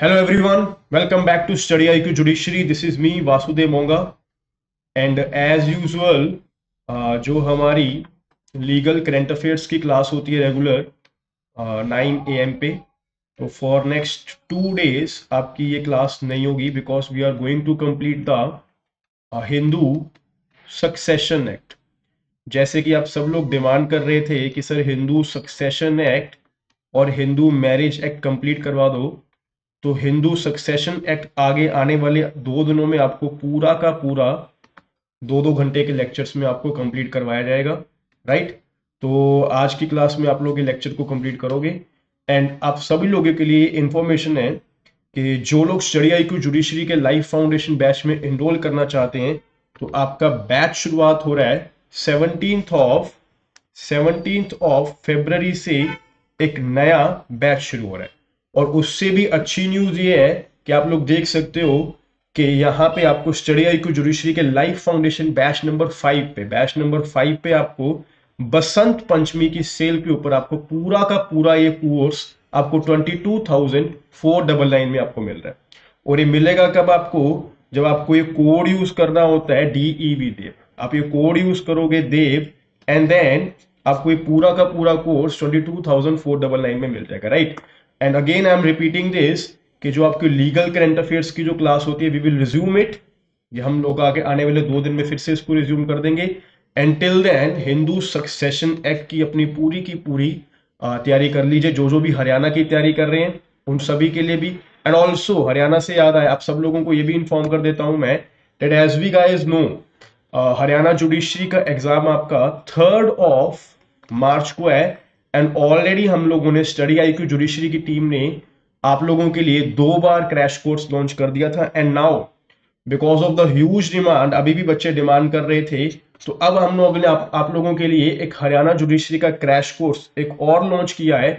Hello everyone, welcome back to study I Q judiciary this is me Vasudev Monga and as uh, जो हमारी legal current affairs की class होती है regular nine A M पे तो for next two days आपकी ये क्लास नहीं होगी because we are going to complete the Hindu succession act जैसे कि आप सब लोग डिमांड कर रहे थे कि सर हिंदू सक्सेशन एक्ट और हिंदू मैरिज एक्ट कंप्लीट करवा दो तो हिंदू सक्सेशन एक्ट आगे आने वाले दो दिनों में आपको पूरा का पूरा दो दो घंटे के लेक्चर्स में आपको कंप्लीट करवाया जाएगा राइट तो आज की क्लास में आप लोग लेक्चर को कंप्लीट करोगे एंड आप सभी लोगों के लिए इन्फॉर्मेशन है कि जो लोग स्टडी आई क्यू जुडिशरी के लाइफ फाउंडेशन बैच में इनरोल करना चाहते हैं तो आपका बैच शुरुआत हो रहा है seventeen of seventeen of February से एक नया बैच शुरू हो रहा है और उससे भी अच्छी न्यूज़ ये है कि आप लोग देख सकते हो कि यहाँ पे आपको स्टडी आई क्यू जुडिशरी के life foundation batch number five पे बैच नंबर फाइव पे आपको बसंत पंचमी की सेल के ऊपर आपको पूरा का पूरा ये कोर्स आपको twenty two thousand four double nine में आपको मिल रहा है और ये मिलेगा कब आपको जब आपको ये कोड यूज करना होता है डीईवी e देव आप ये कोड यूज करोगे देव एंड देन आपको ये पूरा का पूरा course twenty two thousand four double nine में मिल जाएगा right and again I am repeating this कि जो आपकी लीगल करंट अफेयर्स की जो क्लास होती है वी विल रिज्यूम इट ये हम लोग आगे आने वाले दो दिन में फिर से इसको रिज्यूम कर देंगे and till then Hindu succession act की अपनी पूरी की पूरी तैयारी कर लीजिए जो जो भी हरियाणा की तैयारी कर रहे हैं उन सभी के लिए भी एंड ऑल्सो हरियाणा से याद आए आप सब लोगों को ये भी इन्फॉर्म कर देता हूँ मैं date as we guys know Haryana judiciary का एग्जाम आपका थर्ड ऑफ मार्च को है एंड ऑलरेडी हम लोगों ने स्टडी आई क्यू जुडिशरी की टीम ने आप लोगों के लिए दो बार क्रैश कोर्स लॉन्च कर दिया था and now because of the huge demand अभी भी बच्चे डिमांड कर रहे थे तो अब हम लोग ने आप, आप लोगों के लिए एक हरियाणा जुडिशरी का क्रैश कोर्स एक और लॉन्च किया है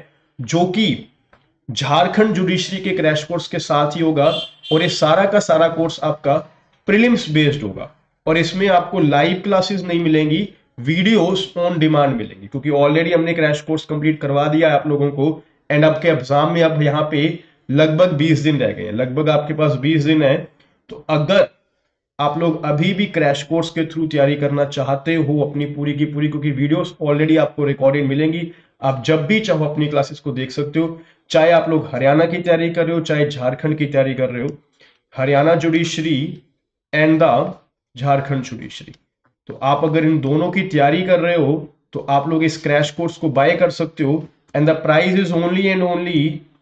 जो कि झारखंड जुडिशरी के क्रैश कोर्स के साथ ही होगा और ये सारा का सारा कोर्स आपका प्रिलिम्स बेस्ड होगा और इसमें आपको लाइव क्लासेस नहीं मिलेंगी वीडियोस ऑन डिमांड मिलेंगी क्योंकि ऑलरेडी हमने क्रैश कोर्स कंप्लीट करवा दिया है आप लोगों को एंड आपके एग्जाम में अब यहाँ पे लगभग 20 दिन रह गए हैं लगभग आपके पास 20 दिन है तो अगर आप लोग अभी भी क्रैश कोर्स के थ्रू तैयारी करना चाहते हो अपनी पूरी की पूरी क्योंकि वीडियोस ऑलरेडी आपको रिकॉर्डेड मिलेंगी आप जब भी चाहो अपनी क्लासेस को देख सकते हो चाहे आप लोग हरियाणा की तैयारी कर रहे हो चाहे झारखंड की तैयारी कर रहे हो Haryana judiciary and the Jharkhand judiciary तो आप अगर इन दोनों की तैयारी कर रहे हो तो आप लोग इस क्रैश कोर्स को बाय कर सकते हो and the price is only and only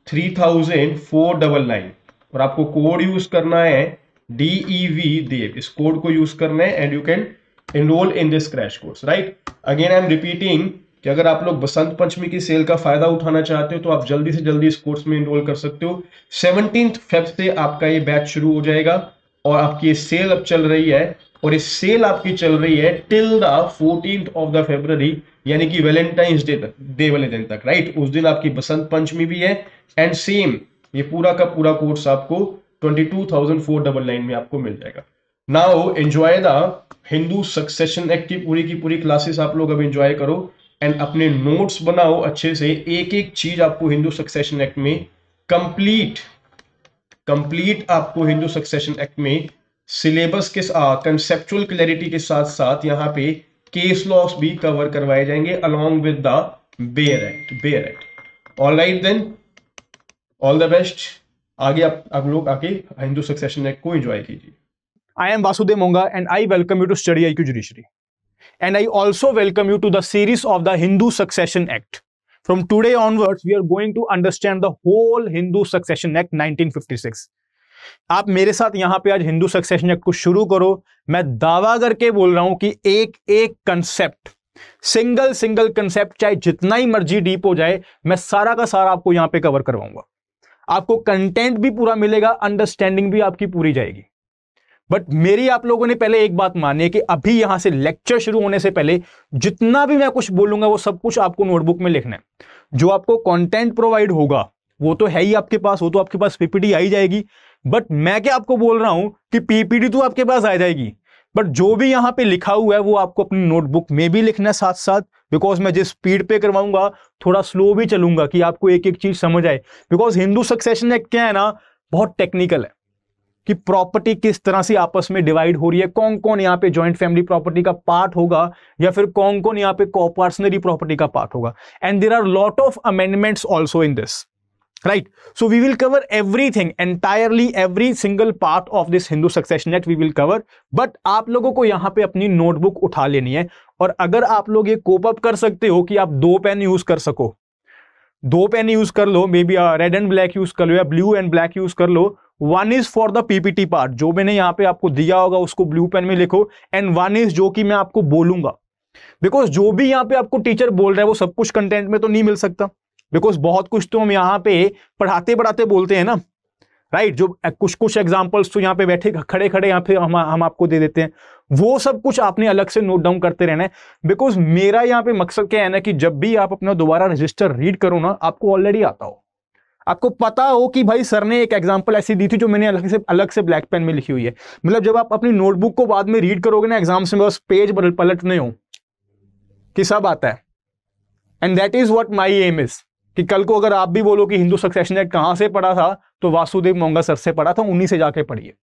three thousand four double nine और आपको कोड यूज करना है डी ई वी देव इस कोड को यूज करना है and you can enrol in this crash course right again I am repeating कि अगर आप लोग बसंत पंचमी की सेल का फायदा उठाना चाहते हो तो आप जल्दी से जल्दी इस कोर्स में इनरोल कर सकते हो सेवनटीन फेब से आपका ये बैच शुरू हो जाएगा और आपकी सेल अब चल रही है और ये सेल आपकी चल रही है till the fourteen of the February यानी कि वेलेंटाइंस डे तक डे वाले दिन तक राइट उस दिन आपकी बसंत पंचमी भी है एंड सेम ये पूरा का पूरा कोर्स आपको twenty two thousand four double nine में आपको मिल जाएगा now enjoy the Hindu succession act की पूरी की पूरी क्लासेस आप लोग अब एंजॉय करो एंड अपने नोट्स बनाओ अच्छे से एक एक चीज आपको हिंदू सक्सेशन एक्ट में कंप्लीट कंप्लीट आपको हिंदू सक्सेशन एक्ट में सिलेबस के कंसेप्चुअल क्लैरिटी के साथ साथ यहाँ पे केस लॉस भी कवर करवाए जाएंगे along with the bare act bare act all right then all the best आगे आप, आप लोग आके हिंदू सक्सेशन एक्ट को एंजॉय कीजिए I am Vasudev Monga and I welcome you to study I Q judiciary and I also welcome you to the series of the Hindu succession act from today onwards we are going to understand the whole Hindu succession act 1956. आप मेरे साथ यहां पे आज Hindu succession act को शुरू करो मैं दावा करके बोल रहा हूं कि एक एक कंसेप्ट सिंगल सिंगल कंसेप्ट चाहे जितना ही मर्जी डीप हो जाए मैं सारा का सारा आपको यहां पे कवर करवाऊंगा आपको कंटेंट भी पूरा मिलेगा अंडरस्टैंडिंग भी आपकी पूरी जाएगी बट मेरी आप लोगों ने पहले एक बात मानी है कि अभी यहां से लेक्चर शुरू होने से पहले जितना भी मैं कुछ बोलूंगा वो सब कुछ आपको नोटबुक में लिखना है जो आपको कंटेंट प्रोवाइड होगा वो तो है ही आपके पास वो तो आपके पास पीपीडी आई जाएगी बट मैं क्या आपको बोल रहा हूं कि पीपीडी तो आपके पास आ जाएगी बट जो भी यहाँ पे लिखा हुआ है वो आपको अपनी नोटबुक में भी लिखना है साथ साथ बिकॉज मैं जिस स्पीड पे करवाऊंगा थोड़ा स्लो भी चलूंगा कि आपको एक एक चीज समझ आए बिकॉज हिंदू सक्सेशन एक्ट क्या है ना बहुत टेक्निकल है कि प्रॉपर्टी किस तरह से आपस में डिवाइड हो रही है कौन कौन यहाँ पे ज्वाइंट फैमिली प्रॉपर्टी का पार्ट होगा या फिर कौन कौन यहाँ पे कॉपर्सनरी प्रॉपर्टी का पार्ट होगा and there are lot of amendments also in this so we will cover everything entirely every single part of this Hindu succession act we will cover but आप लोगों को यहाँ पे अपनी नोटबुक उठा लेनी है और अगर आप लोग ये कोप अप कर सकते हो कि आप दो पेन यूज कर सको दो पेन यूज कर लो maybe red and black use कर लो या ब्लू एंड ब्लैक यूज कर लो one is for the PPT part जो मैंने यहाँ पे आपको दिया होगा उसको ब्लू पेन में लिखो एंड वन इज जो कि मैं आपको बोलूंगा बिकॉज जो भी यहाँ पे आपको टीचर बोल रहा है वो सब कुछ कंटेंट में तो नहीं मिल सकता बिकॉज बहुत कुछ तो हम यहाँ पे पढ़ाते पढ़ाते बोलते हैं ना राइट right, जो कुछ कुछ एग्जाम्पल्स तो यहाँ पे बैठे खड़े खड़े यहाँ पे हम हम आपको दे देते हैं वो सब कुछ आपने अलग से नोट डाउन करते रहना है बिकॉज मेरा यहाँ पे मकसद क्या है ना कि जब भी आप अपना दोबारा रजिस्टर रीड करो ना आपको ऑलरेडी आता हो आपको पता हो कि भाई सर ने एक एग्जाम्पल ऐसी दी थी जो मैंने अलग से अलग से ब्लैक पेन में लिखी हुई है मतलब जब आप अपनी नोटबुक को बाद में रीड करोगे ना एग्जाम्स में बस पेज पलटने हो कि सब आता है and that is what my aim is कि कल को अगर आप भी बोलो कि हिंदू सक्सेशन एक्ट कहां से पढ़ा था तो वासुदेव मोंगा सर से पढ़ा था उन्हीं से जाके पढ़िए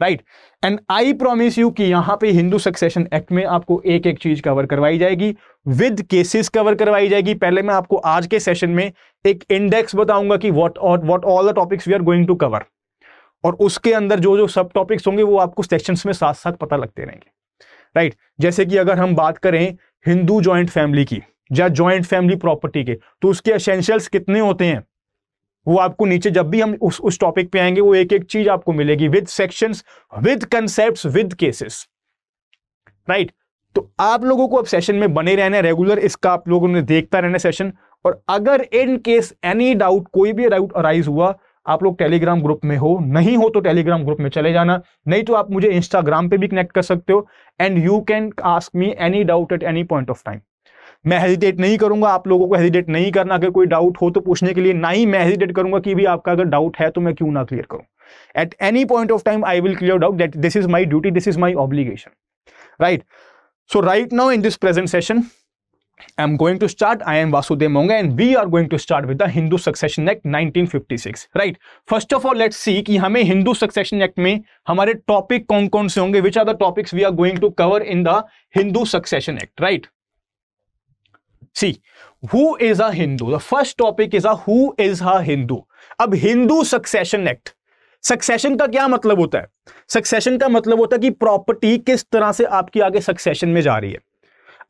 right and I promise you कि यहां पे हिंदू सक्सेशन एक्ट में आपको एक एक चीज कवर करवाई जाएगी विद केसेस कवर करवाई जाएगी पहले मैं आपको आज के सेशन में एक इंडेक्स बताऊंगा कि व्हाट और what all the topics we are going to cover और उसके अंदर जो जो सब टॉपिक्स होंगे वो आपको सेक्शन में साथ साथ पता लगते रहेंगे राइट right. जैसे कि अगर हम बात करें हिंदू ज्वाइंट फैमिली की या ज्वाइंट फैमिली प्रॉपर्टी के तो उसके असेंशियल्स कितने होते हैं वो आपको नीचे जब भी हम उस उस टॉपिक पे आएंगे वो एक एक चीज आपको मिलेगी with sections with concept with cases right तो आप लोगों को अब सेशन में बने रहना है रेगुलर इसका आप लोगों ने देखता रहना सेशन और अगर इन केस एनी डाउट कोई भी डाउट अराइज हुआ आप लोग टेलीग्राम ग्रुप में हो नहीं हो तो टेलीग्राम ग्रुप में चले जाना नहीं तो आप मुझे इंस्टाग्राम पे भी कनेक्ट कर सकते हो and you can ask me any doubt at any point of time मैं हेजिटेट नहीं करूंगा आप लोगों को हेजिटेट नहीं करना अगर कोई डाउट हो तो पूछने के लिए ना ही मैं हेजिटेट करूंगा कि भी आपका अगर डाउट है तो मैं क्यों ना क्लियर करूं at any point of time I will clear doubt that this is my duty this is my obligation right so right now in this present session I am going to start I am Vasudev Monga and we are going to start with the Hindu succession act 1956 right first of all let's see कि हमें Hindu succession act में हमारे topic कौन कौन से होंगे which are the topics we are going to cover in the Hindu succession act right see who is a Hindu the first topic is a who is a Hindu अब Hindu succession act succession का क्या मतलब होता है सक्सेशन का मतलब होता है कि प्रॉपर्टी किस तरह से आपकी आगे सक्सेशन में जा रही है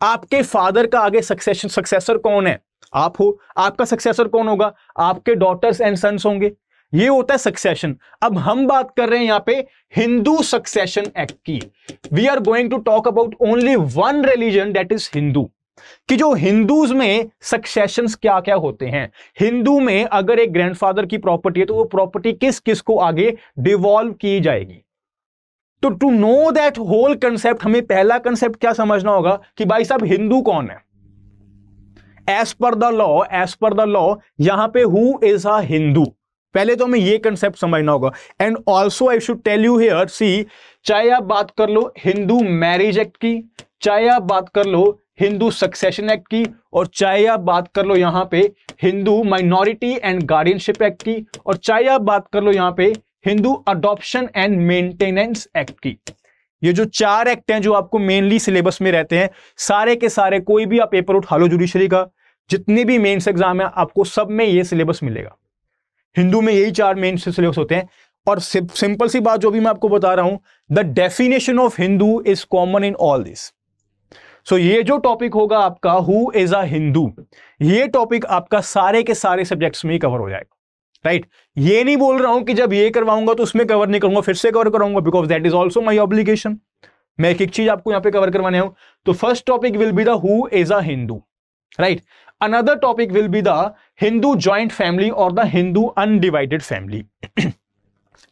आपके फादर का आगे सक्सेशन सक्सेसर कौन है आप हो आपका सक्सेसर कौन होगा आपके डॉटर्स एंड सन्स होंगे ये होता है सक्सेशन अब हम बात कर रहे हैं यहां पे हिंदू सक्सेशन एक्ट की we are going to talk about only one religion that is Hindu कि जो हिंदूज में सक्सेशन क्या क्या होते हैं हिंदू में अगर एक ग्रैंडफादर की प्रॉपर्टी है तो वो प्रॉपर्टी किस किस को आगे डिवॉल्व की जाएगी तो to know that whole concept हमें पहला कंसेप्ट क्या समझना होगा कि भाई साहब हिंदू कौन है as per the law as per the law यहां पे हु इज अ हिंदू पहले तो हमें ये कंसेप्ट समझना होगा and also I should tell you here see चाहे आप बात कर लो हिंदू मैरिज एक्ट की चाहे आप बात कर लो हिंदू सक्सेशन एक्ट की और चाहे आप बात कर लो यहाँ पे Hindu minority and guardianship act की और चाहे आप बात कर लो यहाँ पे Hindu adoption and maintenance act की ये जो चार एक्ट हैं जो आपको मेनली सिलेबस में रहते हैं सारे के सारे कोई भी आप पेपर उठा लो जुडिशरी का जितने भी मेन्स एग्जाम है आपको सब में ये सिलेबस मिलेगा हिंदू में यही चार मेन सिलेबस होते हैं और सिंपल सी बात जो भी मैं आपको बता रहा हूं the definition of Hindu is common in all this so ये जो टॉपिक होगा आपका हु इज अ हिंदू ये टॉपिक आपका सारे के सारे सब्जेक्ट्स में ही कवर हो जाएगा राइट right? ये नहीं बोल रहा हूं कि जब ये करवाऊंगा तो उसमें कवर नहीं करूंगा फिर से कवर कराऊंगा because that is also my obligation मैं एक एक चीज आपको यहां पे कवर करवाने हूं तो first topic will be the who is a Hindu right another topic will be the Hindu joint family और द हिंदू अनडिवाइडेड फैमिली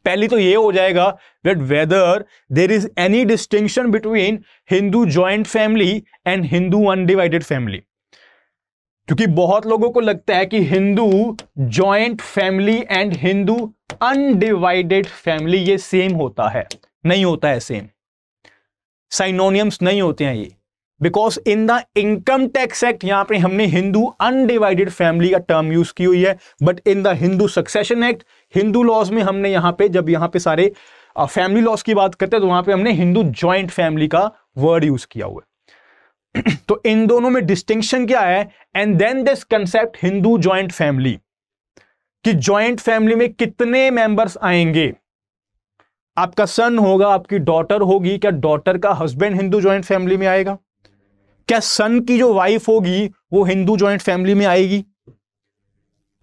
पहली तो ये हो जाएगा that whether there is any distinction between Hindu joint family and Hindu undivided family क्योंकि बहुत लोगों को लगता है कि Hindu joint family and Hindu undivided family ये सेम होता है नहीं होता है सेम साइनोनियम्स नहीं होते हैं ये because in the income tax act यहां पे हमने हिंदू अनडिवाइडेड फैमिली का टर्म यूज की हुई है but in the Hindu succession act Hindu laws में हमने यहां पे जब यहां पे सारे फैमिली लॉस की बात करते हैं तो वहां पे हमने हिंदू ज्वाइंट फैमिली का वर्ड यूज किया हुआ है तो इन दोनों में डिस्टिंक्शन क्या है and then this concept Hindu joint family कि ज्वाइंट फैमिली में कितने मेंबर्स आएंगे आपका सन होगा आपकी डॉटर होगी क्या डॉटर का हस्बैंड हिंदू ज्वाइंट फैमिली में आएगा क्या सन की जो वाइफ होगी वो हिंदू ज्वाइंट फैमिली में आएगी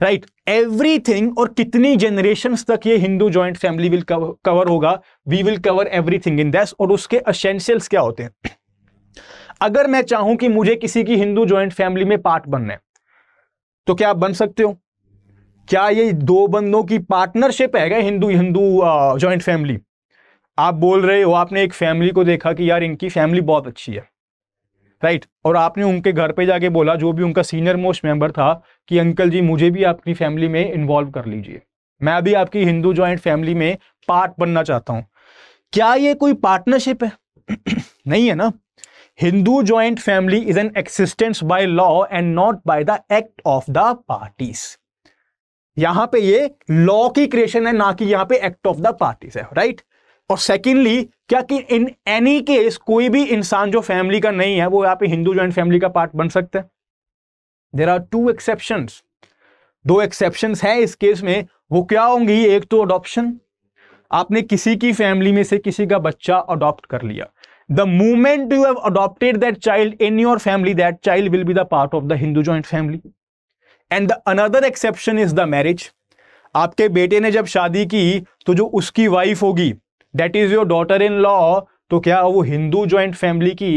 राइट एवरीथिंग और कितनी जनरेशन तक ये Hindu joint family will cover होगा we will cover everything in this और उसके असेंशियल्स क्या होते हैं अगर मैं चाहूं कि मुझे किसी की हिंदू ज्वाइंट फैमिली में पार्ट बनना है तो क्या आप बन सकते हो क्या ये दो बंदों की पार्टनरशिप है क्या हिंदू हिंदू ज्वाइंट फैमिली आप बोल रहे हो आपने एक फैमिली को देखा कि यार इनकी फैमिली बहुत अच्छी है राइट right? और आपने उनके घर पे जाके बोला जो भी उनका सीनियर मोस्ट मेंबर था कि अंकल जी मुझे भी अपनी फैमिली में इन्वॉल्व कर लीजिए मैं भी आपकी हिंदू ज्वाइंट फैमिली में पार्ट बनना चाहता हूं क्या ये कोई पार्टनरशिप है नहीं है ना Hindu joint family is an existence by law and not by the act of the parties यहां पे ये लॉ की क्रिएशन है ना कि यहां पे एक्ट ऑफ द पार्टीज है राइट और सेकेंडली क्या कि इन एनी केस कोई भी इंसान जो फैमिली का नहीं है वो यहाँ पे हिंदू ज्वाइंट फैमिली का पार्ट बन सकता है देर आर टू एक्सेप्शन दो एक्सेप्शन हैं इस केस में वो क्या होंगी एक तो अडॉप्शन आपने किसी की फैमिली में से किसी का बच्चा अडॉप्ट कर लिया the moment you have adopted that child in your family that child will be the part of the Hindu joint family and the another exception is the marriage आपके बेटे ने जब शादी की तो जो उसकी वाइफ होगी that is your daughter in law तो क्या वो हिंदू ज्वाइंट फैमिली की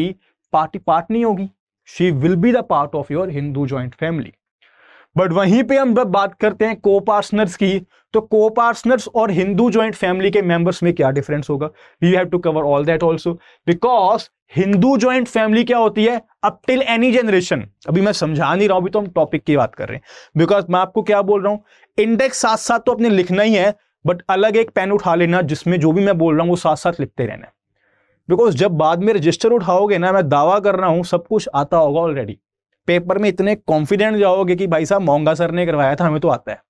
पार्टी पार्ट नहीं होगी she will be the part of your Hindu joint family but वहीं पे हम बात करते हैं को पार्सनर्स की तो को पार्सनर्स और हिंदू ज्वाइंट फैमिली के मेंबर्स में क्या डिफरेंस होगा we have to cover all that also because Hindu joint family क्या होती है अप टिल एनी जनरेशन अभी मैं समझा नहीं रहा हूं अभी तो हम टॉपिक की बात कर रहे हैं बिकॉज मैं आपको क्या बोल रहा हूं इंडेक्स साथ साथ तो अपने लिखना ही है बट अलग एक पेन उठा लेना जिसमें जो भी मैं बोल रहा हूं वो साथ साथ लिखते रहना बिकॉज जब बाद में रजिस्टर उठाओगे ना मैं दावा कर रहा हूँ सब कुछ आता होगा ऑलरेडी पेपर में इतने कॉन्फिडेंट जाओगे कि भाई साहब मोंगा सर ने करवाया था हमें तो आता है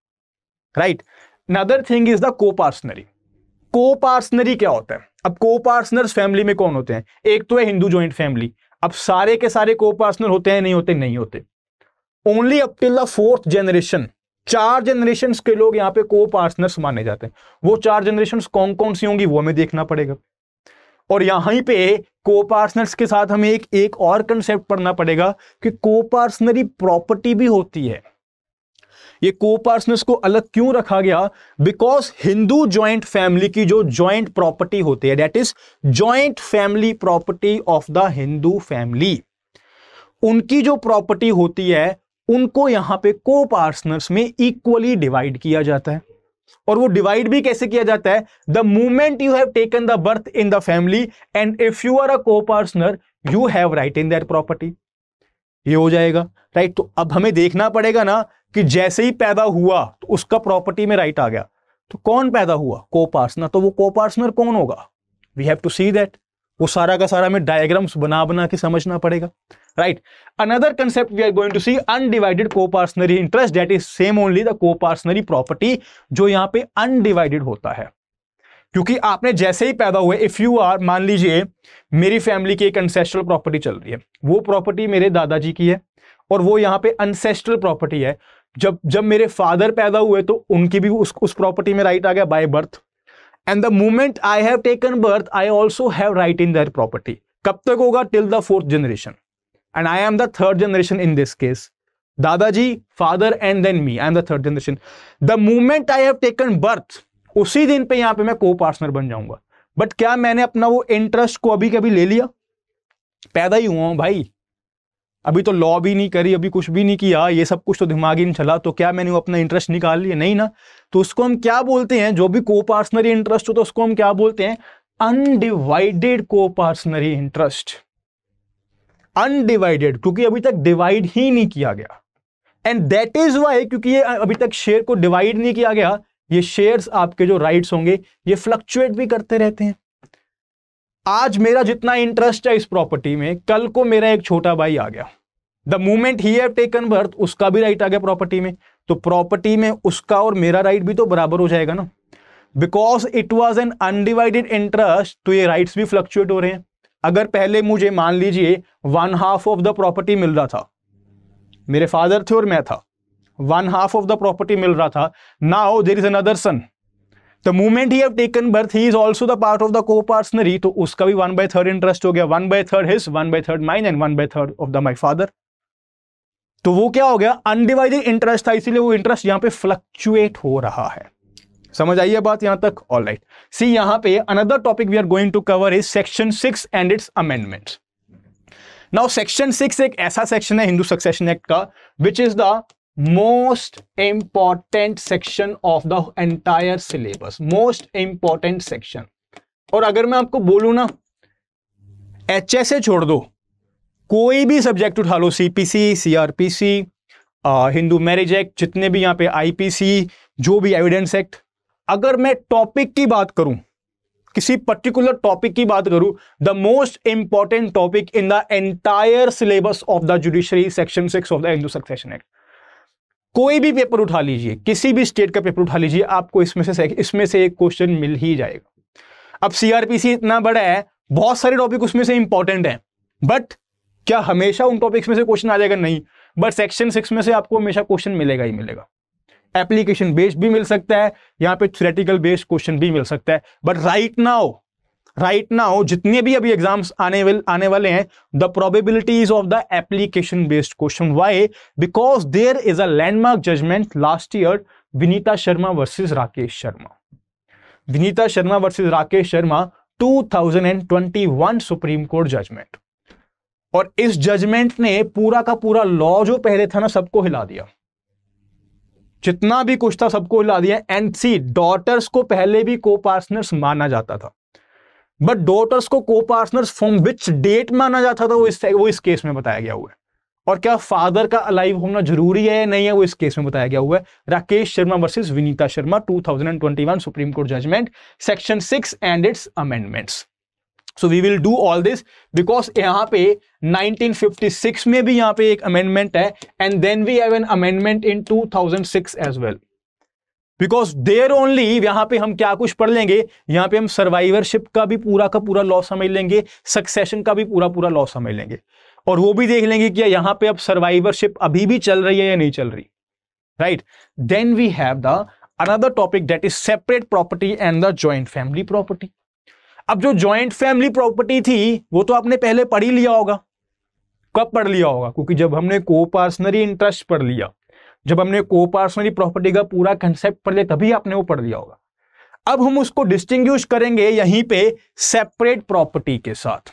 right another thing is the coparcenary coparcenary क्या होता है अब को पार्सनर फैमिली में कौन होते हैं एक तो है हिंदू ज्वाइंट फैमिली अब सारे के सारे को पार्सनर होते हैं नहीं होते नहीं होते only up till the fourth generation चार जनरेशन के लोग यहाँ पे को पार्सनर्स माने जाते हैं वो चार जनरेशन कौन कौन सी होंगी वो हमें देखना पड़ेगा और यहाँ पे कोपार्सनर्स के साथ हमें एक एक और कंसेप्ट पढ़ना पड़ेगा कि कोपार्सनरी प्रॉपर्टी भी होती है ये कोपार्सनर्स को अलग क्यों रखा गया बिकॉज हिंदू ज्वाइंट फैमिली की जो ज्वाइंट प्रॉपर्टी होती है that is joint family property of the Hindu family उनकी जो प्रॉपर्टी होती है उनको यहां पे कोपार्सनर्स में इक्वली डिवाइड किया जाता है और वो डिवाइड भी कैसे किया जाता है the moment you have taken the birth in the family and if you are a coparcener you have right in that property ये हो जाएगा राइट तो अब हमें देखना पड़ेगा ना कि जैसे ही पैदा हुआ तो उसका प्रॉपर्टी में राइट आ गया तो कौन पैदा हुआ को पार्सनर तो वो को पार्सनर कौन होगा we have to see that वो सारा का सारा हमें डायग्राम्स बना बना के समझना पड़ेगा right another concept we are going to see undivided coparcenary interest that is same only the coparcenary property जो यहाँ पे अनडिवाइडेड होता है क्योंकि आपने जैसे ही पैदा हुए इफ यू आर मान लीजिए मेरी फैमिली की एक अनसेस्ट्रल प्रॉपर्टी चल रही है वो प्रॉपर्टी मेरे दादाजी की है और वो यहाँ पे अनसेस्ट्रल प्रॉपर्टी है जब जब मेरे फादर पैदा हुए तो उनकी भी उस उस प्रॉपर्टी में राइट आ गया by birth and the moment I have taken birth I also have right in their property कब तक होगा till the fourth generation and I am the third generation in this case दादाजी father and then me I am the third generation the moment I have taken birth उसी दिन पे यहां पे मैं को पार्टनर बन जाऊंगा बट क्या मैंने अपना वो इंटरेस्ट को अभी कभी ले लिया पैदा ही हुआ हूं भाई अभी तो लॉ भी नहीं करी अभी कुछ भी नहीं किया ये सब कुछ तो दिमाग ही नहीं चला तो क्या मैंने वो अपना इंटरेस्ट निकाल लिया नहीं ना तो उसको हम क्या बोलते हैं जो भी को पार्सनरी इंटरेस्ट हो तो उसको हम क्या बोलते हैं अनडिवाइडेड को पार्सनरी इंटरेस्ट अनडिवाइडेड क्योंकि अभी तक डिवाइड ही नहीं किया गया एंड दैट इज वाई क्योंकि ये अभी तक शेयर को डिवाइड नहीं किया गया ये शेयर्स आपके जो राइट्स होंगे ये फ्लक्चुएट भी करते रहते हैं आज मेरा जितना इंटरेस्ट है इस प्रॉपर्टी में कल को मेरा एक छोटा भाई आ गया the moment he have taken birth उसका भी राइट आ गया प्रॉपर्टी में तो प्रॉपर्टी में उसका और मेरा राइट भी तो बराबर हो जाएगा ना because it was an undivided interest तो ये राइट्स भी फ्लक्चुएट हो रहे हैं अगर पहले मुझे मान लीजिए one half of the property मिल रहा था मेरे फादर थे और मैं था one half of the property मिल रहा था now there is another son the movement he have taken birth he is also the part of the coparcenary तो उसका भी वन बाय थर्ड इंटरेस्ट हो गया one by third his one by third mine and one by third of the my father तो वो क्या हो गया अनडिवाइडेड इंटरेस्ट था इसीलिए वो इंटरेस्ट यहाँ पे फ्लक्चुएट हो रहा है समझ आई है बात यहां तक ऑल राइट सी यहां पे another topic we are going to cover is section six and its amendments now section six एक ऐसा सेक्शन है हिंदू सक्सेशन एक्ट का which is the most important section of the entire syllabus most important section और अगर मैं आपको बोलू ना एच एस ए छोड़ दो कोई भी सब्जेक्ट उठा लो CPC CrPC Hindu marriage act जितने भी आई पे आईपीसी जो भी एविडेंस एक्ट अगर मैं टॉपिक की बात करूं किसी पर्टिकुलर टॉपिक की बात करूं the most important topic in the entire syllabus of the judiciary section six of the Hindu succession act कोई भी पेपर उठा लीजिए किसी भी स्टेट का पेपर उठा लीजिए आपको इसमें से इसमें से एक क्वेश्चन मिल ही जाएगा अब सीआरपीसी इतना बड़ा है बहुत सारे टॉपिक उसमें से इंपॉर्टेंट हैं बट क्या हमेशा उन टॉपिक्स में से क्वेश्चन आ जाएगा नहीं बट सेक्शन सिक्स में से आपको हमेशा क्वेश्चन मिलेगा ही मिलेगा एप्लीकेशन बेस्ड भी मिल सकता है यहाँ पे थ्रेटिकल बेस्ड क्वेश्चन भी मिल सकता है but right now right now जितने भी अभी एग्जाम्स आने वाले आने वाले हैं the probabilities of the application based question why because there is a landmark judgement last year Vinita Sharma versus Rakesh Sharma Vinita Sharma versus Rakesh Sharma 2021 supreme court judgement और इस जजमेंट ने पूरा का पूरा लॉ जो पहले था ना सबको हिला दिया जितना भी कुछ था सबको हिला दिया एंड सी डॉटर्स को पहले भी को पार्सनर्स माना जाता था बट डॉटर्स को को पार्टनर फ्रॉम विच डेट माना जाता था वो इस वो इस केस में बताया गया हुआ है और क्या फादर का अलाइव होना जरूरी है या नहीं है वो इस केस में बताया गया हुआ है Rakesh Sharma versus Vinita Sharma 2021 supreme court judgement section six and its amendments so we will do all this because यहाँ पे 1956 में भी यहाँ पे एक अमेंडमेंट है and then we have an amendment in 2006 as well because there only यहां पे हम क्या कुछ पढ़ लेंगे यहां पे हम सर्वाइवरशिप का भी पूरा का पूरा लॉ समझ लेंगे सक्सेशन का भी पूरा पूरा लॉ समझ लेंगे और वो भी देख लेंगे कि यहां पे अब सर्वाइवरशिप अभी भी चल रही है या नहीं चल रही right then we have the another topic that is separate property and the joint family property अब जो ज्वाइंट फैमिली प्रॉपर्टी थी वो तो आपने पहले पढ़ ही लिया होगा कब पढ़ लिया होगा क्योंकि जब हमने को पार्सनरी इंटरेस्ट पढ़ लिया जब हमने कोपार्सनरी प्रॉपर्टी का पूरा कंसेप्ट पढ़ लिया तभी आपने वो पढ़ लिया होगा अब हम उसको डिस्टिंग करेंगे यहीं पे सेपरेट प्रॉपर्टी के साथ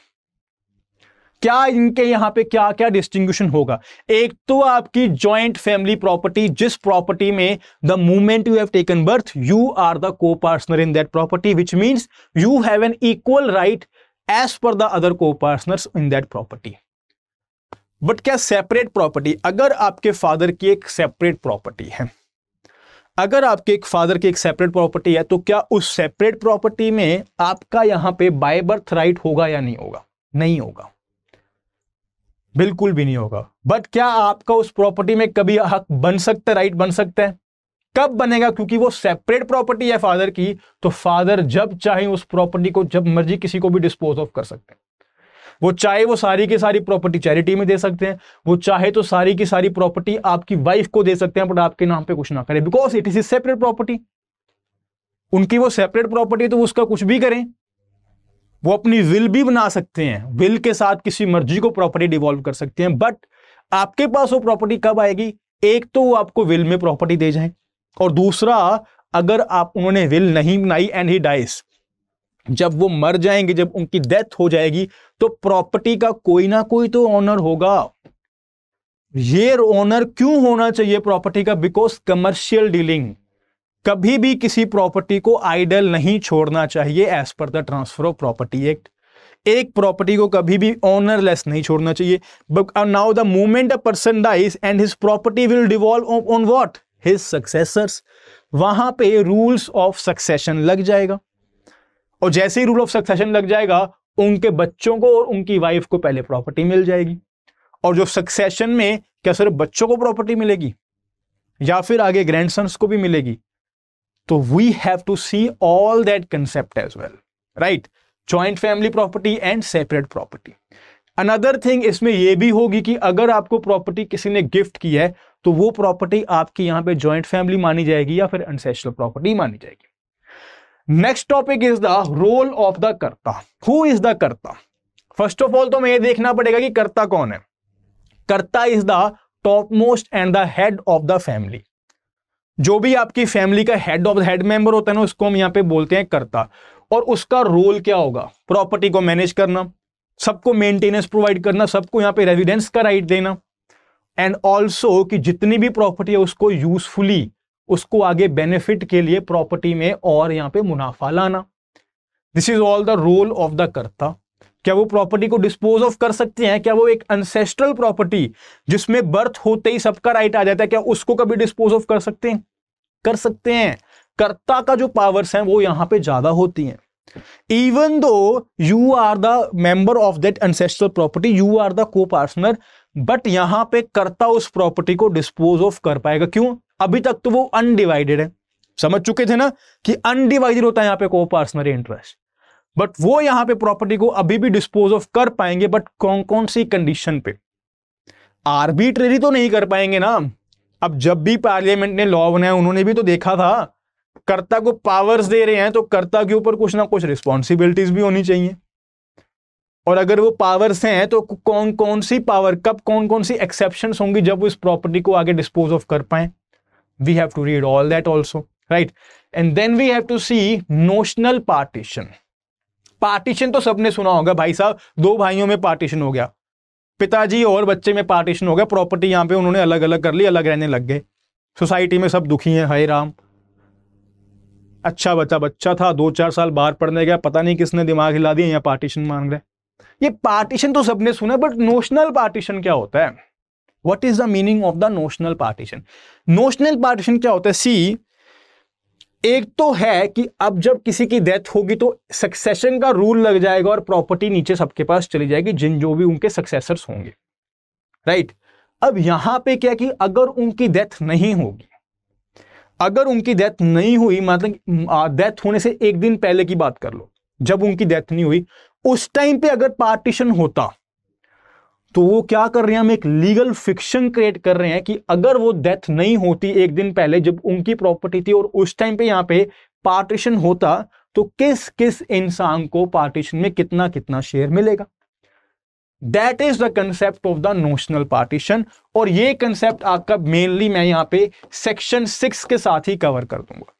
क्या इनके यहां पे क्या क्या डिस्टिंग होगा एक तो आपकी ज्वाइंट फैमिली प्रॉपर्टी जिस प्रॉपर्टी में the movement you have taken birth you are the coparcener in that property which means you have an equal right as per the other coparcener in that property but क्या separate property अगर आपके father की एक separate property है अगर आपके एक father की एक सेपरेट प्रॉपर्टी है तो क्या उस सेपरेट प्रॉपर्टी में आपका यहां पे बाय बर्थ राइट होगा या नहीं होगा नहीं होगा बिल्कुल भी नहीं होगा बट क्या आपका उस प्रॉपर्टी में कभी हक बन सकता है राइट बन सकता है कब बनेगा क्योंकि वो सेपरेट प्रॉपर्टी है फादर की तो फादर जब चाहे उस प्रॉपर्टी को जब मर्जी किसी को भी डिस्पोज ऑफ कर सकते हैं वो चाहे वो सारी की सारी प्रॉपर्टी चैरिटी में दे सकते हैं वो चाहे तो सारी की सारी प्रॉपर्टी आपकी वाइफ को दे सकते हैं बट आपके नाम पे कुछ ना करें because it is separate property उनकी वो सेपरेट प्रॉपर्टी है तो उसका कुछ भी करें वो अपनी विल भी बना सकते हैं विल के साथ किसी मर्जी को प्रॉपर्टी डिवॉल्व कर सकते हैं बट आपके पास वो प्रॉपर्टी कब आएगी एक तो वो आपको विल में प्रॉपर्टी दे जाए और दूसरा अगर आप उन्होंने विल नहीं बनाई एंड ही डाइस जब वो मर जाएंगे जब उनकी डेथ हो जाएगी तो प्रॉपर्टी का कोई ना कोई तो ऑनर होगा ये ओनर क्यों होना चाहिए प्रॉपर्टी का बिकॉज कमर्शियल डीलिंग कभी भी किसी प्रॉपर्टी को आइडल नहीं छोड़ना चाहिए as per the transfer of property act एक प्रॉपर्टी को कभी भी ऑनरलेस नहीं छोड़ना चाहिए but now the moment a person dies and his property will devolve on what his successors वहां पे रूल्स ऑफ सक्सेशन लग जाएगा और जैसे ही रूल ऑफ सक्सेशन लग जाएगा उनके बच्चों को और उनकी वाइफ को पहले प्रॉपर्टी मिल जाएगी और जो सक्सेशन में क्या सिर्फ बच्चों को प्रॉपर्टी मिलेगी या फिर आगे ग्रैंड को भी मिलेगी तो we have to see all that concept as well right joint family property and separate property another thing इसमें यह भी होगी कि अगर आपको प्रॉपर्टी किसी ने गिफ्ट की है तो वो प्रॉपर्टी आपकी यहां पे ज्वाइंट फैमिली मानी जाएगी या फिर अनसेशनल प्रॉपर्टी मानी जाएगी next topic is the role of the karta who is the karta first of all तो हमें यह देखना पड़ेगा कि कर्ता कौन है karta is the top topmost and the head of the family जो भी आपकी फैमिली का हेड ऑफ हेड मेंबर होता है ना उसको हम यहाँ पे बोलते हैं कर्ता और उसका रोल क्या होगा प्रॉपर्टी को मैनेज करना सबको मेंटेनेंस प्रोवाइड करना सबको यहाँ पे रेजिडेंस का राइट देना एंड ऑल्सो कि जितनी भी प्रॉपर्टी है उसको यूजफुली उसको आगे बेनिफिट के लिए प्रॉपर्टी में और यहाँ पे मुनाफा लाना this is all the role of the karta क्या वो प्रॉपर्टी को डिस्पोज ऑफ कर सकते हैं क्या वो एक अनसेस्ट्रल प्रॉपर्टी जिसमें बर्थ होते ही सबका राइट आ जाता है क्या उसको कभी डिस्पोज ऑफ कर सकते हैं कर सकते हैं कर्ता का जो पावर्स हैं वो यहाँ पे ज्यादा होती हैं even though you are the member of that ancestral property you are the coparcener but यहां पे कर्ता उस प्रॉपर्टी को डिस्पोज ऑफ कर पाएगा क्यों अभी तक तो वो अनडिवाइडेड है समझ चुके थे ना कि अनडिवाइडेड होता है यहां पे को पर्सनल इंटरेस्ट बट वो यहां पे प्रॉपर्टी को अभी भी डिस्पोज ऑफ कर पाएंगे बट कौन कौन सी कंडीशन पे आर्बिट्रेरी तो नहीं कर पाएंगे ना अब जब भी पार्लियामेंट ने लॉ बनाया उन्होंने भी तो देखा था कर्ता को पावर्स दे रहे हैं तो कर्ता के ऊपर कुछ ना कुछ रिस्पॉन्सिबिलिटीज भी होनी चाहिए और अगर वो पावर्स हैं तो कौन कौन सी पावर कब कौन कौन सी एक्सेप्शन होंगी जब वो इस प्रॉपर्टी को आगे डिस्पोज ऑफ कर पाए we have to read all that also right and then we have to see notional partition partition तो सबने सुना होगा भाई साहब दो भाइयों में पार्टीशन हो गया पिताजी और बच्चे में पार्टीशन हो गया प्रॉपर्टी यहाँ पे उन्होंने अलग अलग कर ली अलग रहने लग गए सोसाइटी में सब दुखी हैं हरे राम अच्छा बच्चा बच्चा था दो चार साल बाहर पढ़ने गया पता नहीं किसने दिमाग हिला दिया या पार्टीशन मांग रहे ये पार्टीशन तो सबने सुना बट नोशनल पार्टीशन क्या होता है what is the meaning of the notional partition notional partition क्या होता है सी एक तो है कि अब जब किसी की डेथ होगी तो सक्सेशन का रूल लग जाएगा और प्रॉपर्टी नीचे सबके पास चली जाएगी जिन जो भी उनके सक्सेसर्स होंगे राइट अब यहां पे क्या कि अगर उनकी डेथ नहीं होगी अगर उनकी डेथ नहीं हुई मतलब डेथ होने से एक दिन पहले की बात कर लो जब उनकी डेथ नहीं हुई उस टाइम पे अगर पार्टीशन होता तो वो क्या कर रहे हैं हम एक लीगल फिक्शन क्रिएट कर रहे हैं कि अगर वो डेथ नहीं होती एक दिन पहले जब उनकी प्रॉपर्टी थी और उस टाइम पे यहाँ पे पार्टीशन होता तो किस किस इंसान को पार्टीशन में कितना कितना शेयर मिलेगा that is the concept of the notional partition और ये कंसेप्ट आपका मेनली मैं यहाँ पे सेक्शन सिक्स के साथ ही कवर कर दूंगा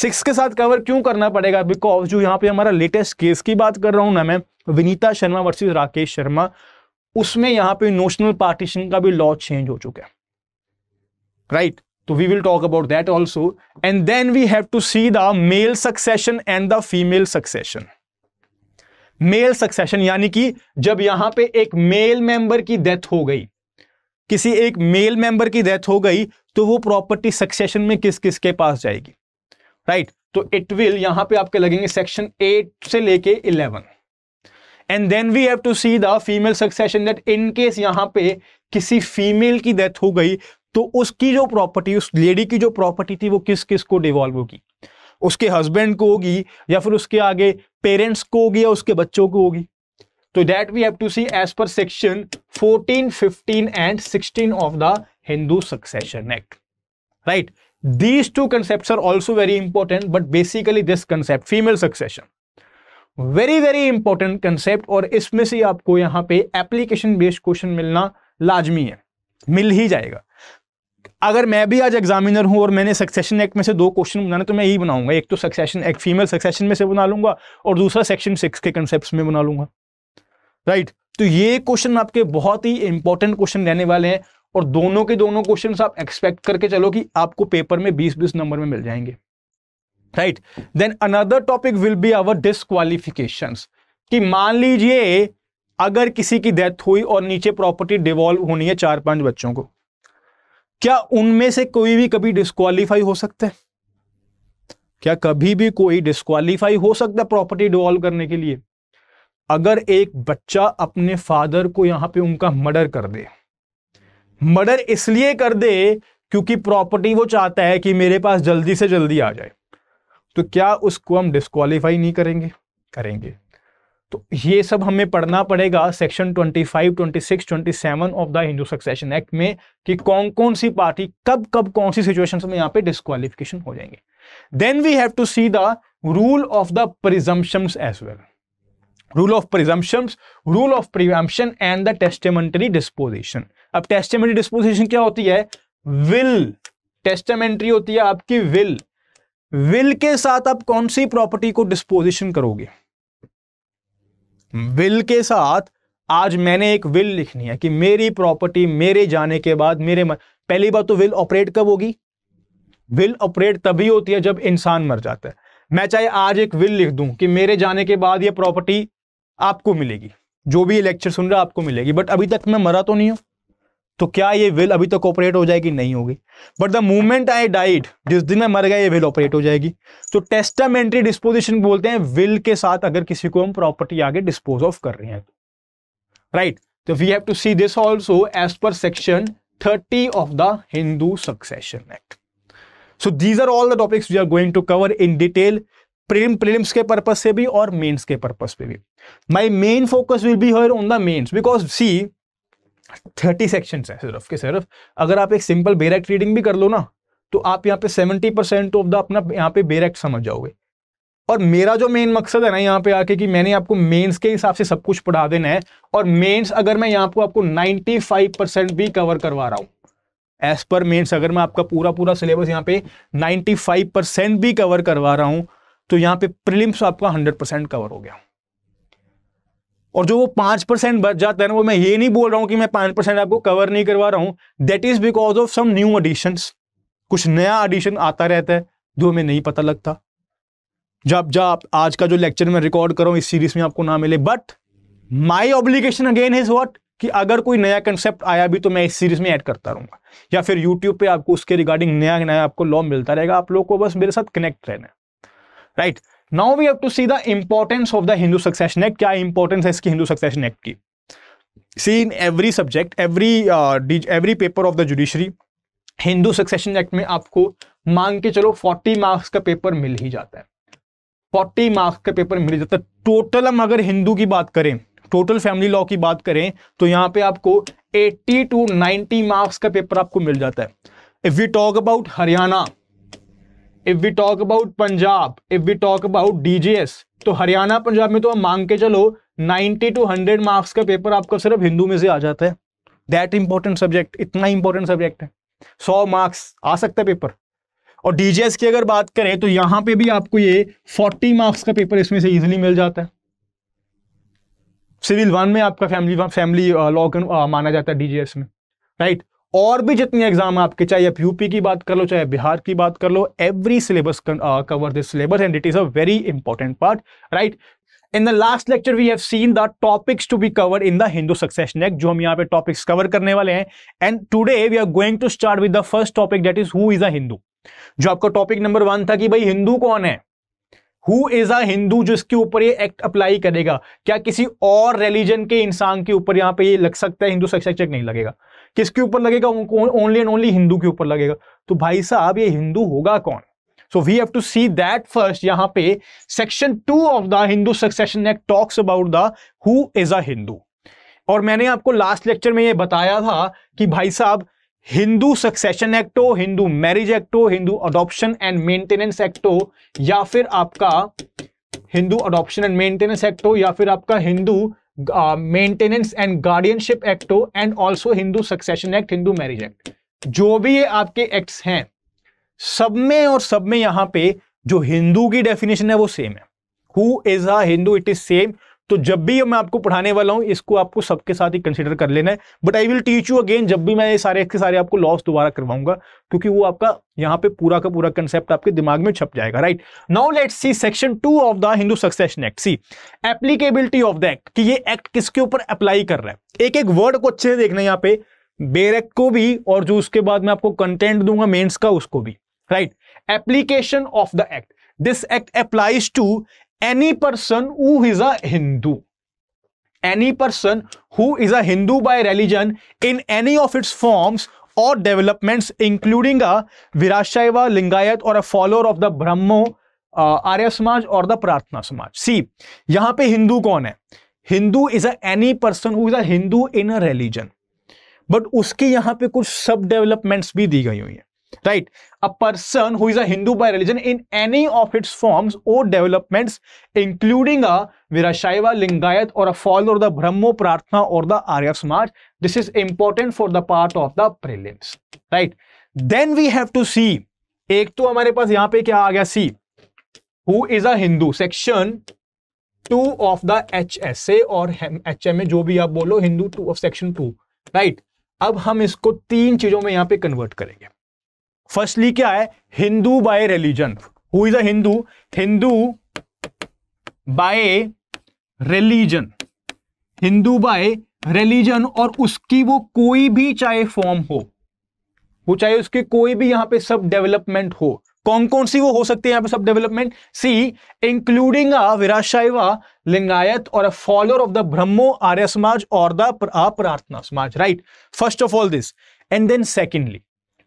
सिक्स के साथ कवर क्यों करना पड़ेगा बिकॉज जो यहाँ पे हमारा लेटेस्ट केस की बात कर रहा हूं ना मैं विनीता शर्मा वर्सिज राकेश शर्मा उसमें यहां पे नोशनल पार्टीशन का भी लॉ चेंज हो चुका है राइट तो we will talk about that also and then we have to see the male succession and the female succession male succession यानी कि जब यहां पे एक मेल मेंबर की डेथ हो गई किसी एक मेल मेंबर की डेथ हो गई तो वो प्रॉपर्टी सक्सेशन में किस किस के पास जाएगी राइट right? तो इट विल यहां पे आपके लगेंगे सेक्शन एट से लेके eleven and then we have to see the female succession that in case यहाँ पे किसी फीमेल की डेथ हो गई तो उसकी जो प्रॉपर्टी उस लेडी की जो प्रॉपर्टी थी वो किस किस को डिवॉल्व होगी उसके हस्बैंड को होगी या फिर उसके आगे पेरेंट्स को होगी या उसके बच्चों को होगी तो that we have to see as per section 14, 15 and 16 of the Hindu succession act right these two concept are also very important but basically this concept female succession very very important concept और इसमें से आपको यहां पे application based question मिलना लाजमी है मिल ही जाएगा अगर मैं भी आज एग्जामिनर हूं और मैंने सक्सेशन एक्ट में से दो क्वेश्चन बनाने तो मैं यही बनाऊंगा एक तो सक्सेशन एक्ट फीमेल सक्सेशन में से बना लूंगा और दूसरा सेक्शन सिक्स के कंसेप्ट में बना लूंगा राइट right. तो ये क्वेश्चन आपके बहुत ही इंपॉर्टेंट क्वेश्चन रहने वाले हैं और दोनों के दोनों क्वेश्चन आप एक्सपेक्ट करके चलो कि आपको पेपर में बीस बीस नंबर में मिल जाएंगे right then another topic will be our disqualification कि मान लीजिए अगर किसी की डेथ हुई और नीचे प्रॉपर्टी डिवॉल्व होनी है चार पांच बच्चों को क्या उनमें से कोई भी कभी डिस्कालीफाई हो सकता है क्या कभी भी कोई डिस्कालीफाई हो सकता है प्रॉपर्टी डिवॉल्व करने के लिए अगर एक बच्चा अपने फादर को यहां पे उनका मर्डर कर दे मर्डर इसलिए कर दे क्योंकि प्रॉपर्टी वो चाहता है कि मेरे पास जल्दी से जल्दी आ जाए तो क्या उसको हम डिस्कालीफाई नहीं करेंगे करेंगे तो ये सब हमें पढ़ना पड़ेगा section 25, 26, 27 of the Hindu succession act में कि कौन कौन सी पार्टी कब कब कौन सी सिचुएशन में यहाँ पे डिस्कालिफिकेशन हो जाएंगे then we have to see the rule of the presumptions as well rule of presumptions rule of presumption and the testamentary disposition अब टेस्टेमेंटरी डिस्पोजिशन क्या होती है विल टेस्टमेंट्री होती है आपकी विल विल के साथ आप कौन सी प्रॉपर्टी को डिस्पोजिशन करोगे विल के साथ आज मैंने एक विल लिखनी है कि मेरी प्रॉपर्टी मेरे जाने के बाद मेरे मर... पहली बात तो विल ऑपरेट कब होगी विल ऑपरेट तभी होती है जब इंसान मर जाता है मैं चाहे आज एक विल लिख दूं कि मेरे जाने के बाद ये प्रॉपर्टी आपको मिलेगी जो भी लेक्चर सुन रहा है आपको मिलेगी बट अभी तक मैं मरा तो नहीं हूं तो क्या ये विल अभी तक तो ऑपरेट हो जाएगी नहीं होगी but the moment I died जिस दिन मैं मर गया ये विल ऑपरेट हो जाएगी तो टेस्टामेंट्री डिस्पोजिशन बोलते हैं विल के साथ अगर किसी को हम प्रॉपर्टी आगे डिस्पोज ऑफ कर रहे हैं राइट तो we have to see this also as per section thirty of the Hindu succession act so these are all the topics we are going to cover in detail प्रेम prelims के purpose से भी और mains के purpose पे भी my main focus will be here on the mains because see thirty section है सिर्फ के सिर्फ अगर आप एक सिंपल बेरेक्ट रीडिंग भी कर लो ना तो आप यहाँ पे सेवेंटी परसेंट ऑफ द अपना यहाँ पे बेरेक्ट समझ जाओगे और मेरा जो मेन मकसद है ना यहाँ पे आके कि मैंने आपको मेंस के हिसाब से सब कुछ पढ़ा देना है और मेंस अगर मैं यहाँ पर आपको 95 परसेंट भी कवर करवा रहा हूँ एज पर मेंस अगर मैं आपका पूरा पूरा सिलेबस यहाँ पे 95 परसेंट भी कवर करवा रहा हूँ तो यहाँ पे प्रिलिम्स आपका 100 परसेंट कवर हो गया और जो वो पांच परसेंट बच जाता है ना वो मैं ये नहीं बोल रहा हूं कि मैं पांच परसेंट आपको कवर नहीं करवा रहा हूं that is because of some new addition कुछ नया एडिशन आता रहता है जो हमें नहीं पता लगता जब जब आज का जो लेक्चर मैं रिकॉर्ड कर इस सीरीज में आपको ना मिले but my obligation again is what कि अगर कोई नया कंसेप्ट आया भी तो मैं इस सीरीज में ऐड करता रहूंगा या फिर यूट्यूब पे आपको उसके रिगार्डिंग नया नया आपको लॉ मिलता रहेगा आप लोग को बस मेरे साथ कनेक्ट रहना right right? Now we have to see the importance of the Hindu succession act क्या इंपॉर्टेंस है इसकी हिंदू सक्सेशन एक्ट की see in every subject every every paper of the judiciary Hindu succession act में आपको मांग के चलो 40 मार्क्स का पेपर मिल ही जाता है 40 मार्क्स का पेपर मिल जाता है टोटल हम अगर हिंदू की बात करें टोटल फैमिली लॉ की बात करें तो यहाँ पे आपको 80 टू 90 मार्क्स का पेपर आपको मिल जाता है if we talk about Haryana if we talk about Punjab if we talk about DGS तो हरियाणा पंजाब में तो हम मांग के चलो 90 टू 100 मार्क्स का पेपर आपका सिर्फ हिंदू में से आ जाता है दैट इंपॉर्टेंट सब्जेक्ट इतना इंपॉर्टेंट सब्जेक्ट है सौ मार्क्स आ सकता है पेपर और डीजीएस की अगर बात करें तो यहां पे भी आपको ये 40 मार्क्स का पेपर इसमें से इजिली मिल जाता है सिविल वन में आपका फैमिली फैमिली लॉ माना जाता है डीजीएस में राइट और भी जितने एग्जाम आपके चाहे आप यूपी की बात कर लो चाहे बिहार की बात कर लो every syllabus cover this syllabus and it is a very important part right in the last lecture we have seen the topics to be cover in the Hindu succession act जो हम यहाँ पे टॉपिक्स कवर करने वाले हैं and today we are going to start with the first topic that is who is a Hindu जो आपका topic number one था कि भाई हिंदू कौन है हु इज अ हिंदू जो इसके ऊपर ये एक्ट अप्लाई करेगा क्या किसी और रिलीजन के इंसान के ऊपर यहाँ पे ये लग सकता है हिंदू सक्सेशन एक्ट नहीं लगेगा किसके ऊपर लगेगा ओनली एंड ओनली हिंदू के ऊपर लगेगा तो भाई साहब ये हिंदू होगा कौन so we have to see that first यहां पे section two of the Hindu succession act talks about the who is a Hindu और मैंने आपको लास्ट लेक्चर में ये बताया था कि भाई साहब हिंदू सक्सेशन एक्ट हो हिंदू मैरिज एक्ट हो Hindu adoption and maintenance act हो या फिर आपका Hindu adoption and maintenance act हो या फिर आपका Hindu maintenance and guardianship act हो and also Hindu succession act Hindu marriage act जो भी ये आपके एक्ट्स हैं सब में और सब में यहां पे जो हिंदू की डेफिनेशन है वो सेम है who is a Hindu it is same तो जब भी मैं आपको पढ़ाने वाला हूं इसको आपको सबके साथ ही कंसिडर कर लेना है but I will teach you again जब भी मैं ये सारे के सारे आपको लॉस दोबारा करवाऊंगा क्योंकि वो आपका यहाँ पे पूरा का पूरा कंसेप्ट आपके दिमाग में छप जाएगा right now let see section two of the Hindu succession act see applicability of the act कि ये एक्ट किसके ऊपर अप्लाई कर रहा है एक एक वर्ड को अच्छे से देखना यहाँ पे बेर एक्ट को भी और जो उसके बाद मैं आपको कंटेंट दूंगा मेन्स का उसको भी right application of the act this act applies to any person is a Hindu any person who is a Hindu by religion in any of its forms or developments including a Virashaiva Lingayat or a follower of the Brahmo Arya Samaj or the Prarthana समाज सी यहां पे हिंदू कौन है Hindu is a any person who is a Hindu in a religion but उसकी यहां पे कुछ सब डेवलपमेंट्स भी दी गई हुई है right a person who is a Hindu by religion in any of its forms or developments including a Virashaiva Lingayat or a follower the ब्रह्मो प्रार्थना और the Arya Samaj this is important for the part of the prelims right then we have to see एक तो हमारे पास यहां पे क्या आ गया see who is a Hindu section two of the H S A और एच एम ए जो भी आप बोलो Hindu two of section two right अब हम इसको तीन चीजों में यहां पे कन्वर्ट करेंगे फर्स्टली क्या है Hindu by religion who is a Hindu Hindu by religion Hindu by religion और उसकी वो कोई भी चाहे फॉर्म हो वो चाहे उसके कोई भी यहां पे सब डेवलपमेंट हो कौन कौन सी वो हो सकती है यहां पे सब developments including a Virashaiva Lingayat or a follower of the Brahmo Arya Samaj or the Prarthana Samaj right first of all this and then secondly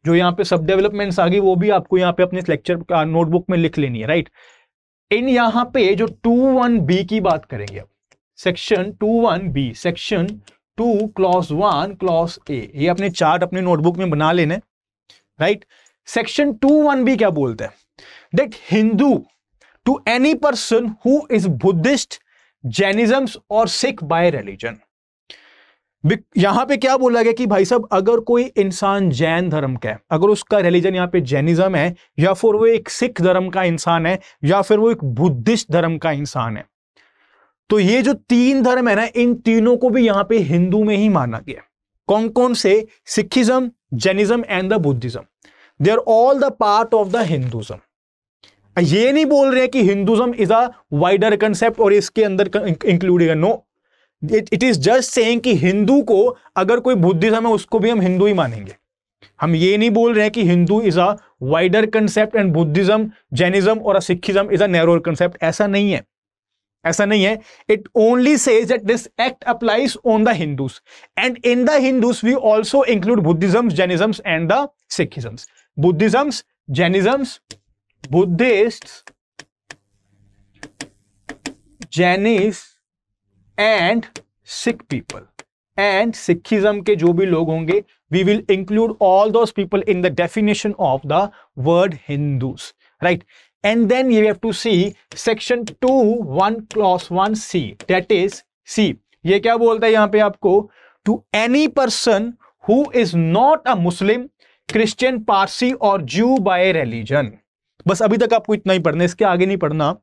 जो यहाँ पे सब डेवलपमेंट्स आ गई वो भी आपको यहाँ पे अपने लेक्चर नोटबुक में लिख लेनी है राइट इन यहाँ पे जो टू वन बी की बात करेंगे section two one B section two clause one clause A ये अपने चार्ट अपने नोटबुक में बना लेने right section two one B क्या बोलते हैं that Hindu two any person who is Buddhist Jainism और सिख बाय रिलीजन यहां पे क्या बोला गया कि भाई साहब अगर कोई इंसान जैन धर्म का है अगर उसका रिलीजन यहाँ पे जैनिज्म है या फिर वो एक सिख धर्म का इंसान है या फिर वो एक बुद्धिस्ट धर्म का इंसान है तो ये जो तीन धर्म है ना इन तीनों को भी यहाँ पे हिंदू में ही माना गया कौन कौन से Sikhism Jainism and the Buddhism they are all the part of the Hinduism ये नहीं बोल रहे कि Hinduism is a wider concept और इसके अंदर है no it is just saying कि हिंदू को अगर कोई बुद्धिज्म है उसको भी हम हिंदू ही मानेंगे हम ये नहीं बोल रहे हैं कि Hindu is a wider concept and Buddhism Jainism और Sikhism is a narrower concept ऐसा नहीं है ऐसा नहीं है it only says that this act applies on the Hindus and in the Hindus we also include Buddhism Jainism and the Sikhisms Buddhisms Jainisms Buddhist Jainist and Sikh people and Sikhism के जो भी लोग होंगे we will include all those people in the definition of the word Hindus right and then you have to see section two one clause one C that is see ये क्या बोलता है यहां पे आपको to any person who is not a Muslim Christian Parsi और Jew by religion बस अभी तक आपको इतना ही पढ़ना इसके आगे नहीं पढ़ना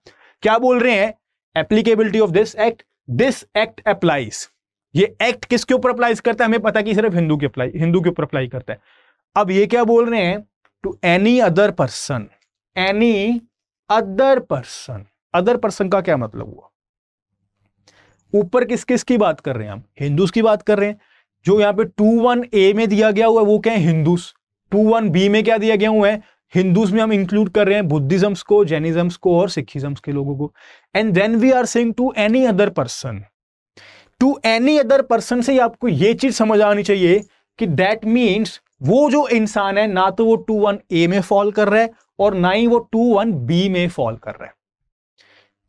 क्या बोल रहे हैं applicability of this act this act applies ये एक्ट किसके ऊपर अप्लाइज करता है हमें पता कि सिर्फ हिंदू के अप्लाई हिंदू के ऊपर अप्लाई करता है अब ये क्या बोल रहे हैं to any other person any other person other person का क्या मतलब हुआ ऊपर किस किस की बात कर रहे हैं हम हिंदूस की बात कर रहे हैं जो यहां पे टू वन ए में दिया गया हुआ है वो क्या है हिंदूस टू वन बी में क्या दिया गया हुआ है हिंदूज में हम इंक्लूड कर रहे हैं बुद्धिज्म्स को जैनिज्म्स को और सिखिज्म्स के लोगों को and then we are saying to any other person to any other person से आपको ये चीज समझ आनी चाहिए कि दैट मीन्स वो जो इंसान है ना तो वो टू वन ए में फॉल कर रहा है और ना ही वो टू वन बी में फॉल कर रहा है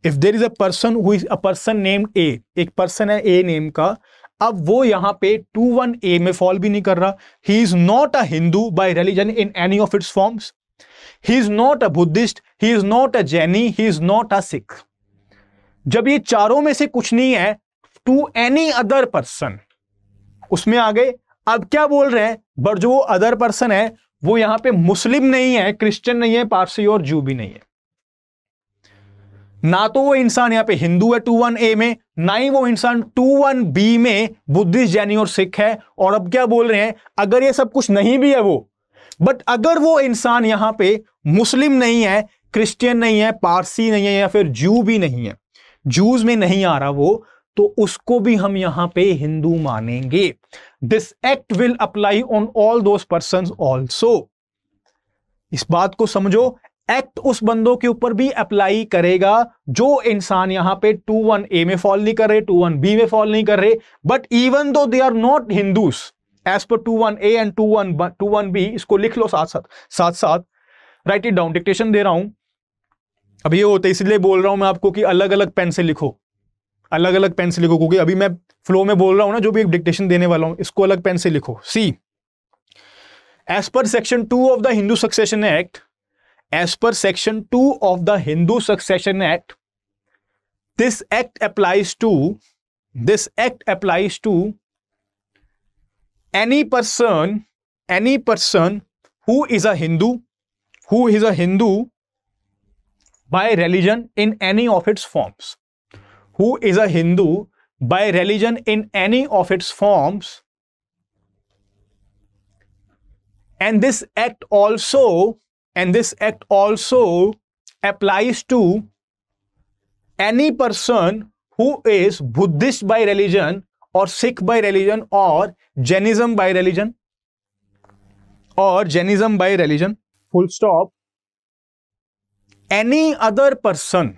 if there is a person who is a person name A एक पर्सन है ए नेम का अब वो यहां पे टू वन ए में फॉल भी नहीं कर रहा he is not a Hindu by religion in any of its forms he is not a Buddhist he is not a Jaina he is not a Sikh जब ये चारों में से कुछ नहीं है टू एनी अदर पर्सन उसमें आ गए अब क्या बोल रहे हैं बट जो वो अदर पर्सन है वो यहां पे मुस्लिम नहीं है क्रिश्चियन नहीं है पारसी और जू भी नहीं है ना तो वो इंसान यहां पे हिंदू है टू वन ए में ना ही वो इंसान टू वन बी में बुद्धिस्ट जैनी और सिख है और अब क्या बोल रहे हैं अगर ये सब कुछ नहीं भी है वो बट अगर वो इंसान यहां पे मुस्लिम नहीं है क्रिश्चियन नहीं है पारसी नहीं है या फिर जू भी नहीं है जूज में नहीं आ रहा वो तो उसको भी हम यहां पे हिंदू मानेंगे this act will apply on all those person also इस बात को समझो एक्ट उस बंदों के ऊपर भी अप्लाई करेगा जो इंसान यहां पे टू वन ए में फॉल नहीं कर रहे टू वन बी में फॉल नहीं कर रहे but even though they are not Hindus as per two one A and two one two one B इसको लिख लो साथ साथ साथ साथ राइट इट डाउन डिक्टेशन दे रहा हूं अभी ये होता है इसलिए बोल रहा हूं मैं आपको कि अलग अलग पेन से लिखो अलग अलग पेन से लिखो क्योंकि अभी मैं फ्लो में बोल रहा हूं ना जो भी एक डिक्टेशन देने वाला हूं इसको अलग पेन से लिखो see as per section two of the Hindu succession act as per section two of the Hindu succession act this act applies to this act applies to any person, any person who is a Hindu, who is a Hindu by religion in any of its forms, who is a Hindu by religion in any of its forms, and this act also, and this act also applies to any person who is Buddhist by religion or Sikh by religion or Jainism by religion or Jainism by religion full stop any other person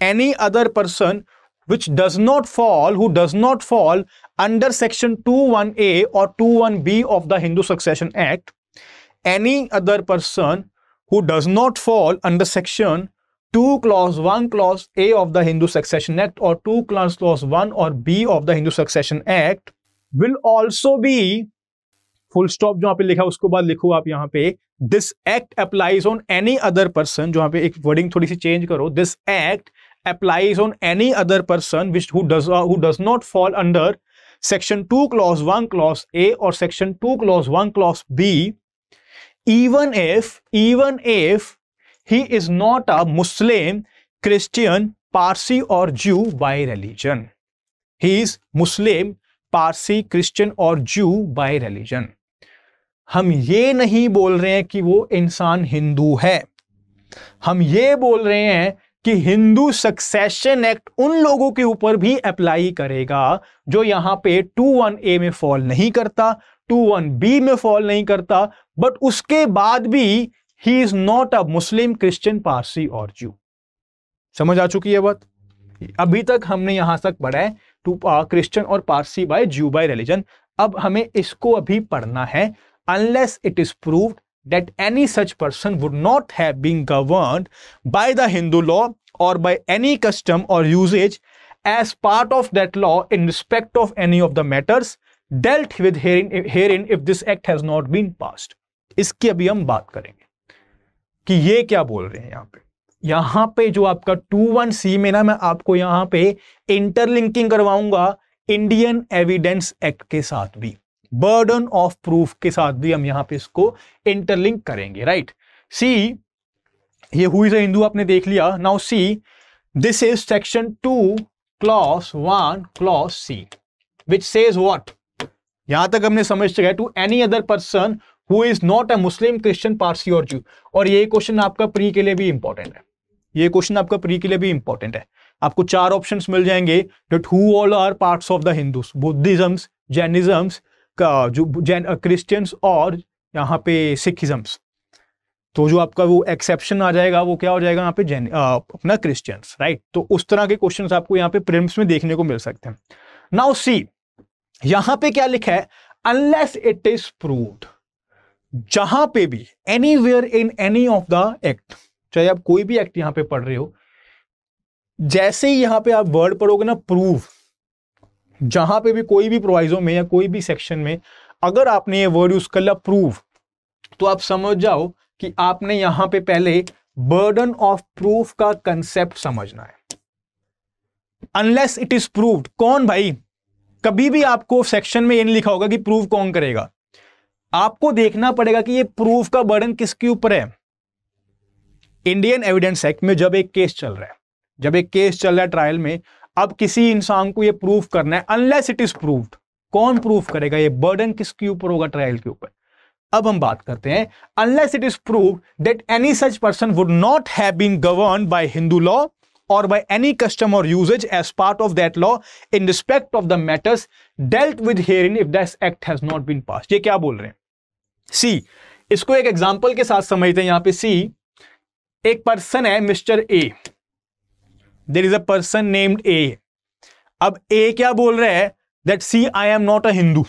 any other person which does not fall who does not fall under section two one a or two one b of the Hindu Succession Act any other person who does not fall under section two clause one clause A of the Hindu succession act और two clause clause one और B of the Hindu succession act will also be full stop जो पे लिखा उसको बाद लिखो आप यहाँ पे this act applies on any other person जो पे एक वर्डिंग थोड़ी सी चेंज करो this act applies on any other person which who does not fall under section two clause one clause A और section two clause one clause B even if even if he is not a Muslim Christian Parsi और Jew by religion he is Muslim Parsi Christian or Jew by religion हम ये नहीं बोल रहे हैं कि वो इंसान हिंदू है हम ये बोल रहे हैं कि हिंदू सक्सेशन एक्ट उन लोगों के ऊपर भी अप्लाई करेगा जो यहां पे टू वन ए में फॉल नहीं करता टू वन बी में फॉल नहीं करता बट उसके बाद भी he is not a Muslim Christian Parsi और जू समझ आ चुकी है बात अभी तक हमने यहां तक पढ़ा है to Christian or Parsi by Jew by religion अब हमें इसको अभी पढ़ना है unless it is prove that any such person would not have been govern by the Hindu law or by any custom or usage as part of that law in respect of any of the matters dealt with herein if this act has not been pass इसकी अभी हम बात करेंगे कि ये क्या बोल रहे हैं यहाँ पे यहाँ पे जो आपका टू वन सी में ना मैं आपको यहाँ पे इंटरलिंकिंग करवाऊंगा इंडियन एविडेंस एक्ट के साथ भी बर्डन ऑफ प्रूफ के साथ भी हम यहाँ पे इसको इंटरलिंक करेंगे राइट सी ये हुई से हिंदू आपने देख लिया now see this is section two clause one clause C which says what यहां तक हमने समझ है to any other person who is not a Muslim Christian Parsi और जू और ये क्वेश्चन आपका प्री के लिए भी इंपॉर्टेंट है ये क्वेश्चन आपका प्री के लिए भी इंपॉर्टेंट है आपको चार ऑप्शंस मिल जाएंगे that who all are parts of the Hindu Buddhisms Jainisms का जो क्रिश्चियंस uh, और यहाँ पे सिखिजम्स तो जो आपका वो एक्सेप्शन आ जाएगा वो क्या हो जाएगा यहाँ पे जैन uh, अपना क्रिश्चियंस राइट तो उस तरह के क्वेश्चन आपको यहाँ पे प्रिम्स में देखने को मिल सकते हैं नाउ सी यहाँ पे क्या लिखा है अनलेस इट इज प्रूव्ड जहां पे भी anywhere in any of the act चाहे आप कोई भी एक्ट यहां पे पढ़ रहे हो जैसे ही यहां पे आप वर्ड पढ़ोगे ना प्रूव जहां पे भी कोई भी प्रोवाइजो में या कोई भी सेक्शन में अगर आपने ये वर्ड यूज कर लिया प्रूव तो आप समझ जाओ कि आपने यहां पे पहले बर्डन ऑफ प्रूफ का कंसेप्ट समझना है अनलेस इट इज प्रूव्ड कौन भाई कभी भी आपको सेक्शन में ये नहीं लिखा होगा कि प्रूव कौन करेगा आपको देखना पड़ेगा कि ये प्रूफ का बर्डन किसके ऊपर है इंडियन एविडेंस एक्ट में जब एक केस चल रहा है जब एक केस चल रहा है ट्रायल में अब किसी इंसान को ये प्रूफ करना है अनलेस इट इज प्रूफ कौन प्रूफ करेगा ये बर्डन किसके ऊपर होगा ट्रायल के ऊपर अब हम बात करते हैं unless it is prove that any such person would not have been govern by Hindu law or by any custom or usage as part of that law in respect of the matters dealt with herein if this act has not been pass ये क्या बोल रहे हैं सी इसको एक example के साथ समझते हैं यहां पे सी एक पर्सन है mister A there is a person named A अब ए क्या बोल रहा है that see I am not a Hindu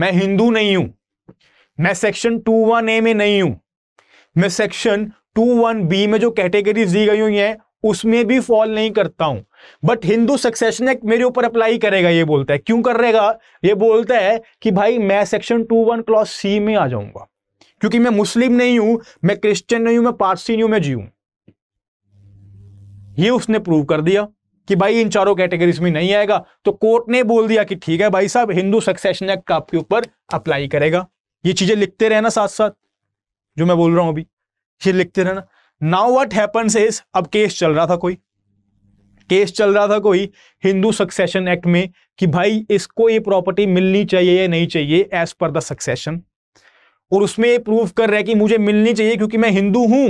मैं हिंदू नहीं हूं मैं सेक्शन टू वन ए में नहीं हूं मैं सेक्शन टू वन बी में जो कैटेगरी दी गई हुई है उसमें भी फॉल नहीं करता हूं बट हिंदू सक्सेशन एक्ट मेरे ऊपर अप्लाई करेगा ये बोलता है क्यों करेगा ये बोलता है कि भाई मैं section two one clause C में आ जाऊंगा क्योंकि मैं मुस्लिम नहीं हूं मैं क्रिश्चियन नहीं हूं मैं पारसी नहीं हूं मैं जी हूं ये उसने प्रूव कर दिया कि भाई इन चारों कैटेगरीज में नहीं आएगा तो कोर्ट ने बोल दिया कि ठीक है भाई साहब हिंदू सक्सेशन एक्ट आपके ऊपर अप्लाई करेगा ये चीजें लिखते रहना साथ साथ जो मैं बोल रहा हूं अभी ये लिखते रहना नाउ वट हैपन्स इज अब केस चल रहा था कोई केस चल रहा था कोई हिंदू सक्सेशन एक्ट में कि भाई इसको ये प्रॉपर्टी मिलनी चाहिए या नहीं चाहिए एज पर द सक्सेशन और उसमें ये प्रूव कर रहा है कि मुझे मिलनी चाहिए क्योंकि मैं हिंदू हूं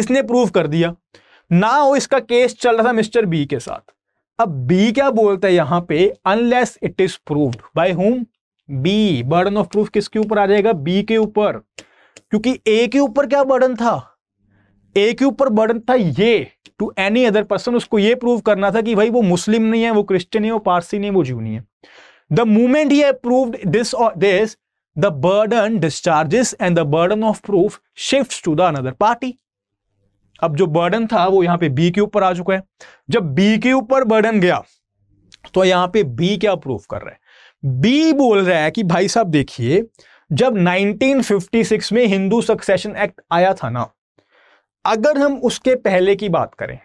इसने प्रूव कर दिया ना हो इसका केस चल रहा था मिस्टर बी के साथ अब बी क्या बोलता है यहां पे unless it is proved by whom be burden of proof किसके ऊपर आ जाएगा बी के ऊपर क्योंकि ए के ऊपर क्या बर्डन था ए के ऊपर बर्डन था ये टू एनी अदर पर्सन उसको ये प्रूव करना था कि भाई वो मुस्लिम नहीं है वो क्रिश्चियन है वो पारसी नहीं है वो जू नहीं है the moment he proved this और this the burden discharges and the burden of proof shift to the another party अब जो बर्डन था वो यहां पे बी के ऊपर आ चुका है जब बी के ऊपर बर्डन गया तो यहां पे बी क्या प्रूफ कर रहा है बी बोल रहा है कि भाई साहब देखिए जब 1956 में हिंदू सक्सेशन एक्ट आया था ना अगर हम उसके पहले की बात करें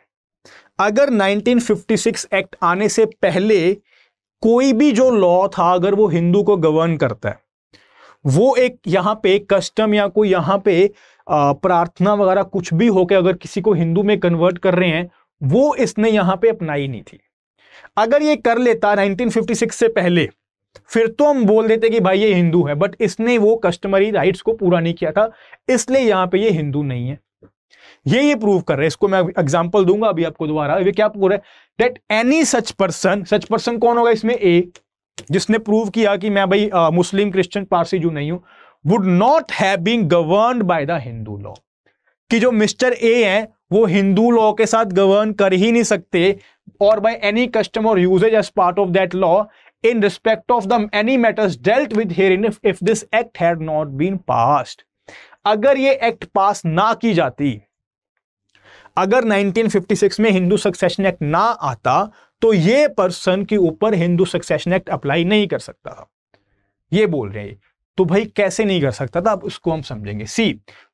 अगर 1956 एक्ट आने से पहले कोई भी जो लॉ था अगर वो हिंदू को गवर्न करता है वो एक यहाँ पे कस्टम या कोई यहाँ पे प्रार्थना वगैरह कुछ भी होके अगर किसी को हिंदू में कन्वर्ट कर रहे हैं वो इसने यहाँ पे अपनाई नहीं थी अगर ये कर लेता 1956 से पहले फिर तो हम बोल देते कि भाई ये हिंदू है बट इसने वो कस्टमरी राइट्स को पूरा नहीं किया था इसलिए यहाँ पे ये हिंदू नहीं है ये ये प्रूव कर रहे हैं इसको मैं एग्जाम्पल दूंगा अभी आपको दोबारा ये क्या बोल रहा है that any such person such person कौन होगा इसमें ए जिसने प्रूव किया कि मैं भाई आ, मुस्लिम क्रिश्चियन पारसी जू नहीं हूं would not have been govern by the Hindu law कि जो मिस्टर ए है वो हिंदू लॉ के साथ गवर्न कर ही नहीं सकते or by any custom or usage as part of that law in respect of the any matters dealt with herein इन if this act had not been passed अगर ये एक्ट पास ना की जाती अगर 1956 में हिंदू सक्सेशन एक्ट ना आता तो ये पर्सन के ऊपर हिंदू सक्सेशन एक्ट अप्लाई नहीं कर सकता ये बोल रहे हैं तो भाई कैसे नहीं कर सकता था अब उसको हम समझेंगे सी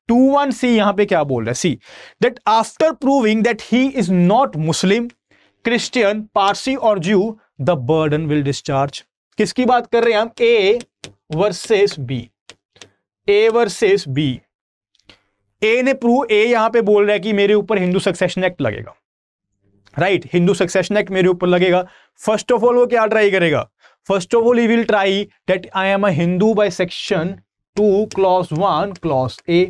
टू वन सी यहां पे क्या बोल रहा है see that after proving that he is not Muslim Christian Parsi or Jew the burden will discharge किसकी बात कर रहे हैं हम A versus B A versus B A ने प्रूव ए यहां पे बोल रहा है कि मेरे ऊपर हिंदू सक्सेशन एक्ट लगेगा राइट हिंदू सक्सेशन एक्ट मेरे ऊपर लगेगा फर्स्ट ऑफ ऑल वो क्या ट्राई करेगा first of all he will try that I am a Hindu by section two clause one clause A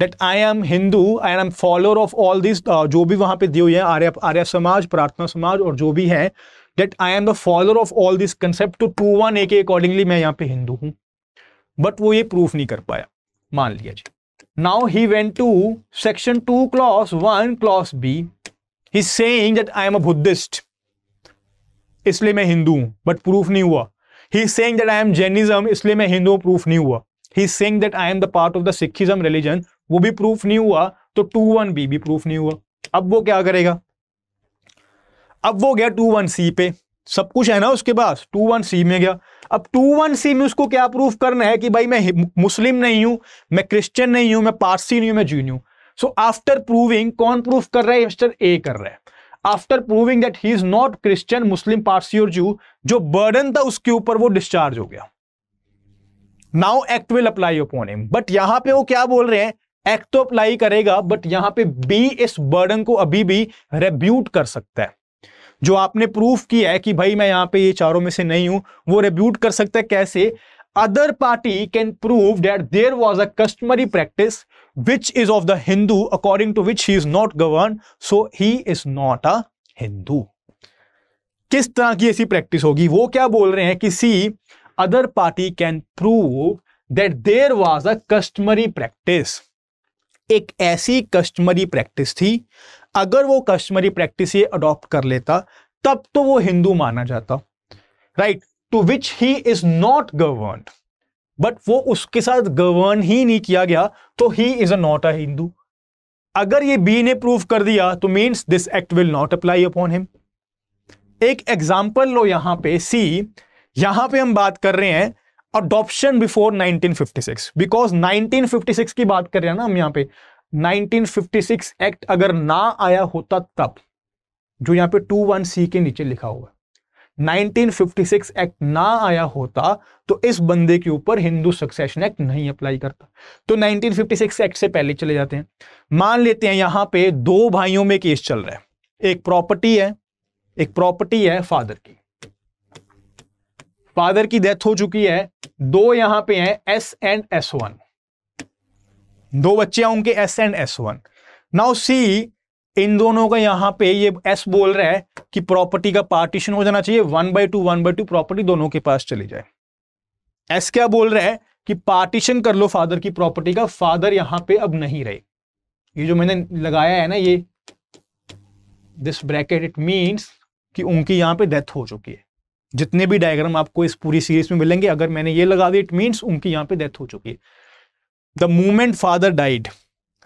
that I am Hindu I am follower of all this जो भी वहां पे दिए हुए हैं आर्य आर्य समाज प्रार्थना समाज और जो भी है that I am the follower of all this concept two two one A के अकॉर्डिंगली मैं यहाँ पे हिंदू हूं बट वो ये प्रूफ नहीं कर पाया मान लिया जी Now he went to section 2 clause 1 clause B. He's saying that I am a Buddhist. इसलिए मैं हिंदू हूं बट प्रूफ नहीं हुआ he saying that I am Jainism इसलिए मैं हिंदू प्रूफ नहीं हुआ he saying that I am the part of the Sikhism religion वो भी प्रूफ नहीं हुआ तो टू वन बी भी प्रूफ नहीं हुआ अब वो क्या करेगा अब वो गया टू वन सी पे सब कुछ है ना उसके पास टू वन सी में गया अब टू वन सी में उसको क्या प्रूफ करना है कि भाई मैं मुस्लिम नहीं हूं मैं क्रिश्चियन नहीं हूं मैं पारसी नहीं हूं मैं जून हूं सो आफ्टर प्रूविंग कौन प्रूफ कर रहा है मिस्टर ए कर रहा है After proving that he is not Christian, मुस्लिम पारसी और जू जो बर्डन था उसके ऊपर वो डिस्चार्ज हो गया now act will apply upon him but यहां पे वो क्या बोल रहे हैं एक्ट तो अप्लाई करेगा बट यहां पे बी इस बर्डन को अभी भी रेब्यूट कर सकता है जो आपने प्रूफ किया है कि भाई मैं यहाँ पे ये चारों में से नहीं हूं वो रिब्यूट कर सकते हैं कैसे other party can prove that there was a customary practice which is of the Hindu according to which he is not govern so he is not a Hindu किस तरह की ऐसी प्रैक्टिस होगी वो क्या बोल रहे हैं कि see other party can prove that there was a customary practice एक ऐसी कस्टमरी प्रैक्टिस थी अगर वो कस्टमरी प्रैक्टिस ये अडॉप्ट कर लेता तब तो वो हिंदू माना जाता right to which he is not govern but वो उसके साथ गवर्न ही नहीं किया गया तो he is a not a Hindu अगर ये बी ने प्रूव कर दिया तो means this act will not apply upon him एक एग्जाम्पल लो यहां पे सी यहां पे हम बात कर रहे हैं अडॉप्शन बिफोर 1956 बिकॉज 1956 की बात कर रहे हैं ना हम यहां पे 1956 एक्ट अगर ना आया होता तब जो यहाँ पे टू वन सी के नीचे लिखा हुआ है 1956 एक्ट ना आया होता तो इस बंदे के ऊपर हिंदू सक्सेशन एक्ट नहीं अप्लाई करता तो 1956 एक्ट से पहले चले जाते हैं मान लेते हैं यहां पे दो भाइयों में केस चल रहा है एक प्रॉपर्टी है एक प्रॉपर्टी है फादर की फादर की डेथ हो चुकी है दो यहां पे हैं एस एंड एस वन दो बच्चे होंगे S and S one now see इन दोनों का यहां पे ये एस बोल रहा है कि प्रॉपर्टी का पार्टीशन हो जाना चाहिए one by two one by two property दोनों के पास चली जाए एस क्या बोल रहा है कि पार्टीशन कर लो फादर की प्रॉपर्टी का फादर यहां पे अब नहीं रहे ये जो मैंने लगाया है ना ये दिस ब्रैकेट इट मीन्स कि उनकी यहां पे डेथ हो चुकी है जितने भी डायग्राम आपको इस पूरी सीरीज में मिलेंगे अगर मैंने ये लगा दी इट मीन्स उनकी यहां पे डेथ हो चुकी है the moment father died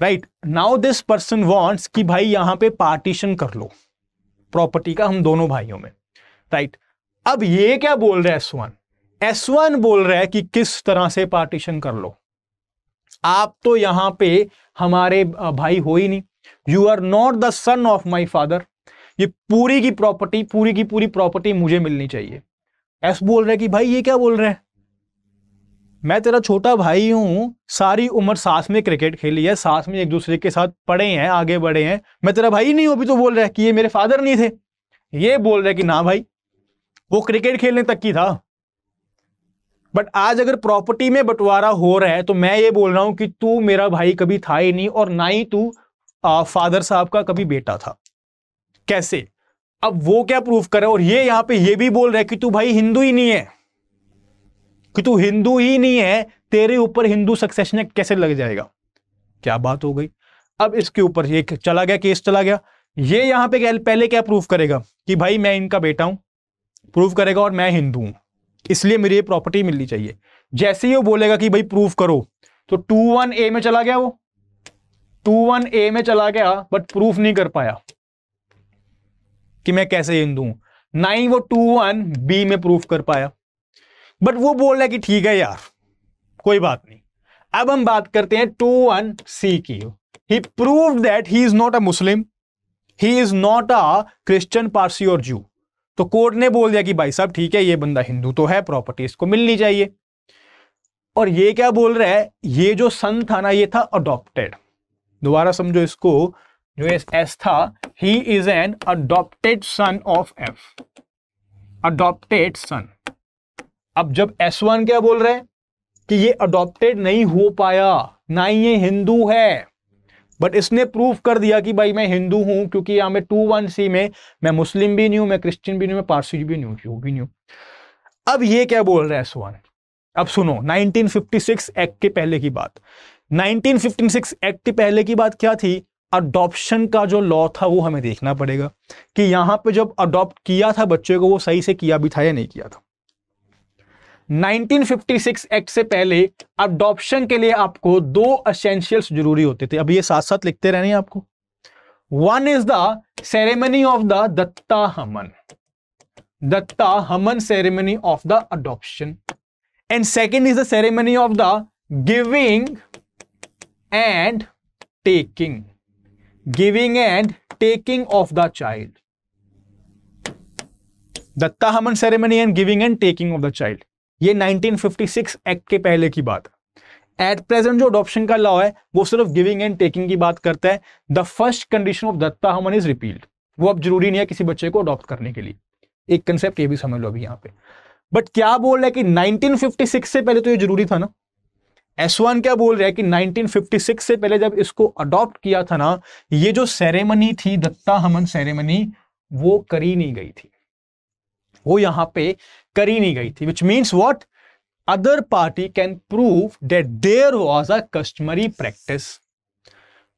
right now this person wants कि भाई यहां पे पार्टीशन कर लो प्रॉपर्टी का हम दोनों भाइयों में राइट right? अब ये क्या बोल रहा है एस वन एस वन बोल रहा है कि किस तरह से पार्टीशन कर लो आप तो यहां पे हमारे भाई हो ही नहीं you are not the son of my father ये पूरी की प्रॉपर्टी पूरी की पूरी प्रॉपर्टी मुझे मिलनी चाहिए एस बोल रहे कि भाई ये क्या बोल रहे हैं मैं तेरा छोटा भाई हूँ सारी उम्र साथ में क्रिकेट खेली है साथ में एक दूसरे के साथ पढ़े हैं आगे बढ़े हैं मैं तेरा भाई नहीं हूँ अभी तो बोल रहा है कि ये मेरे फादर नहीं थे ये बोल रहा है कि ना भाई वो क्रिकेट खेलने तक की था बट आज अगर प्रॉपर्टी में बंटवारा हो रहा है तो मैं ये बोल रहा हूं कि तू मेरा भाई कभी था ही नहीं और ना ही तू आ, फादर साहब का कभी बेटा था कैसे अब वो क्या प्रूफ करे और ये यहां पे ये भी बोल रहा है कि तू भाई हिंदू ही नहीं है कि तू हिंदू ही नहीं है तेरे ऊपर हिंदू सक्सेशन एक्ट कैसे लग जाएगा क्या बात हो गई अब इसके ऊपर एक चला गया केस चला गया ये यहां पे पहले क्या प्रूफ करेगा कि भाई मैं इनका बेटा हूं प्रूफ करेगा और मैं हिंदू हूं इसलिए मेरी ये प्रॉपर्टी मिलनी चाहिए जैसे ही वो बोलेगा कि भाई प्रूफ करो तो टू वन ए में चला गया वो टू वन ए में चला गया बट प्रूफ नहीं कर पाया कि मैं कैसे हिंदू हूं ना ही वो टू वन बी में प्रूफ कर पाया बट वो बोल रहा है कि ठीक है यार कोई बात नहीं अब हम बात करते हैं टू वन सी की he prove that he is not a Muslim he is not a Christian Parsi और जू तो कोर्ट ने बोल दिया कि भाई साहब ठीक है ये बंदा हिंदू तो है प्रॉपर्टी इसको मिलनी चाहिए और ये क्या बोल रहा है ये जो सन था ना ये था अडॉप्टेड दोबारा समझो इसको जो एस एस था he is an adopted son of F adopted son अब जब एस वन क्या बोल रहे हैं कि ये अडॉप्टेड नहीं हो पाया ना ही ये हिंदू है बट इसने प्रूफ कर दिया कि भाई मैं हिंदू हूं क्योंकि यहां में टू वन सी में मैं मुस्लिम भी नहीं हूं मैं क्रिश्चियन भी नहीं हूं मैं पारसी भी नहीं हूं भी नहीं हूं अब ये क्या बोल रहे हैं एस वन अब सुनो 1956 एक्ट के पहले की बात 1956 एक्ट के पहले की बात क्या थी अडॉप्शन का जो लॉ था वो हमें देखना पड़ेगा कि यहां पे जब अडॉप्ट किया था बच्चे को वो सही से किया भी था या नहीं किया था 1956 एक्ट से पहले अडॉप्शन के लिए आपको दो असेंशियल्स जरूरी होते थे अब ये साथ साथ लिखते रहने आपको one is the ceremony of the datta homam datta homam ceremony of the adoption and second is the ceremony of the giving and taking giving and taking of the child datta homam ceremony and giving and taking of the child ये 1956 act के पहले की बात है at present जो adoption का law है वो सिर्फ गिविंग एंड टेकिंग की बात करता है the first condition of datta homam is repealed वो अब जरूरी नहीं है किसी बच्चे को अडॉप्ट करने के लिए एक कंसेप्ट ये भी समझ लो अभी यहाँ पे बट क्या बोल रहा है कि 1956 से पहले तो ये जरूरी था ना एस वन क्या बोल रहा है कि 1956 से पहले जब इसको अडॉप्ट किया था ना ये जो सेरेमनी थी दत्ता हमन सेरेमनी वो करी नहीं गई थी वो यहां पे करी नहीं गई थी which means what other party can prove that there was a customary practice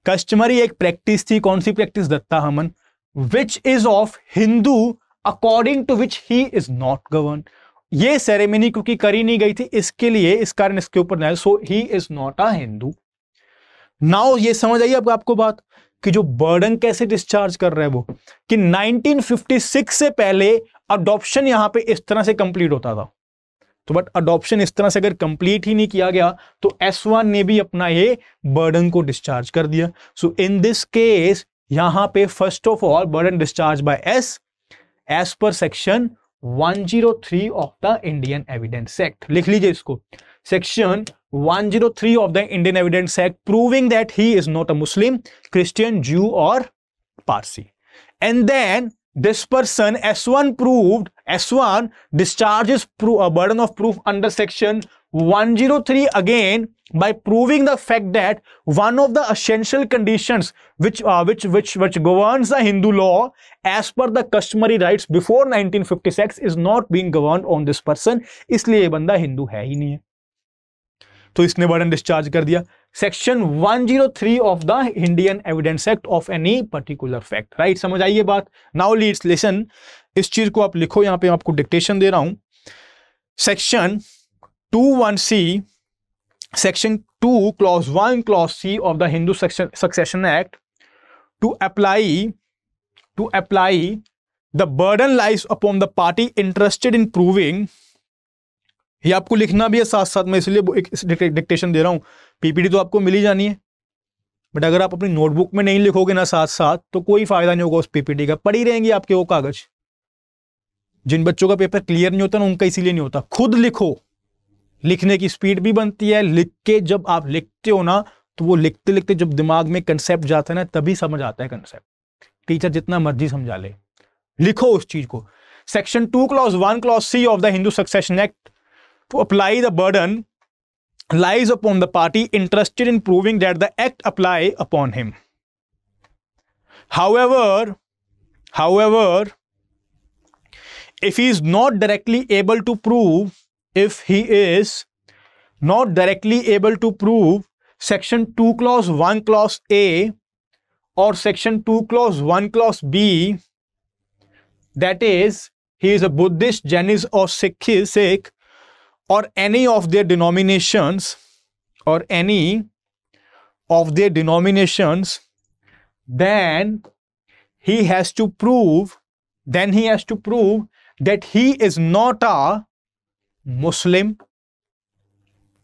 customary एक प्रैक्टिस थी कौन सी practice datta homam which is of Hindu according to which he is not govern ये सेरेमनी क्योंकि करी नहीं गई थी इसके लिए इस कारण इसके ऊपर so he is not a Hindu now ये समझ आई आपको, आपको बात कि जो बर्डन कैसे डिस्चार्ज कर रहे हैं वो कि 1956 से पहले अडॉप्शन यहां पे इस तरह से कंप्लीट होता था तो बट अडॉप्शन इस तरह से अगर कंप्लीट ही नहीं किया गया तो एस ने भी अपना ये बर्डन को डिस्चार्ज कर दिया सो इन दिस केस यहां पे first of all burden discharge by S as per section 103 of the Indian evidence act लिख लीजिए इसको section 103 of the Indian evidence act proving that he is not a Muslim Christian Jew और Parsi and then dispersion S1 proved S1 discharges pro a burden of proof under section 103 again by proving the fact that one of the essential conditions which uh, which which which governs the Hindu law as per the customary rights before 1956 is not being governed on this person इसलिए ये बंदा हिंदू है ही नहीं है तो इसने burden discharge कर दिया section 103 of the Indian evidence act of any particular fact right समझ आइए बात नाउ लीड्स लेसन इस चीज को आप लिखो यहां पे मैं आपको डिक्टेशन दे रहा हूं section two one C section two clause one clause C of the Hindu succession act to apply to apply the burden lies upon the party interested in proving ये आपको लिखना भी है साथ साथ में इसलिए एक डिक्टेशन दे रहा हूं पीपीटी तो आपको मिली जानी है बट अगर आप अपनी नोटबुक में नहीं लिखोगे ना साथ साथ तो कोई फायदा नहीं होगा उस पीपीटी का पड़ी रहेंगी आपके वो कागज जिन बच्चों का पेपर क्लियर नहीं होता ना उनका इसीलिए नहीं होता खुद लिखो लिखने की स्पीड भी बनती है लिख के जब आप लिखते हो ना तो वो लिखते लिखते जब दिमाग में कंसेप्ट जाता है ना तभी समझ आता है कंसेप्ट टीचर जितना मर्जी समझा ले लिखो उस चीज को section two clause one clause C of the Hindu succession act to apply the burden lies upon the party interested in proving that the act apply upon him. However, however, if he is not directly able to prove, if he is not directly able to prove section 2 clause 1 clause A or section 2 clause 1 clause B, that is, he is a Buddhist, Jainist or Sikh, Sikh or any of their denominations or any of their denominations then he has to prove then he has to prove that he is not a Muslim,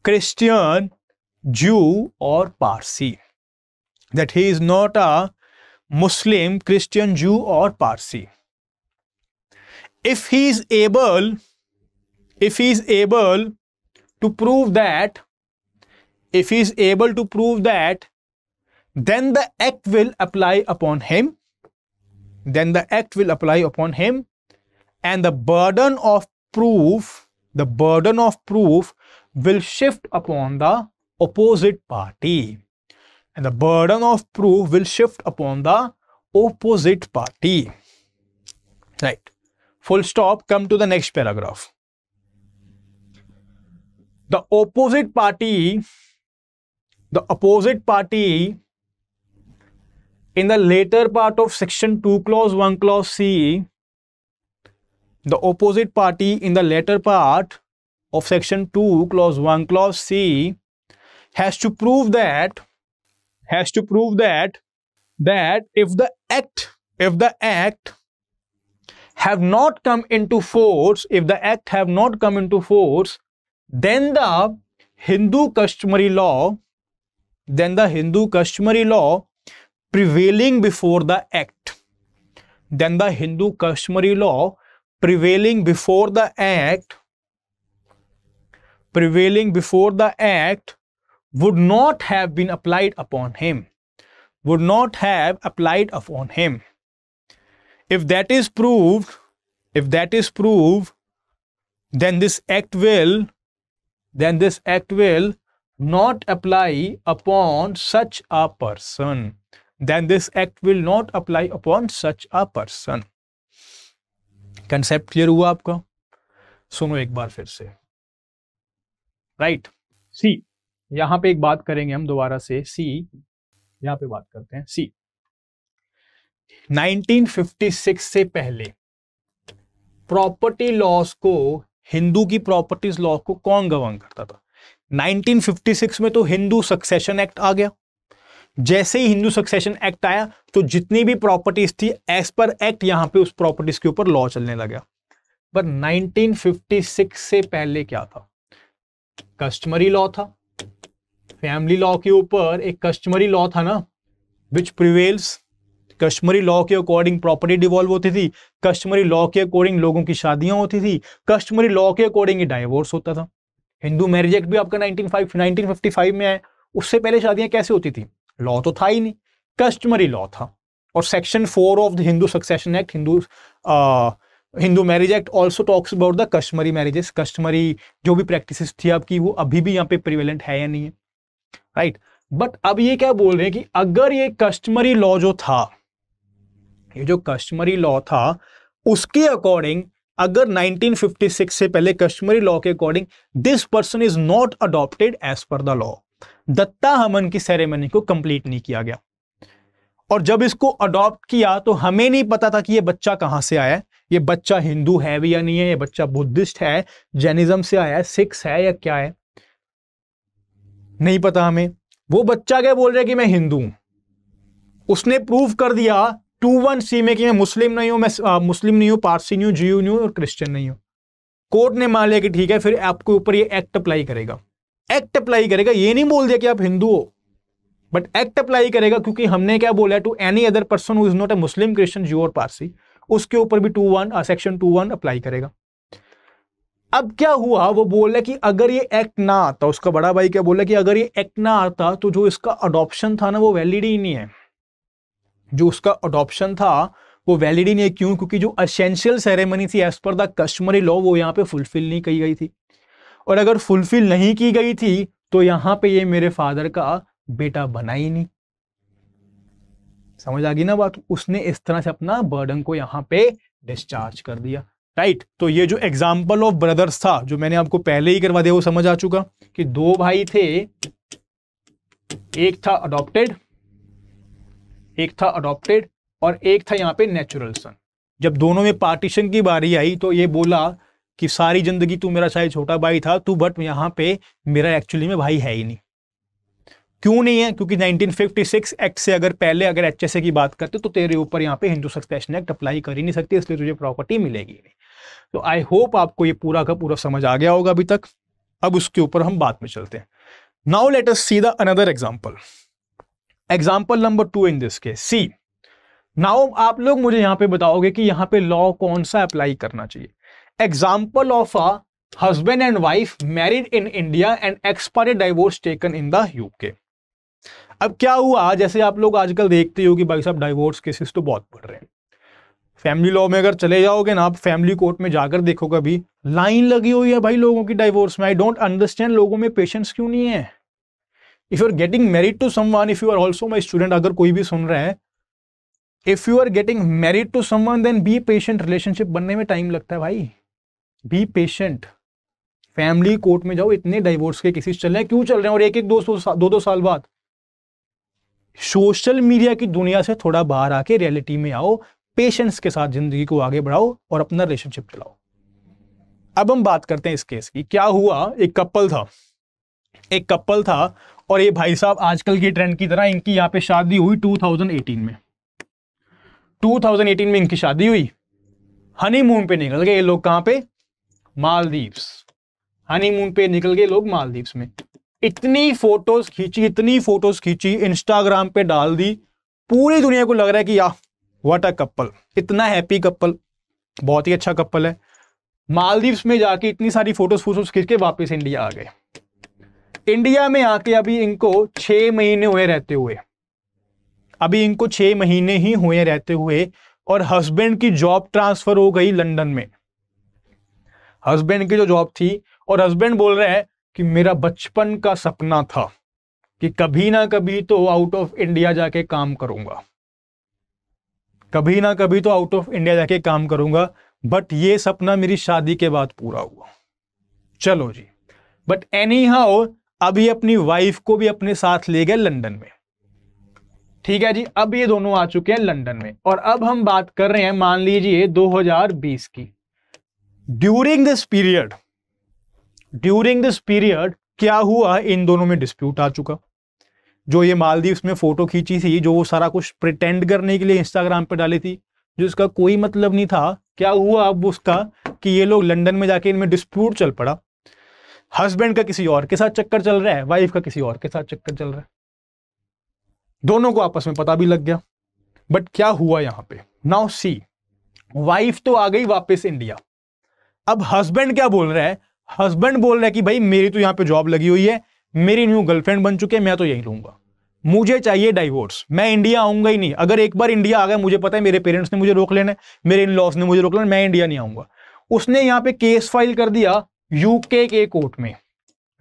Christian, Jew or Parsi. That he is not a Muslim, Christian, Jew or Parsi. If he is able if he is able to prove that, if he is able to prove that, then the act will apply upon him. Then the act will apply upon him. And the burden of proof, the burden of proof will shift upon the opposite party. And the burden of proof will shift upon the opposite party. Right. Full stop. Come to the next paragraph the opposite party the opposite party in the later part of section 2 clause 1 clause c the opposite party in the later part of section 2 clause 1 clause c has to prove that has to prove that that if the act if the act have not come into force if the act have not come into force then the Hindu customary law, then the Hindu customary law prevailing before the act. Then the Hindu customary law prevailing before the act, prevailing before the act would not have been applied upon him, would not have applied upon him. If that is proved, if that is proved, then this act will then this act will not apply upon such a person. Then this act will not apply upon such a person. Concept clear हुआ आपका सुनो एक बार फिर से right see यहां पे एक बात करेंगे हम दोबारा से सी यहां पे बात करते हैं सी 1956 से पहले प्रॉपर्टी लॉस को हिंदू की प्रॉपर्टीज लॉ को कौन गवर्न करता था 1956 में तो हिंदू सक्सेशन एक्ट आ गया जैसे ही हिंदू सक्सेशन एक्ट आया तो जितनी भी प्रॉपर्टीज थी एज पर एक्ट यहां पे उस प्रॉपर्टीज के ऊपर लॉ चलने लगा पर 1956 से पहले क्या था कस्टमरी लॉ था फैमिली लॉ के ऊपर एक कस्टमरी लॉ था ना विच प्रिवेल्स कश्मीरी लॉ के अकॉर्डिंग प्रॉपर्टी डिवॉल्व होती थी कश्मीरी लॉ के अकॉर्डिंग लोगों की शादियां होती थी कश्मीरी लॉ के अकॉर्डिंग ही डाइवोर्स होता था हिंदू मैरिज एक्ट भी आपका 1955 में है उससे पहले शादियां कैसे होती थी लॉ तो था ही नहीं कस्टमरी लॉ था और section four of the Hindu succession act Hindu Hindu marriage act also talks about the customary marriages customary जो भी प्रैक्टिस थी आपकी वो अभी भी यहाँ पे प्रिवेलेंट है या नहीं है राइट right? बट अब ये क्या बोल रहे हैं कि अगर ये कस्टमरी लॉ जो था ये जो कस्टमरी लॉ था उसके अकॉर्डिंग अगर 1956 से पहले कस्टमरी लॉ के according this person is not adopted as per the law datta homam की सेरेमनी को कंप्लीट नहीं किया गया और जब इसको अडॉप्ट किया तो हमें नहीं पता था कि ये बच्चा कहां से आया है ये बच्चा हिंदू है भी या नहीं है ये बच्चा बुद्धिस्ट है जैनिज्म से आया है सिक्स है या क्या है नहीं पता हमें वो बच्चा क्या बोल रहा है कि मैं हिंदू हूं उसने प्रूव कर दिया टू वन सी में कि मैं मुस्लिम नहीं हूं मैं आ, मुस्लिम नहीं हूं पारसी नहीं हूं जियो नहीं हूं और क्रिश्चियन नहीं हूं कोर्ट ने मान लिया कि ठीक है फिर आपके ऊपर ये एक्ट अप्लाई करेगा एक्ट अप्लाई करेगा ये नहीं बोल दिया कि आप हिंदू हो बट एक्ट अप्लाई करेगा क्योंकि हमने क्या बोला to any other person who is not a Muslim Christian Jew और पारसी उसके ऊपर भी two one section two one apply करेगा अब क्या हुआ वो बोल रहा है कि अगर ये एक्ट ना आता उसका बड़ा भाई क्या बोला कि अगर ये एक्ट ना आता तो जो इसका अडॉप्शन था ना वो वैलिड ही नहीं है जो उसका अडॉप्शन था वो वैलिड ही नहीं है क्यों क्योंकि जो असेंशियल सेरेमनी थी as per the customary law वो यहाँ पे फुलफिल नहीं की गई थी और अगर फुलफिल नहीं की गई थी तो यहाँ पे ये मेरे फादर का बेटा बना ही नहीं समझ आ गई ना बात उसने इस तरह से अपना बर्डन को यहाँ पे डिस्चार्ज कर दिया राइट right. तो ये जो एग्जाम्पल ऑफ ब्रदर्स था जो मैंने आपको पहले ही करवा दिया वो समझ आ चुका कि दो भाई थे एक था अडॉप्टेड एक था अडोप्टेड और एक था यहाँ पे नेचुरल सन जब दोनों में पार्टीशन की बारी आई तो ये बोला कि सारी जिंदगी तू मेरा शायद छोटा भाई था तू बट यहाँ पे मेरा एक्चुअली में भाई है ही नहीं क्यों नहीं है क्योंकि 1956 एक्ट से अगर पहले अगर एच की बात करते तो तेरे ऊपर यहाँ पे हिंदू सक्सेशन एक्ट अप्लाई कर ही नहीं सकती इसलिए तुझे प्रॉपर्टी मिलेगी नहीं तो आई होप आपको ये पूरा का पूरा समझ आ गया होगा अभी तक अब उसके ऊपर हम बात में चलते हैं now let us see the another example example number two in this case see now आप लोग मुझे यहां पे बताओगे कि यहाँ पे लॉ कौन सा अप्लाई करना चाहिए example of a husband and wife married in India and expire divorce taken in the UK अब क्या हुआ जैसे आप लोग आजकल देखते हो कि भाई साहब डाइवोर्स केसेस तो बहुत बढ़ रहे हैं फैमिली लॉ में अगर चले जाओगे ना आप फैमिली कोर्ट में जाकर देखोगे अभी लाइन लगी हुई है भाई लोगों की डाइवोर्स में आई डोंट अंडरस्टैंड लोगों में पेशेंस क्यों नहीं है if you are getting married to someone if you are also my student अगर कोई भी सुन रहे हैं if you are getting married to someone then be patient relationship बनने में टाइम लगता है भाई बी पेशेंट फैमिली कोर्ट में जाओ इतने डाइवोर्स के केसेस चल रहे हैं क्यों चल रहे हैं और एक एक दो दो दो साल बाद सोशल मीडिया की दुनिया से थोड़ा बाहर आके रियलिटी में आओ पेशेंस के साथ जिंदगी को आगे बढ़ाओ और अपना रिलेशनशिप चलाओ अब हम बात करते हैं इस केस की क्या हुआ एक कपल था एक कपल था और ये भाई साहब आजकल की ट्रेंड की तरह इनकी यहाँ पे शादी हुई 2018 में 2018 में इनकी शादी हुई हनीमून पे निकल गए ये लोग कहाँ पे मालदीव्स हनीमून पे निकल गए लोग मालदीव्स में इतनी फोटोज खींची इतनी फोटोज खींची इंस्टाग्राम पे डाल दी पूरी दुनिया को लग रहा है कि या वट अ कपल इतना हैप्पी कपल बहुत ही अच्छा कपल है मालदीव्स में जाके इतनी सारी फोटोज फोटोज खींच के वापस इंडिया आ गए इंडिया में आके अभी इनको छह महीने हुए रहते हुए अभी इनको छह महीने ही हुए रहते हुए और हस्बैंड की जॉब ट्रांसफ़र हो गई लंदन में हस्बैंड की जो जॉब थी और हस्बैंड बोल रहे हैं कि मेरा बचपन का सपना था कि कभी ना कभी तो आउट ऑफ इंडिया जाके काम करूंगा कभी ना कभी तो आउट ऑफ इंडिया जाके काम करूंगा बट ये सपना मेरी शादी के बाद पूरा हुआ चलो जी बट एनी हाउ अब ये अपनी वाइफ को भी अपने साथ ले गए लंदन में ठीक है जी अब ये दोनों आ चुके हैं लंदन में और अब हम बात कर रहे हैं मान लीजिए 2020 की during this period during this period क्या हुआ इन दोनों में डिस्प्यूट आ चुका जो ये मालदीव में फोटो खींची थी जो वो सारा कुछ प्रिटेंड करने के लिए इंस्टाग्राम पर डाली थी जिसका कोई मतलब नहीं था क्या हुआ अब उसका कि ये लोग लंदन में जाके इनमें डिस्प्यूट चल पड़ा हस्बैंड का किसी और के साथ चक्कर चल रहा है वाइफ का किसी और के साथ चक्कर चल रहा है दोनों को आपस में पता भी लग गया बट क्या हुआ यहां पे नाउ सी वाइफ तो आ गई वापस इंडिया अब हस्बैंड क्या बोल रहा है हस्बैंड बोल रहा है कि भाई मेरी तो यहां पे जॉब लगी हुई है मेरी न्यू गर्लफ्रेंड बन चुकी है मैं तो यही लूंगा मुझे चाहिए डाइवोर्स मैं इंडिया आऊंगा ही नहीं अगर एक बार इंडिया आ गया मुझे पता है मेरे पेरेंट्स ने मुझे रोक लेना मेरे इन लॉस ने मुझे रोक लेना मैं इंडिया नहीं आऊंगा उसने यहां पे केस फाइल कर दिया यूके के कोर्ट में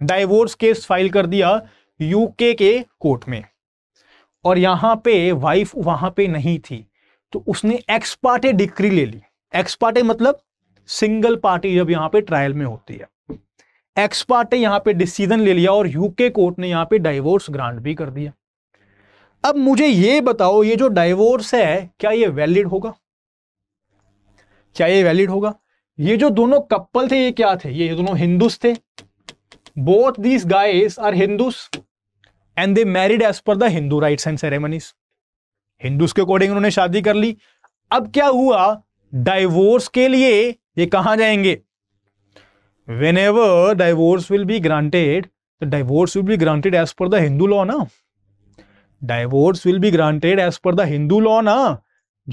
डाइवोर्स केस फाइल कर दिया यूके के कोर्ट में और यहां पे वाइफ वहां पे नहीं थी तो उसने एक्सपार्टे डिक्री ले ली एक्सपार्टे मतलब सिंगल पार्टी जब यहां पे ट्रायल में होती है एक्सपार्टे यहां पे डिसीजन ले लिया और यूके कोर्ट ने यहां पे डाइवोर्स ग्रांट भी कर दिया अब मुझे ये बताओ ये जो डाइवोर्स है क्या ये वैलिड होगा क्या ये वैलिड होगा ये जो दोनों कपल थे ये क्या थे ये दोनों हिंदुस थे both these guys are Hindus and they married as per the Hindu rites and ceremonies Hindus के अकॉर्डिंग उन्होंने शादी कर ली अब क्या हुआ डाइवोर्स के लिए ये कहां जाएंगे whenever divorce will be granted divorce will be granted as per the Hindu law ना divorce will be granted as per the Hindu law ना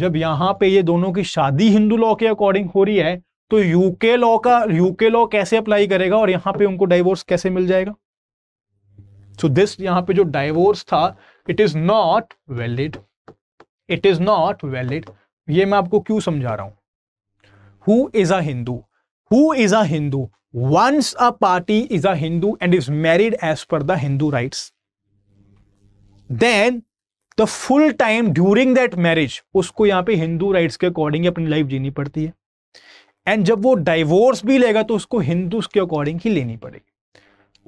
जब यहां पे ये दोनों की शादी हिंदू लॉ के अकॉर्डिंग हो रही है तो यूके लॉ का यूके लॉ कैसे अप्लाई करेगा और यहां पे उनको डाइवोर्स कैसे मिल जाएगा सो so दिस यहां पे जो डाइवोर्स था it is not valid it is not valid ये मैं आपको क्यों समझा रहा हूं who is a Hindu who is a Hindu once a party is a Hindu and is married as per the Hindu rites, then the full time during that marriage उसको यहां पे हिंदू राइट्स के अकॉर्डिंग अपनी लाइफ जीनी पड़ती है एंड जब वो डाइवोर्स भी लेगा तो उसको हिंदूस के अकॉर्डिंग ही लेनी पड़ेगी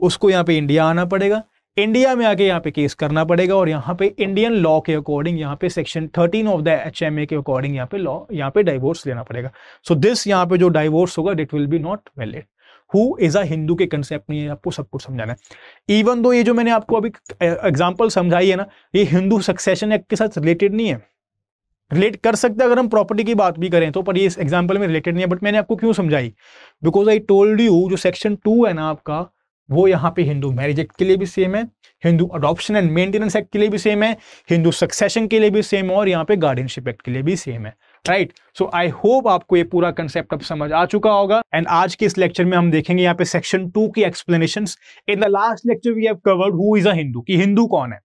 उसको यहाँ पे इंडिया आना पड़ेगा इंडिया में आके यहाँ पे केस करना पड़ेगा और यहाँ पे इंडियन लॉ के अकॉर्डिंग यहाँ पे section thirteen of the H M A के अकॉर्डिंग यहाँ पे लॉ यहाँ पे डाइवोर्स लेना पड़ेगा सो दिस यहाँ पे जो डाइवोर्स होगा it will be not valid who is a Hindu के कंसेप्ट में आपको सब कुछ समझाना है इवन दो ये जो मैंने आपको अभी एग्जाम्पल समझाई है ना ये हिंदू सक्सेशन एक्ट के साथ रिलेटेड नहीं है रिलेट कर सकते हैं अगर हम प्रॉपर्टी की बात भी करें तो पर ये इस एग्जाम्पल में रिलेटेड नहीं है बट मैंने आपको क्यों समझाई बिकॉज आई टोल्ड यू जो सेक्शन टू है ना आपका वो यहाँ पे हिंदू मैरिज एक्ट के लिए भी सेम है Hindu adoption and maintenance act के लिए भी सेम है हिंदू सक्सेशन के लिए भी सेम है और यहाँ पे गार्डियनशिप एक्ट के लिए भी सेम है राइट सो आई होप आपको ये पूरा कंसेप्ट अब समझ आ चुका होगा एंड आज के इस लेक्चर में हम देखेंगे यहाँ पे सेक्शन टू की explanation in the last lecture we have covered who is a Hindu कि हिंदू कौन है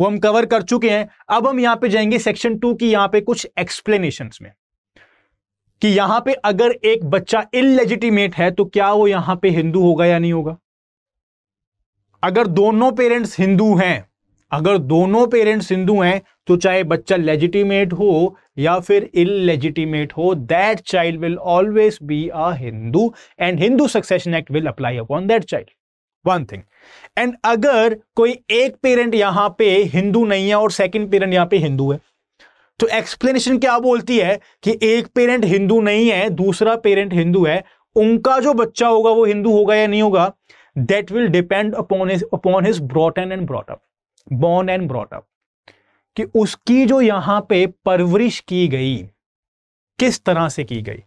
वो हम कवर कर चुके हैं अब हम यहां पे जाएंगे सेक्शन टू की यहां पे कुछ एक्सप्लेनेशन में कि यहां पे अगर एक बच्चा इलेजिटिमेट है तो क्या वो यहां पे हिंदू होगा या नहीं होगा अगर दोनों पेरेंट्स हिंदू हैं अगर दोनों पेरेंट्स हिंदू हैं तो चाहे बच्चा लेजिटिमेट हो या फिर इलेजिटिमेट हो that child will always be a Hindu and Hindu succession act will apply upon that child one thing and अगर कोई एक पेरेंट यहां पे हिंदू नहीं है और सेकंड पेरेंट यहां पे हिंदू है तो एक्सप्लेनेशन क्या बोलती है कि एक पेरेंट हिंदू नहीं है दूसरा पेरेंट हिंदू है उनका जो बच्चा होगा वो हिंदू होगा या नहीं होगा that will depend upon his upon his brought and and brought up born and brought up कि उसकी जो यहां पे परवरिश की गई किस तरह से की गई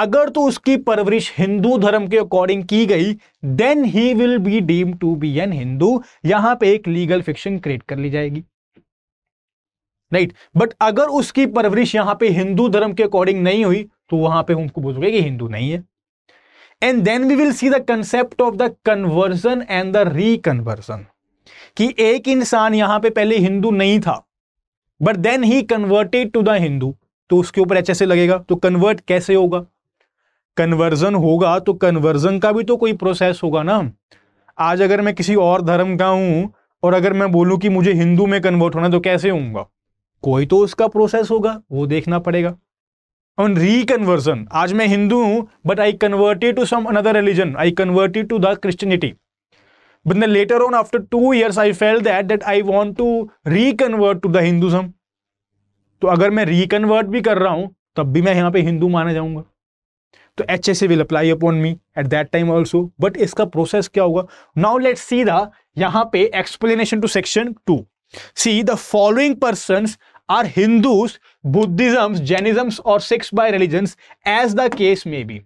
अगर तो उसकी परवरिश हिंदू धर्म के अकॉर्डिंग की गई then he will be deem to be an Hindu यहां पे एक लीगल फिक्शन क्रिएट कर ली जाएगी राइट right. बट अगर उसकी परवरिश यहां पे हिंदू धर्म के अकॉर्डिंग नहीं हुई तो वहां पे हमको बोल कि हिंदू नहीं है and then we will see the concept of the conversion and the reconversion कि एक इंसान यहां पे पहले हिंदू नहीं था but then he converted to the Hindu तो उसके ऊपर एच लगेगा तो कन्वर्ट कैसे होगा कन्वर्जन होगा तो कन्वर्जन का भी तो कोई प्रोसेस होगा ना आज अगर मैं किसी और धर्म का हूं और अगर मैं बोलूं कि मुझे हिंदू में कन्वर्ट होना तो कैसे होऊंगा कोई तो उसका प्रोसेस होगा वो देखना पड़ेगा ऑन रीकन्वर्जन आज मैं हिंदू हूं but I converted to some another religion I converted to the Christianity but the later on after two years I fell that that I want to reconvert to the Hinduism. तो अगर मैं reconvert भी कर रहा हूं तब भी मैं यहाँ पे हिंदू माना जाऊंगा तो H S A will apply upon me at that time also but इसका प्रोसेस क्या होगा नाउ लेट सी द पे explanation to section two see the following person are Hindus Buddhism Jainisms और Sikhs by religion as the case may be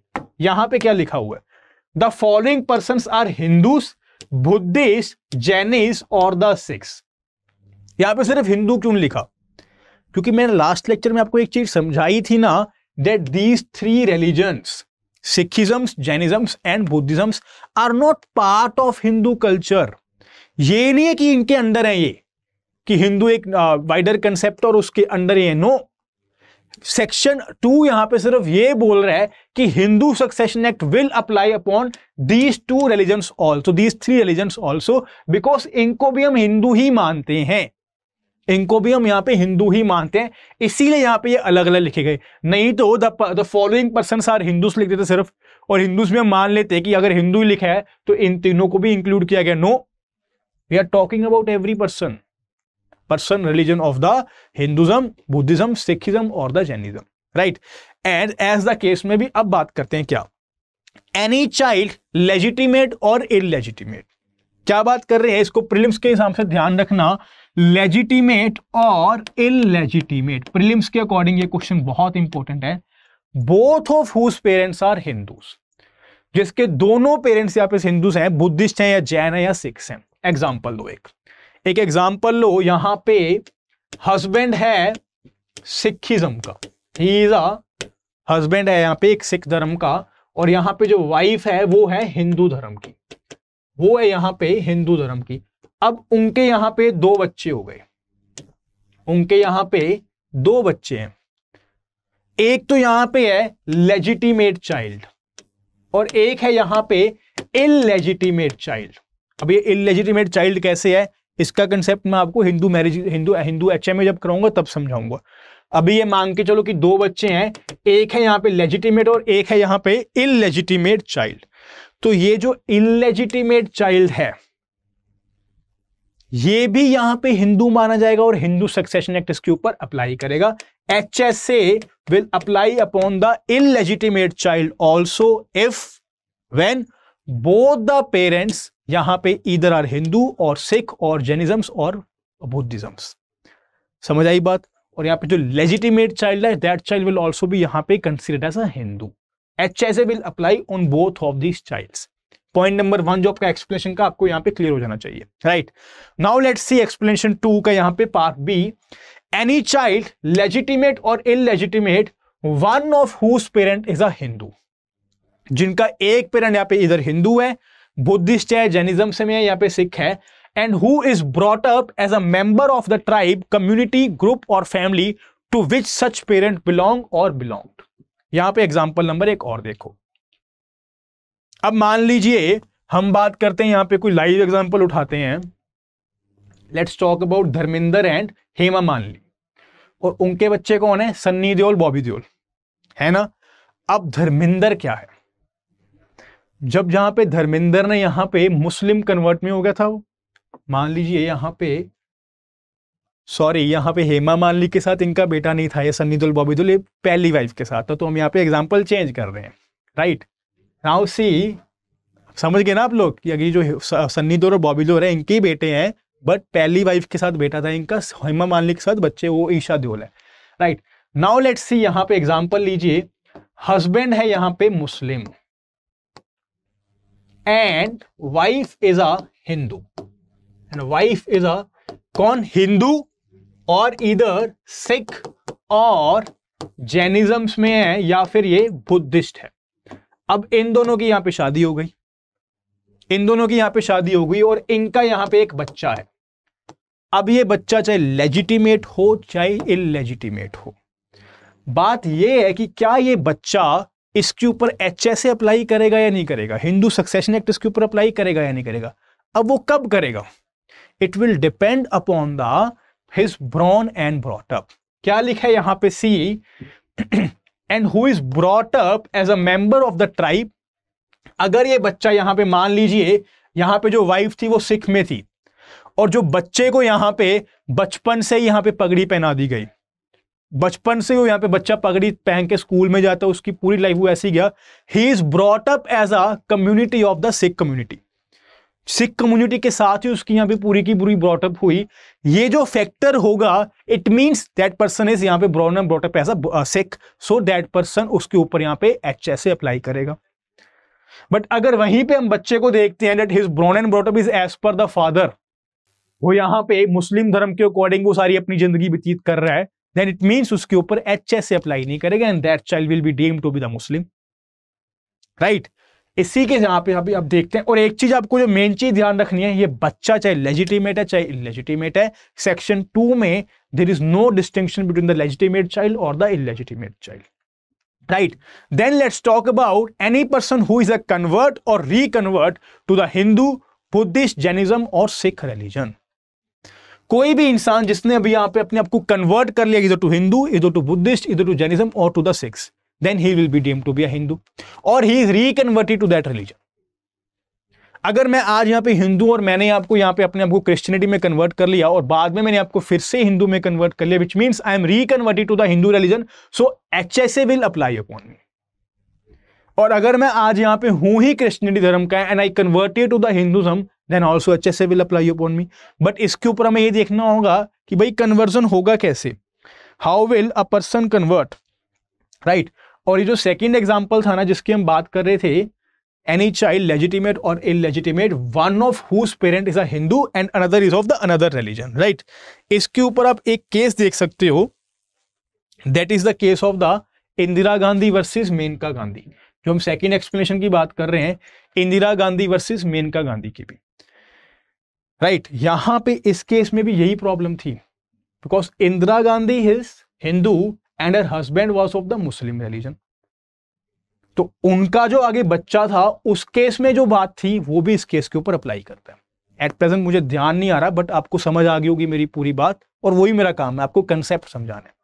यहां पे क्या लिखा हुआ है the following person are Hindus Buddhist Jains और द सिक्स यहां पे सिर्फ हिंदू क्यों लिखा क्योंकि मैंने लास्ट लेक्चर में आपको एक चीज समझाई थी ना that these three religions, Sikhisms, Jainisms and Buddhisms are not part of Hindu culture. ये नहीं है कि इनके अंदर है ये कि हिंदू एक वाइडर कंसेप्ट और उसके अंदर ये नो सेक्शन टू यहां पे सिर्फ ये बोल रहा है कि Hindu succession act will apply upon these two religion also these three religion also because इनको भी हम हिंदू ही मानते हैं इनको भी हम यहाँ पे हिंदू ही मानते हैं इसीलिए यहाँ पे ये अलग अलग लिखे गए नहीं तो the following person are Hindus लिख देते सिर्फ और हिंदूस में हम मान लेते कि अगर हिंदू ही लिखा है तो इन तीनों को भी इंक्लूड किया गया no we are talking about every person person religion of the Hinduism Buddhism Sikhism और the Jainism right and as the case में भी अब बात करते हैं क्या एनी चाइल्ड लेजिटिमेट और इलेजिटिमेट क्या बात कर रहे हैं इसको प्रिलिम्स के हिसाब से ध्यान रखना लेजिटिमेट और इलेजिटिमेट प्रिलिम्स के अकॉर्डिंग ये क्वेश्चन बहुत इंपॉर्टेंट है both of whose parents are Hindu जिसके दोनों पेरेंट्स यहाँ पे हिंदू हैं बुद्धिस्ट हैं या जैन है या सिख्स हैं एग्जाम्पल दो एक एक एग्जाम्पल लो यहां पे हस्बैंड है सिखिज्म का ही इज अ हस्बैंड है यहां पे एक सिख धर्म का और यहां पे जो वाइफ है वो है हिंदू धर्म की वो है यहां पे हिंदू धर्म की अब उनके यहां पे दो बच्चे हो गए उनके यहां पे दो बच्चे हैं एक तो यहां पे है लेजिटिमेट चाइल्ड और एक है यहां पे इलेजिटिमेट चाइल्ड अब ये इलेजिटिमेट चाइल्ड कैसे है इसका कंसेप्ट मैं आपको हिंदू मैरिज हिंदू हिंदू एच में जब कराऊंगा तब समझाऊंगा अभी ये मांग के चलो कि दो बच्चे हैं एक है यहां पे लेजिटिमेट और एक है यहां पे इलेजिटिमेट चाइल्ड तो ये जो इलेजिटिमेट चाइल्ड है ये भी यहां पे हिंदू माना जाएगा और हिंदू सक्सेशन एक्ट इसके ऊपर अप्लाई करेगा H S A will apply upon the illegitimate child also if when both the parents यहां पे इधर आर हिंदू और सिख और जेनिजम्स और बुद्धिजम्स समझ आई बात और यहां पे जो लेजिटिमेट चाइल्ड है दैट चाइल्ड विल ऑल्सो भी यहां पे considered as a Hindu H S A will apply on both of these childs point number one जो आपका एक्सप्लेनेशन का आपको यहां पे क्लियर हो जाना चाहिए right now let see explanation two का यहां पे part B any child legitimate और illegitimate one of whose parent is a Hindu जिनका एक पेरेंट यहां पे इधर हिंदू है बुद्धिस्ट है जैनिज्म से में है यहां पे सिख है and who is brought up as a member of the tribe community group और family to which such parent belong और बिलोंग यहां पे एग्जांपल नंबर एक और देखो अब मान लीजिए हम बात करते हैं यहां पे कोई लाइव एग्जांपल उठाते हैं let's talk about Dharmendra and Hema Malini और उनके बच्चे कौन है सन्नी देओल बॉबी देओल है ना अब धर्मेंद्र क्या है जब जहां पे धर्मेंद्र ने यहां पे मुस्लिम कन्वर्ट में हो गया था वो मान लीजिए यहां पे सॉरी यहाँ पे हेमा मालिनी के साथ इनका बेटा नहीं था ये सन्नी दुल बॉबी दुल ये पहली वाइफ के साथ था तो हम यहाँ पे एग्जाम्पल चेंज कर रहे हैं राइट नाउ सी समझ गए ना आप लोग कि ये जो सन्नी दोर और बॉबी दोर है इनके ही बेटे हैं बट पहली वाइफ के साथ बेटा था इनका हेमा मालिक के साथ बच्चे वो ईशा देओल है राइट नाउ लेट्स सी यहाँ पे एग्जाम्पल लीजिए हस्बैंड है यहाँ पे Muslim and wife is a Hindu and wife is a कौन हिंदू और इधर सिख और जैनिज्म में है या फिर ये बुद्धिस्ट है अब इन दोनों की यहां पे शादी हो गई इन दोनों की यहां पे शादी हो गई और इनका यहां पे एक बच्चा है अब ये बच्चा चाहे लेजिटिमेट हो चाहे इलेजिटिमेट हो बात ये है कि क्या ये बच्चा इसके ऊपर एच एस अप्लाई करेगा या नहीं करेगा हिंदू सक्सेशन एक्ट इसके ऊपर अप्लाई करेगा या नहीं करेगा अब वो कब करेगा it will depend upon the his born and brought up क्या लिखा है यहां पे see and who is brought up as a member of the tribe अगर ये बच्चा यहाँ पे मान लीजिए यहाँ पे जो वाइफ थी वो सिख में थी और जो बच्चे को यहाँ पे बचपन से यहाँ पे पगड़ी पहना दी गई बचपन से वो यहां पे बच्चा पगड़ी पहन के स्कूल में जाता है उसकी पूरी लाइफ वो ऐसी गया he is brought up as a community of the Sikh community Sikh community के साथ ही उसकी यहाँ पे पूरी की पूरी ब्रॉटअप हुई ये जो फैक्टर होगा it means that person is यहाँ पे born and brought up as a Sikh so that person उसके ऊपर यहाँ पे एच एस अप्लाई करेगा बट अगर वहीं पे हम बच्चे को देखते हैं that his born and brought up is as per the father वो यहाँ पे मुस्लिम धर्म के अकॉर्डिंग वो सारी अपनी जिंदगी व्यतीत कर रहा है देन इट मीन्स उसके ऊपर एच एस अप्लाई नहीं करेगा and that child will be deem to be the Muslim right right? इसी के यहाँ पे अभी आप देखते हैं और एक चीज आपको जो मेन चीज ध्यान रखनी है ये बच्चा चाहे लेजिटिमेट है चाहे इलेजिटिमेट है सेक्शन टू में there is no distinction between the legitimate child और the illegitimate child right then let's talk about any person who is a convert और reconvert to the Hindu Buddhist Jainism और Sikh religion कोई भी इंसान जिसने अभी यहां पे अपने आप को कन्वर्ट कर लिया इधर टू हिंदू इधर टू बुद्धिस्ट इधर टू जैनिज्म और to the Sikhs then he will be deem to be a Hindu और he is reconverted to that religion अगर मैं आज यहाँ पे हिंदू और मैंने आपको यहाँ पे अपने आप को क्रिश्चियनिटी में कन्वर्ट कर लिया और बाद में मैंने आपको फिर से हिंदू में कन्वर्ट कर लिया which means I am reconverted to the Hindu religion so H S A will apply upon me और अगर मैं आज यहाँ पे हूं ही क्रिश्चियनिटी धर्म का and I converted to the Hinduism then also H S A will apply upon me but इसके ऊपर हमें ये देखना होगा कि भाई कन्वर्जन होगा कैसे how will a person convert right right. और ये जो सेकेंड एग्जाम्पल था ना जिसकी हम बात कर रहे थे एनी चाइल्ड लेजिटिमेट और illegitimate one of whose parent is a Hindu and another is of the another religion right इसके ऊपर आप एक केस देख सकते हो that is the case of the Indira Gandhi versus Maneka Gandhi जो हम सेकेंड एक्सप्लेनेशन की बात कर रहे हैं इंदिरा गांधी वर्सेज मेनका गांधी की भी राइट right, यहां पे इस केस में भी यही प्रॉब्लम थी because Indira Gandhi is Hindu and her husband was of the Muslim religion तो उनका जो आगे बच्चा था उस केस में जो बात थी वो भी इस केस के ऊपर अप्लाई करता है एट प्रेजेंट मुझे ध्यान नहीं आ रहा बट आपको समझ आ गई होगी मेरी पूरी बात और वही मेरा काम है आपको कंसेप्ट समझाना है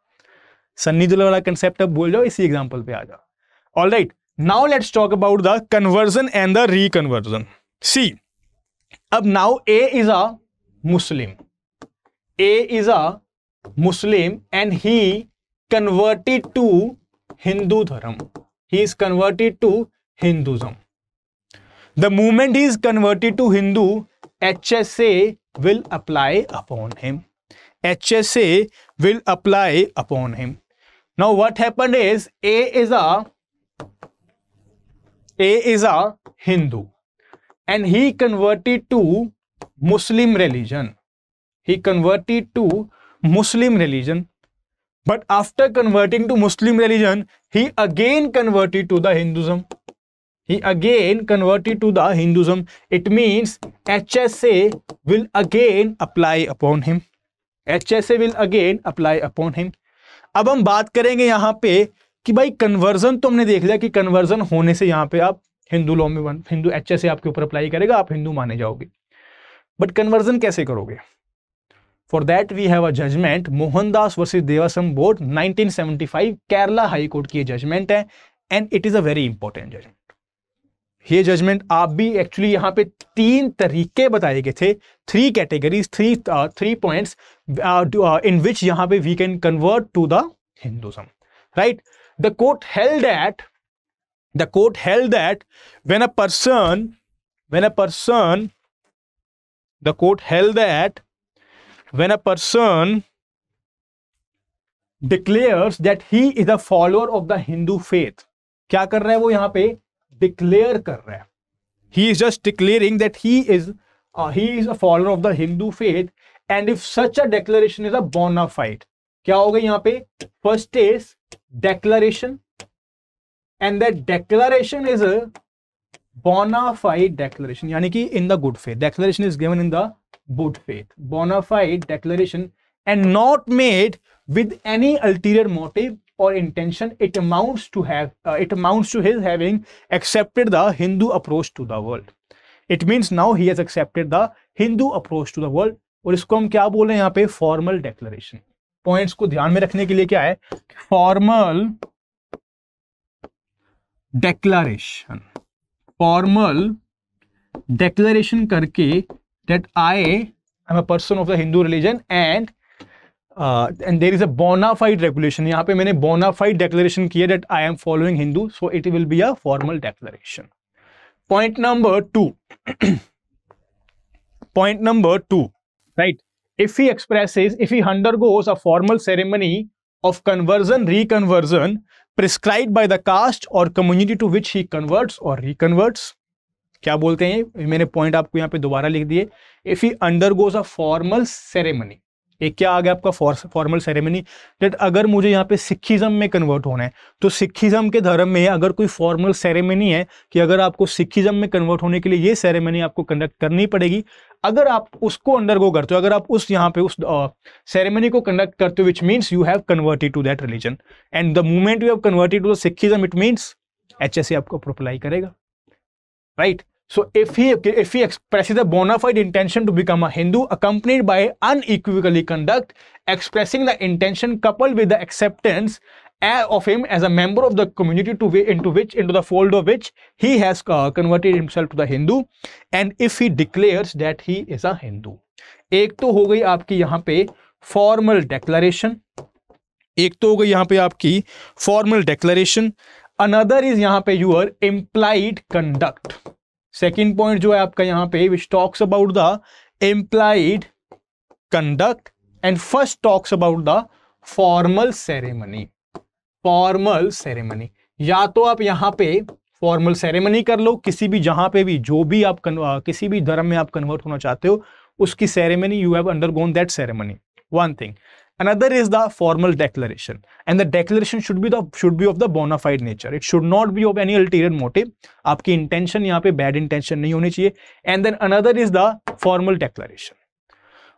सन्नी दुल्ला वाला कंसेप्ट अब बोल जाओ इसी एग्जाम्पल पे आ जाओ all right now let's talk about the conversion and the reconversion see अब now A is a Muslim A is a Muslim and he converted to Hindu धर्म he is converted to Hinduism the movement is converted to Hindu H S A will apply upon him H S A will apply upon him now what happen is A is a A is a Hindu and he converted to Muslim religion he converted to Muslim religion But after converting to Muslim religion, he again converted to the Hinduism. He again converted to the Hinduism. It means HSA will again apply upon him. HSA will again apply upon him. अब हम बात करेंगे यहाँ पे कि भाई conversion तो हमने देख लिया कि कन्वर्जन होने से यहाँ पे आप हिंदू लॉ में हिंदू एच से आपके ऊपर अप्लाई करेगा आप हिंदू माने जाओगे बट कन्वर्जन कैसे करोगे for that we have a judgement Mohandas versus Devaswom board 1975 Kerala high court की जजमेंट है and it is a very important judgement ये जजमेंट आप भी एक्चुअली यहां पे तीन तरीके बताए गए थे three categories three three points in which यहां पे we can convert to the Hinduism right the court held that the court held that when a person when a person the court held that when a person declares that he is a follower of the Hindu faith, क्या कर रहा है वो यहाँ पे declare कर रहा है he is just declaring that he is uh, he is a follower of the Hindu faith, and if such a declaration is a bona fide, क्या होगा यहाँ पे First is declaration, and that declaration is a bona fide declaration यानी कि in the good faith declaration is given in the good faith bona fide declaration and not made with any ulterior motive or intention it amounts to have uh, it amounts to his having accepted the hindu approach to the world it means now he has accepted the hindu approach to the world और इसको हम क्या बोल रहे हैं यहाँ पे formal declaration points को ध्यान में रखने के लिए क्या है फॉर्मल डेक्लरेशन फॉर्मल डेक्लेन करके that I am a person of the Hindu religion and and there is a bona fide regulation यहां पे मैंने बोनाफाइड डेक्लरेशन किया that I am following Hindu so it will be a formal declaration point number two point number two right if he express if he undergoes a formal ceremony of conversion reconversion prescribe by the caste और community to which he converts और रिकन्वर्ट्स क्या बोलते हैं मैंने point आपको यहाँ पे दोबारा लिख दिए if he undergoes a formal ceremony एक क्या आ गया आपका फॉर्मल सेरेमनी डेट अगर मुझे यहाँ पे सिखिज्म में कन्वर्ट होना है तो सिखिज्म के धर्म में अगर कोई फॉर्मल सेरेमनी है कि अगर आपको सिखिज्म में कन्वर्ट होने के लिए ये सेरेमनी आपको कंडक्ट करनी पड़ेगी अगर आप उसको अंडरगो करते हो अगर आप उस यहाँ पे उस सेरेमनी को कंडक्ट करते हो which means you have converted to that religion and the movement you have converted to the Sikhism it means H आपको अप्लाई करेगा right right? So if he, if he expresses a bona fide intention to become a Hindu accompanied by unequivocally conduct, expressing the intention coupled with the acceptance of him as a member of the community to into which into the fold of which he has uh, converted himself to the Hindu and if he declares that he is a Hindu. ek to ho gayi aapki yahan pe formal declaration ek to ho gayi yahan pe aapki formal declaration another is yahan pe your implied conduct second point जो है आपका यहाँ पे which talks about the implied conduct and first talks about the formal ceremony formal ceremony या तो आप यहाँ पे फॉर्मल सेरेमनी कर लो किसी भी जहां पे भी जो भी आप किसी भी धर्म में आप कन्वर्ट होना चाहते हो उसकी ceremony you have undergone that ceremony one thing Another is the formal declaration. And the declaration should be the should be of the bona fide nature. It should not be of any ulterior motive. आपकी intention यहाँ पे bad intention नहीं होनी चाहिए. And then another is the formal declaration.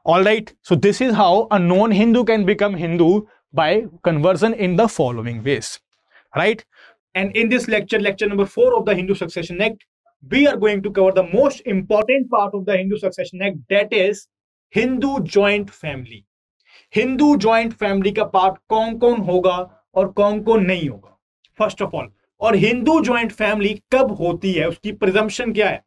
All right. So this is how a non-Hindu can become Hindu by conversion in the following ways. Right. And in this lecture, lecture number four of the Hindu Succession Act, we are going to cover the most important part of the Hindu Succession Act, that is Hindu joint family. Hindu joint family का part कौन कौन होगा और कौन कौन नहीं होगा first of all और हिंदू ज्वाइंट फैमिली कब होती है उसकी प्रिजम्पन क्या है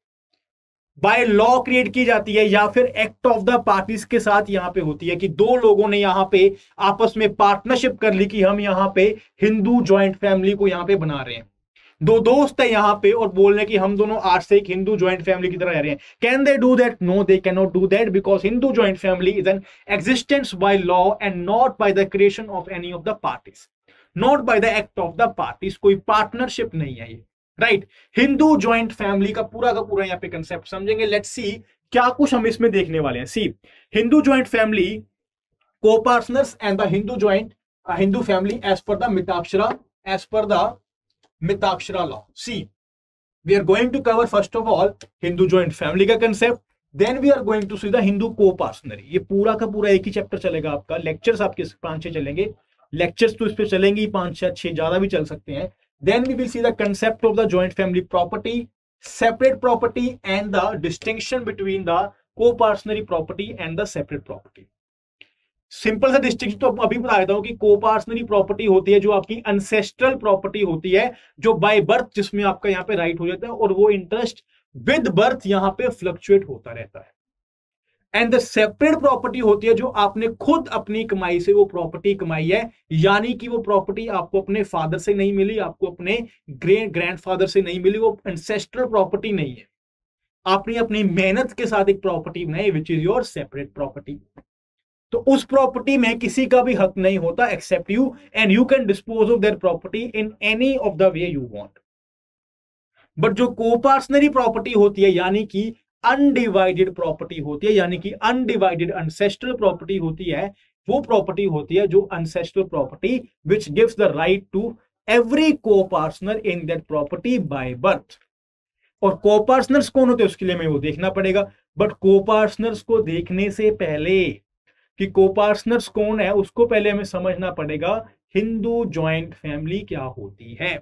बाय लॉ क्रिएट की जाती है या फिर एक्ट ऑफ द पार्टीज के साथ यहाँ पे होती है कि दो लोगों ने यहाँ पे आपस में पार्टनरशिप कर ली कि हम यहां पे हिंदू ज्वाइंट फैमिली को यहाँ पे बना रहे हैं दो दोस्त है यहाँ पे और बोल रहे हैं कि हम दोनों आज से एक हिंदू ज्वाइंट फैमिली की तरह रह रहे हैं can they do that no they can not do that because Hindu joint family is an existence by law and not by the creation of any of the parties not by the act of the parties कोई partnership नहीं है ये right Hindu joint family का पूरा का पूरा यहाँ पे कंसेप्ट समझेंगे लेट सी क्या कुछ हम इसमें देखने वाले हैं see Hindu joint family copartners and the Hindu joint Hindu family as per the Mitakshara as per the Mitakshara law see we are going to cover first of all Hindu joint family का concept then we are going to see the Hindu coparcenary ये पूरा का पूरा एक ही chapter चलेगा आपका lectures आपके पांच छह चलेंगे लेक्चर्स तो इस पर चलेंगे पांच छह छह ज्यादा भी चल सकते हैं then we will see the concept of the joint family property separate property and the distinction between the coparcenary property and the separate property simple सा डिस्टिंक्शन तो अभी बता देता हूँ कि कोपार्सनरी प्रॉपर्टी होती है जो आपकी अनसेस्ट्रल प्रॉपर्टी होती है जो बाय बर्थ जिसमें आपका यहां पे राइट हो जाता है और वो इंटरेस्ट विद बर्थ यहां पे फ्लक्चुएट होता रहता है एंड द सेपरेट प्रॉपर्टी होती है जो आपने खुद अपनी कमाई से वो प्रॉपर्टी कमाई है यानी कि वो प्रॉपर्टी आपको अपने फादर से नहीं मिली आपको अपने ग्रेट ग्रैंडफादर से नहीं मिली वो अनसेस्ट्रल प्रॉपर्टी नहीं है आपने अपनी मेहनत के साथ एक प्रॉपर्टी बनाई which is your separate property तो उस प्रॉपर्टी में किसी का भी हक नहीं होता except you and you can dispose of their property in any of the way you want but जो कोपार्सनरी प्रॉपर्टी होती है यानी कि अनडिवाइडेड प्रॉपर्टी होती है यानी कि अनडिवाइडेड अनसेस्ट्रल प्रॉपर्टी होती है वो प्रॉपर्टी होती है जो ancestral property which gives the right to every coparcener in that property by birth और कोपार्सनर्स कौन होते हैं उसके लिए मैं वो देखना पड़ेगा बट कोपार्सनर्स को देखने से पहले कि कोपार्सनर्स कौन है उसको पहले हमें समझना पड़ेगा हिंदू ज्वाइंट फैमिली क्या होती है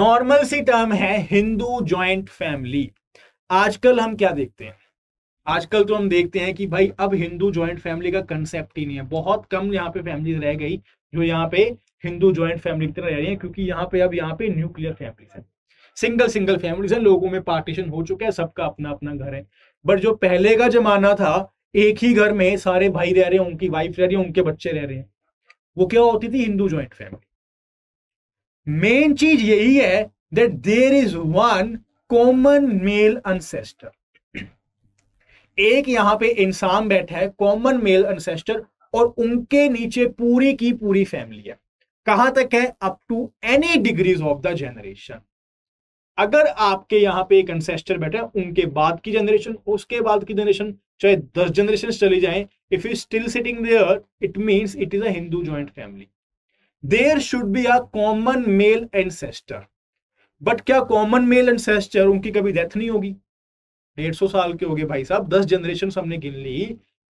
नॉर्मल सी टर्म है हिंदू ज्वाइंट फैमिली आजकल हम क्या देखते हैं आजकल तो हम देखते हैं कि भाई अब हिंदू ज्वाइंट फैमिली का कंसेप्ट ही नहीं है बहुत कम यहाँ पे फैमिली रह गई जो यहाँ पे हिंदू ज्वाइंट फैमिली की तरह रह रही है क्योंकि यहाँ पे अब यहाँ पे न्यूक्लियर फैमिलीज है सिंगल सिंगल फैमिलीज है लोगों में पार्टीशन हो चुका है सबका अपना अपना घर है बट जो पहले का जमाना था एक ही घर में सारे भाई रह रहे हैं उनकी वाइफ रह रही है उनके बच्चे रह रहे हैं वो क्या होती थी हिंदू ज्वाइंट फैमिली मेन चीज यही है that there is one common male ancestor एक यहां पे इंसान बैठा है कॉमन मेल अनसेस्टर और उनके नीचे पूरी की पूरी फैमिली है कहां तक है up to any degrees of the generation अगर आपके यहाँ पे एक अनसेस्टर बैठा है उनके बाद की जनरेशन उसके बाद की जनरेशन चाहे दस जनरेशन चली जाए if you still sitting there it means it is Hindu joint family there should be a common male ancestor but क्या कॉमन मेल एंसेस्टर उनकी कभी डेथ नहीं होगी डेढ़ सौ साल के हो गए भाई साहब दस जनरेशन हमने गिन ली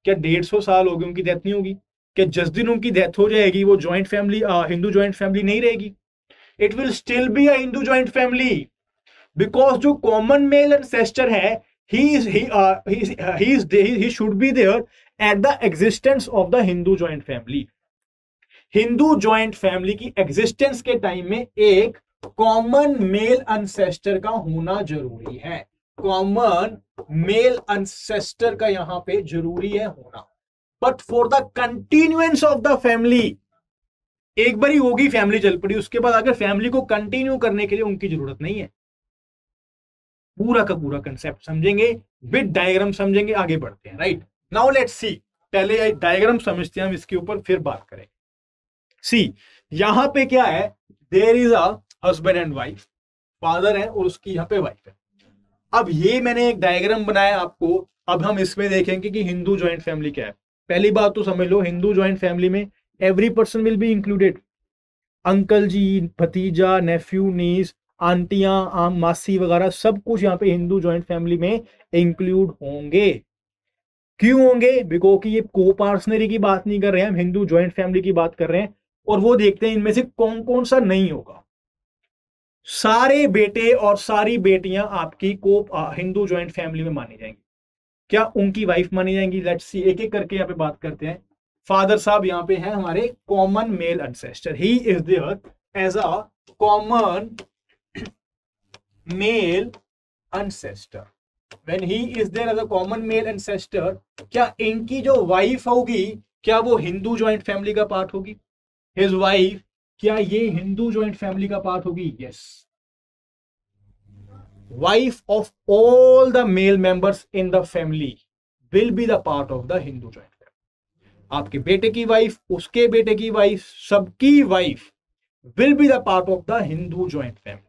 क्या डेढ़ सौ साल हो गए उनकी डेथ नहीं होगी क्या जिस दिन उनकी डेथ हो जाएगी वो joint family Hindu joint family नहीं रहेगी it will still be Hindu joint family because जो कॉमन मेल एंसेस्टर है he is he uh, he is, uh, he is he, he should be there at the existence of the Hindu joint family. hindu joint family ki existence ke time mein ek common male ancestor ka hona zaruri hai common male ancestor का यहाँ पे जरूरी है होना but for the continuance of the family एक बारी होगी family चल पड़ी उसके बाद अगर फैमिली को कंटिन्यू करने के लिए उनकी जरूरत नहीं है पूरा का पूरा कंसेप्ट समझेंगे विद डायग्राम समझेंगे आगे बढ़ते हैं राइट नाउ लेट सी पहले डायग्राम समझते हैं हम इसके ऊपर फिर बात करें सी यहां पे क्या है there is a husband and wife father है और उसकी यहाँ पे वाइफ है अब ये मैंने एक डायग्राम बनाया आपको अब हम इसमें देखेंगे कि हिंदू ज्वाइंट फैमिली क्या है पहली बात तो समझ लो हिंदू ज्वाइंट फैमिली में every person will be included uncle ji भतीजा नेफ्यू नीस आंटियां आम मासी वगैरह सब कुछ यहाँ पे हिंदू ज्वाइंट फैमिली में इंक्लूड होंगे क्यों होंगे बिको की ये को पार्सनरी की बात नहीं कर रहे हैं हम हिंदू ज्वाइंट फैमिली की बात कर रहे हैं और वो देखते हैं इनमें से कौन कौन सा नहीं होगा सारे बेटे और सारी बेटियां आपकी को हिंदू ज्वाइंट फैमिली में मानी जाएंगी क्या उनकी वाइफ मानी जाएंगी लेट्स सी एक एक करके यहाँ पे बात करते हैं फादर साहब यहाँ पे हैं हमारे common male ancestor he is there as a common male ancestor when he is there as a common male ancestor क्या इनकी जो वाइफ होगी क्या वो हिंदू ज्वाइंट फैमिली का पार्ट होगी हिज वाइफ क्या ये हिंदू ज्वाइंट फैमिली का पार्ट होगी yes wife of all the male members in the family will be the part of the Hindu joint आपके बेटे की वाइफ उसके बेटे की वाइफ सबकी wife will be the part of the Hindu joint family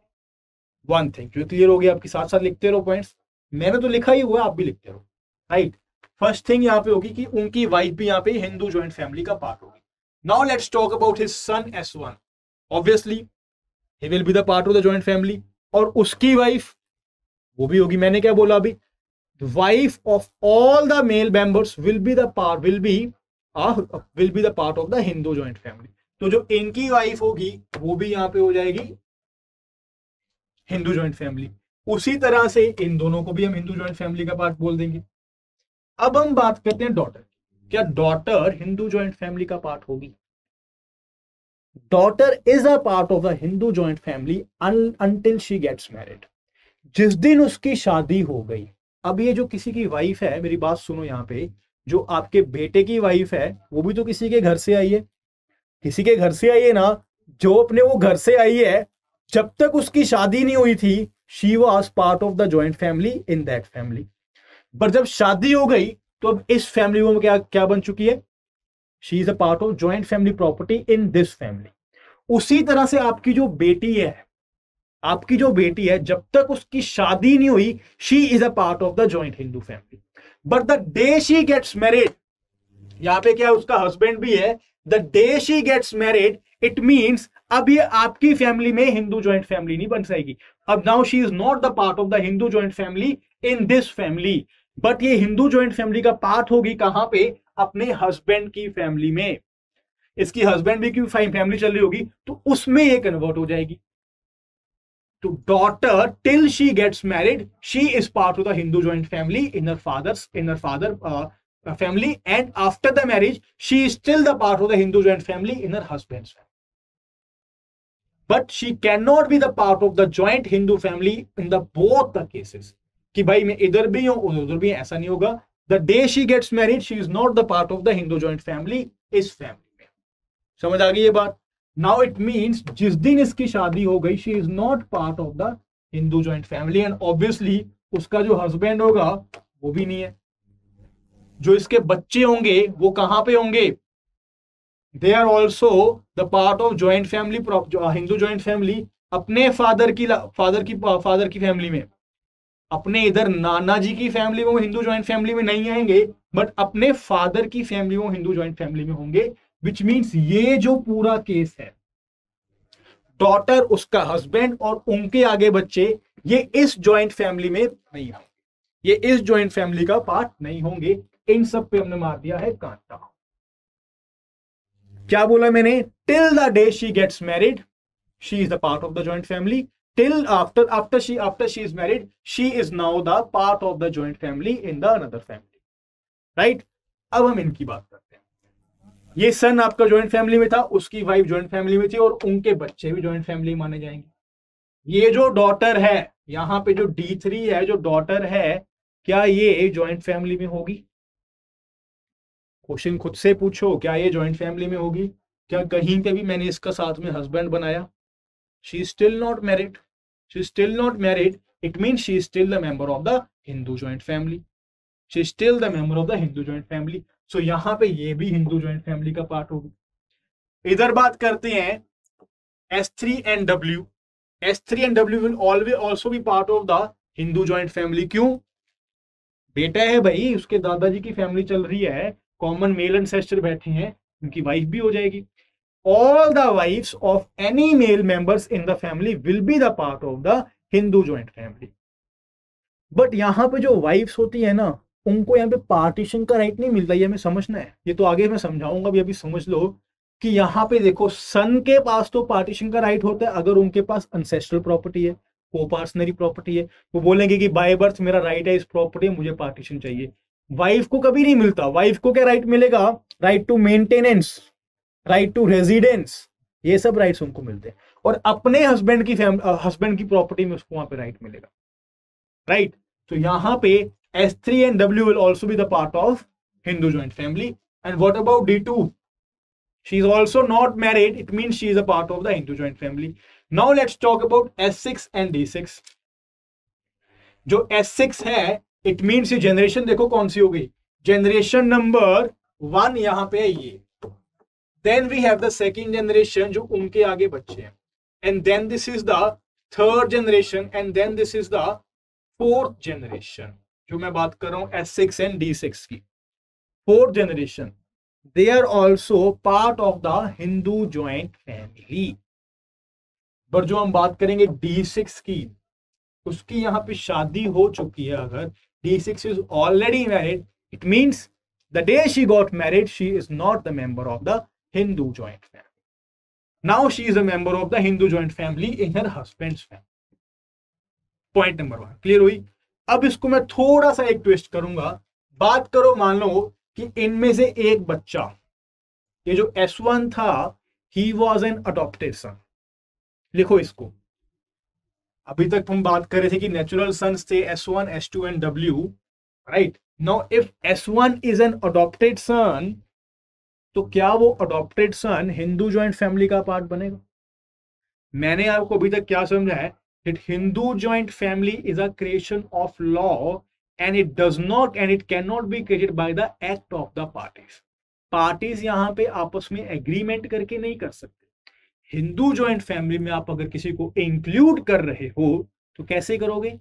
one thing जो clear हो गया आपके साथ साथ लिखते रहो पॉइंट्स मैंने तो लिखा ही हुआ आप भी लिखते रहो राइट फर्स्ट थिंग यहाँ पे होगी कि उनकी वाइफ भी यहाँ पे हिंदू ज्वाइंट फैमिली का पार्ट होगी now let's talk about his son is one obviously he will be the part of the joint family और उसकी वाइफ वो भी होगी मैंने क्या बोला अभी wife of all the male members will be the part will be will be the part of the Hindu joint family तो जो इनकी वाइफ होगी वो भी यहाँ पे हो जाएगी हिंदू ज्वाइंट फैमिली उसी तरह से इन दोनों को भी हम हिंदू ज्वाइंट फैमिली का पार्ट बोल देंगे अब हम बात करते हैं डॉटर क्या डॉटर हिंदू ज्वाइंट फैमिली का पार्ट होगी daughter is a part of the Hindu joint family until she gets married जिस दिन उसकी शादी हो गई अब ये जो किसी की वाइफ है मेरी बात सुनो यहाँ पे जो आपके बेटे की वाइफ है वो भी तो किसी के घर से आई है किसी के घर से आई है ना जो अपने वो घर से आई है जब तक उसकी शादी नहीं हुई थी she was part of the joint family in that family but जब शादी हो गई तो अब इस फैमिली में क्या क्या बन चुकी है she is a part of joint family property in this family उसी तरह से आपकी जो बेटी है आपकी जो बेटी है जब तक उसकी शादी नहीं हुई she is a part of the joint Hindu family but the day she gets married यहाँ पे क्या उसका हस्बैंड भी है the day she gets married it means अब ये आपकी फैमिली में हिंदू ज्वाइंट फैमिली नहीं बन सकेगी अब now she is not the part of the Hindu joint family in this family but ये हिंदू ज्वाइंट फैमिली का पार्ट होगी कहां पे अपने हस्बैंड की फैमिली में इसकी हस्बैंड भी क्योंकि फैमिली चल रही होगी तो उसमें ये कन्वर्ट हो जाएगी तो daughter till she gets married she is part of the Hindu joint family in her father's in her father family and after the marriage she is still the part of the Hindu joint family in her husband family but she can not be the part of the joint Hindu family in the both the cases कि भाई मैं इधर भी हूं उधर भी ऐसा नहीं होगा the day she gets married she is not the part of the Hindu joint family इस फैमिली में समझ आ गई ये बात नाउ इट मीन्स जिस दिन इसकी शादी हो गई she is not part of the Hindu joint family and obviously उसका जो हस्बैंड होगा वो भी नहीं है जो इसके बच्चे होंगे वो कहां पे होंगे they are also the part of joint family Hindu joint family अपने फादर की फादर की फादर uh, की फैमिली में अपने इधर नाना जी की फैमिली में वो हिंदू ज्वाइंट फैमिली में नहीं आएंगे बट अपने फादर की फैमिली वो हिंदू ज्वाइंट फैमिली में होंगे विच मीन्स ये जो पूरा केस है डॉटर उसका हस्बैंड और उनके आगे बच्चे ये इस ज्वाइंट फैमिली में नहीं आएंगे ये इस ज्वाइंट फैमिली का पार्ट नहीं होंगे इन सब पे हमने मार दिया है कांटा क्या बोला मैंने till the day she gets married she is the part of the joint family till after after she after she is married she is now the part of the joint family in the another family right अब हम इनकी बात करते हैं ये सन आपका joint family में था उसकी वाइफ ज्वाइंट फैमिली में थी और उनके बच्चे भी ज्वाइंट फैमिली माने जाएंगे ये जो डॉटर है यहाँ पे जो डी थ्री है जो डॉटर है क्या ये ज्वाइंट फैमिली में होगी क्वेश्चन खुद से पूछो क्या ये ज्वाइंट फैमिली में होगी क्या कहीं पे भी मैंने इसका साथ में हस्बैंड बनाया she still not married she still not married it mean she still the member of the Hindu joint family she still the member of the Hindu joint family so यहाँ पे ये भी हिंदू ज्वाइंट फैमिली का पार्ट होगी इधर बात करते हैं S three and W S three and W will always also भी part of the Hindu joint family क्यों बेटा है भाई उसके दादाजी की फैमिली चल रही है कॉमन मेल एंसेस्टर बैठे हैं उनकी वाइफ भी हो जाएगी all the wife of any male members in the family will be the part of the Hindu joint family but यहाँ पे जो वाइफ्स होती है ना उनको यहाँ पे पार्टीशन का राइट नहीं मिलता ये हमें समझना है ये तो आगे मैं समझाऊंगा भी अभी समझ लो कि यहाँ पे देखो सन के पास तो पार्टीशन का राइट होता है अगर उनके पास अनसेस्ट्रल प्रॉपर्टी है को पार्सनरी प्रॉपर्टी है वो तो बोलेंगे कि बाय बर्थ मेरा राइट है इस प्रॉपर्टी मुझे पार्टीशन चाहिए वाइफ को कभी नहीं मिलता वाइफ को क्या राइट मिलेगा right to maintenance right to residence ये सब राइट्स उनको मिलते हैं और अपने हस्बैंड की हस्बैंड की प्रॉपर्टी में उसको वहां पे राइट मिलेगा राइट तो यहां पे S three and W will also be the part of Hindu joint family and what about D two she is also not married it mean she is a part of the Hindu joint family now let's talk about S six and D six जो S six है it means ये generation देखो कौन सी हो गई generation number one यहाँ पे है ये then we have the second generation जो उनके आगे बच्चे हैं and then this is the third generation and then this is the fourth generation जो मैं बात कर रहा हूँ S six and D six की fourth generation they are also part of the Hindu joint family पर जो हम बात करेंगे डी सिक्स की उसकी यहाँ पे शादी हो चुकी है अगर D6 is already married. It means the day she got married, she is not the member of the Hindu joint family. Now she is a member of the Hindu joint family in her husband's family. Point number one clear हुई अब इसको मैं थोड़ा सा एक twist करूंगा बात करो मान लो कि इनमें से एक बच्चा ये जो एस वन था he was an adopted son लिखो इसको अभी तक हम बात कर रहे थे कि नेचुरल सन्स थे S one S two and W right no if S one is an adopted son तो क्या वो adopted son Hindu joint family का पार्ट बनेगा मैंने आपको अभी तक क्या समझा है it Hindu joint family is a creation of law and it does not and it can not be created by the act of the parties parties यहाँ पे आपस में एग्रीमेंट करके नहीं कर सकते हिंदू ज्वाइंट फैमिली में आप अगर किसी को इंक्लूड कर रहे हो तो कैसे करोगे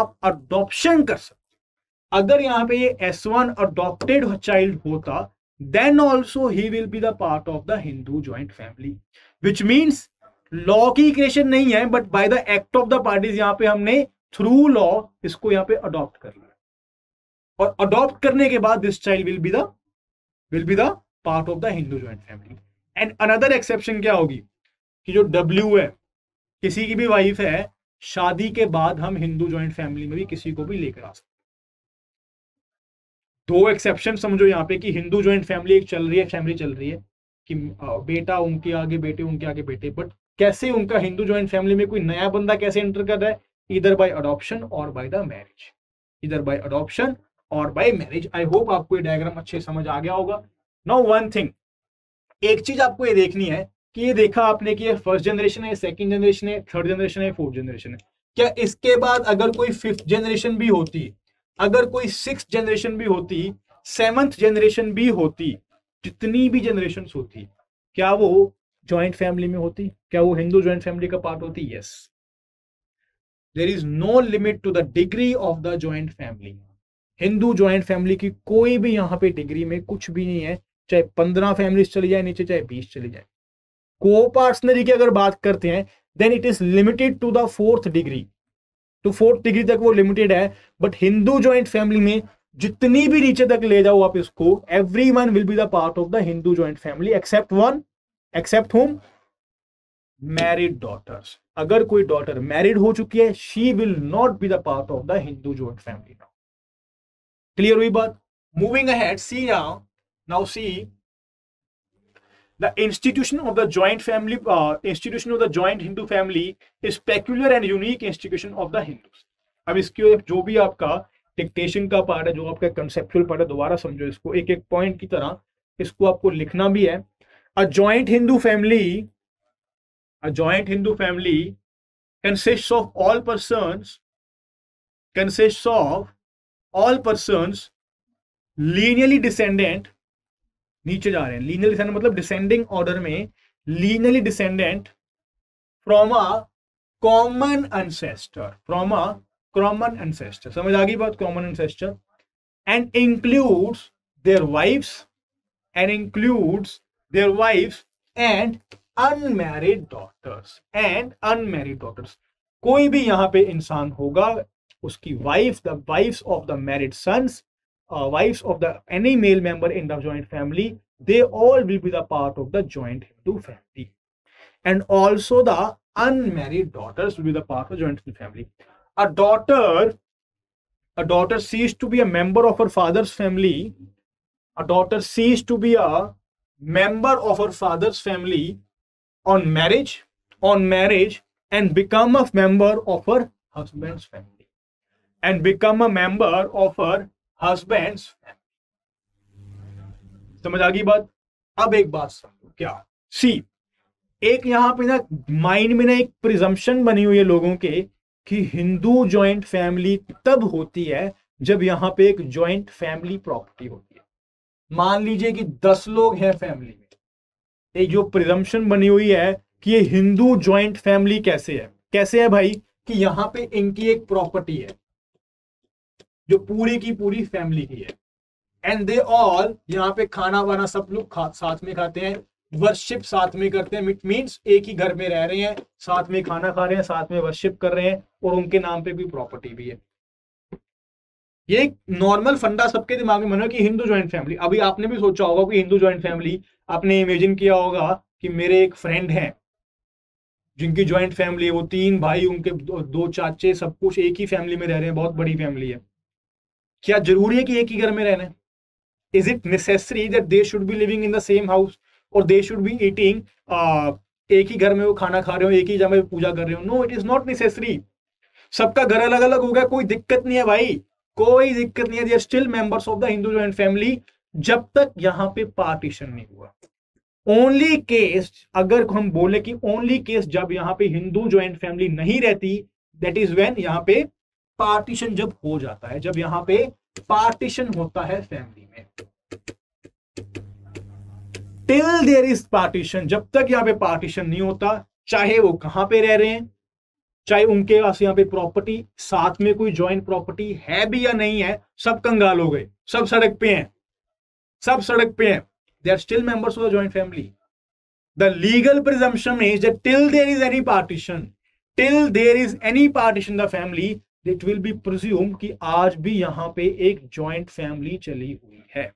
आप अडॉप्शन कर सकते अगर यहाँ पे ये एस वन अडोप्टेड चाइल्ड होता then also he will be the part of the Hindu joint family which means law की क्रिएशन नहीं है but by the act of the parties यहाँ पे हमने थ्रू लॉ इसको यहाँ पे अडॉप्ट कर लिया और अडॉप्ट करने के बाद this child will be the will be the part of the Hindu joint family and another exception क्या होगी कि जो डब्ल्यू है किसी की भी वाइफ है शादी के बाद हम हिंदू ज्वाइंट फैमिली में भी किसी को भी लेकर आ सकते दो एक्सेप्शन समझो यहाँ पे कि हिंदू ज्वाइंट फैमिली एक चल रही है फैमिली चल रही है कि बेटा उनके आगे बेटे उनके आगे बेटे बट कैसे उनका हिंदू ज्वाइंट फैमिली में कोई नया बंदा कैसे एंटर कर रहा है इधर बाय अडॉप्शन और बाय द मैरिज इधर बाय अडॉप्शन और बाय मैरिज आई होप आपको ये डायग्राम अच्छे समझ आ गया होगा नो वन थिंग एक चीज आपको ये देखनी है कि ये देखा आपने कि ये फर्स्ट जनरेशन है सेकंड जनरेशन है थर्ड जनरेशन है फोर्थ जनरेशन है क्या इसके बाद अगर कोई फिफ्थ जनरेशन भी होती अगर कोई सिक्स जनरेशन भी होती सेवंथ जनरेशन भी होती जितनी भी जनरेशन होती क्या वो ज्वाइंट फैमिली में होती क्या वो हिंदू ज्वाइंट फैमिली का पार्ट होती yes there is no limit to the degree of the joint family Hindu joint family की कोई भी यहाँ पे डिग्री में कुछ भी नहीं है चाहे पंद्रह फैमिलीज चली जाए नीचे चाहे बीस चली जाए को पार्टनरी की अगर बात करते हैं then it is limited to the fourth degree तो फोर्थ डिग्री तक वो लिमिटेड है बट हिंदू ज्वाइंट फैमिली में जितनी भी नीचे तक ले जाओ आप इसको everyone will be the part of the Hindu joint family except one except home married daughters अगर कोई डॉटर मैरिड हो चुकी है she will not be the part of the Hindu joint family now clear हुई बात moving ahead see now now see the institution of the joint family uh, institution of the joint hindu family is peculiar and unique institution of the hindus अब इसके जो भी आपका dictation का part है जो आपका कंसेप्चुअल पार्ट है दोबारा समझो इसको एक एक पॉइंट की तरह इसको आपको लिखना भी है a joint Hindu family a joint Hindu family consists of all persons consists of all persons lineally descendant नीचे जा रहे हैं लीनियर डिसेंडेंट मतलब डिसेंडिंग ऑर्डर में lineally descendant from a common ancestor from a common ancestor समझ आ गई बात common ancestor and includes their wifes and includes their wifes and unmarried daughters and unmarried daughters कोई भी यहां पे इंसान होगा उसकी wife the wives of the married sons uh, wives of the any male member in the joint family they all will be the part of the joint Hindu family and also the unmarried daughters will be the part of the joint Hindu family a daughter a daughter ceased to be a member of her father's family a daughter ceased to be a member of her father's family on marriage on marriage and become a member of her husband's family and become a member of her husband's समझ आ गई बात अब एक बात समझो क्या सी एक यहां पे ना माइंड में ना एक प्रिजम्पन बनी हुई है लोगों के कि हिंदू ज्वाइंट फैमिली तब होती है जब यहां पे एक ज्वाइंट फैमिली प्रॉपर्टी होती है मान लीजिए कि दस लोग हैं फैमिली में एक जो प्रिजम्पन बनी हुई है कि ये हिंदू ज्वाइंट फैमिली कैसे है कैसे है भाई कि यहाँ पे इनकी एक प्रॉपर्टी है जो पूरी की पूरी फैमिली की है एंड दे ऑल यहाँ पे खाना वाना सब लोग खा, साथ में खाते हैं वर्शिप साथ में करते हैं मीन्स एक ही घर में रह रहे हैं साथ में खाना खा रहे हैं साथ में वर्शिप कर रहे हैं और उनके नाम पे भी प्रॉपर्टी भी है ये नॉर्मल फंडा सबके दिमाग में मनो कि हिंदू ज्वाइंट फैमिली अभी आपने भी सोचा होगा कि हिंदू ज्वाइंट फैमिली आपने इमेजिन किया होगा कि मेरे एक फ्रेंड हैं जिनकी ज्वाइंट फैमिली है वो तीन भाई उनके दो, दो चाचे सब कुछ एक ही फैमिली में रह रहे हैं बहुत बड़ी फैमिली है क्या जरूरी है कि एक ही घर में रहना is it necessary that they should be living in the same house और दे शुड बी ईटिंग एक ही घर में वो खाना खा रहे हो एक ही जगह पूजा कर रहे हो no it is not necessary सबका घर अलग अलग हो गया कोई दिक्कत नहीं है भाई कोई दिक्कत नहीं है they are still members of the Hindu joint family जब तक यहाँ पे पार्टीशन नहीं हुआ ओनली केस अगर हम बोले कि ओनली केस जब यहाँ पे हिंदू ज्वाइंट फैमिली नहीं रहती दैट इज वेन यहाँ पे पार्टीशन जब हो जाता है जब यहाँ पे पार्टीशन होता है फैमिली में टिल देर इज पार्टीशन जब तक यहाँ पे पार्टीशन नहीं होता चाहे वो कहां पे रह रहे हैं चाहे उनके पास यहाँ पे प्रॉपर्टी साथ में कोई ज्वाइंट प्रॉपर्टी है भी या नहीं है सब कंगाल हो गए सब सड़क पे हैं सब सड़क पे हैं they are still members of the joint family the legal presumption is that till there is any partition till there is any partition the family it will be presume कि आज भी यहाँ पे एक ज्वाइंट फैमिली चली हुई है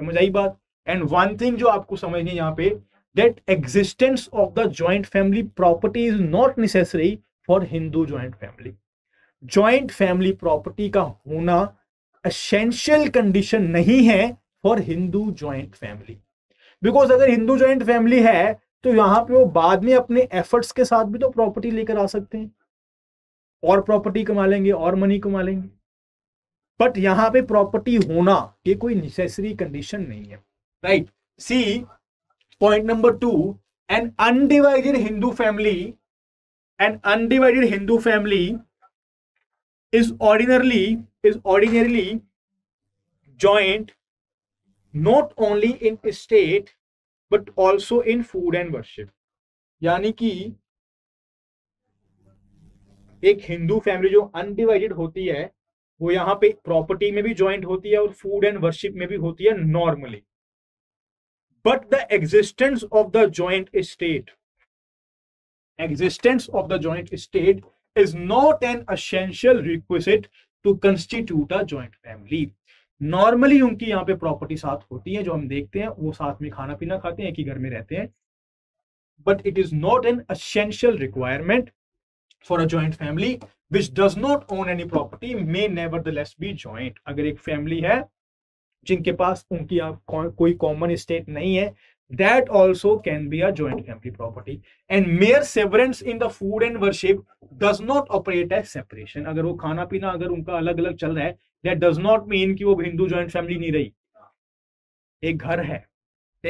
समझ आई बात एंड वन थिंग जो आपको समझनी है यहाँ पे that existence of the joint family property is not necessary for Hindu joint family joint family property का होना असेंशियल कंडीशन नहीं है for Hindu joint family because अगर हिंदू ज्वाइंट फैमिली है तो यहाँ पे वो बाद में अपने एफर्ट्स के साथ भी तो प्रॉपर्टी लेकर आ सकते हैं और प्रॉपर्टी कमा लेंगे और मनी कमा लेंगे बट यहां पे प्रॉपर्टी होना ये कोई नेसेसरी कंडीशन नहीं है right see point number two an undivided Hindu family an undivided Hindu family is ordinarily is ordinarily joint not only in state but also in food and worship यानी कि एक हिंदू फैमिली जो अनडिवाइडेड होती है वो यहाँ पे प्रॉपर्टी में भी ज्वाइंट होती है और फूड एंड वर्शिप में भी होती है normally but the existence of the joint state existence of the joint state is not an essential request to constitute a joint family normally उनकी यहाँ पे प्रॉपर्टी साथ होती है जो हम देखते हैं वो साथ में खाना पीना खाते हैं एक ही घर में रहते हैं but it is not an essential requirement for a joint family which does not own any property may nevertheless be joint अगर एक फैमिली है जिनके पास उनकी आप कोई कॉमन स्टेट नहीं है that also can be a joint family property and mere severance in the food and worship does not operate as separation अगर वो खाना पीना अगर उनका अलग अलग चल रहा है दैट डज नॉट मीन की वो हिंदू ज्वाइंट फैमिली नहीं रही एक घर है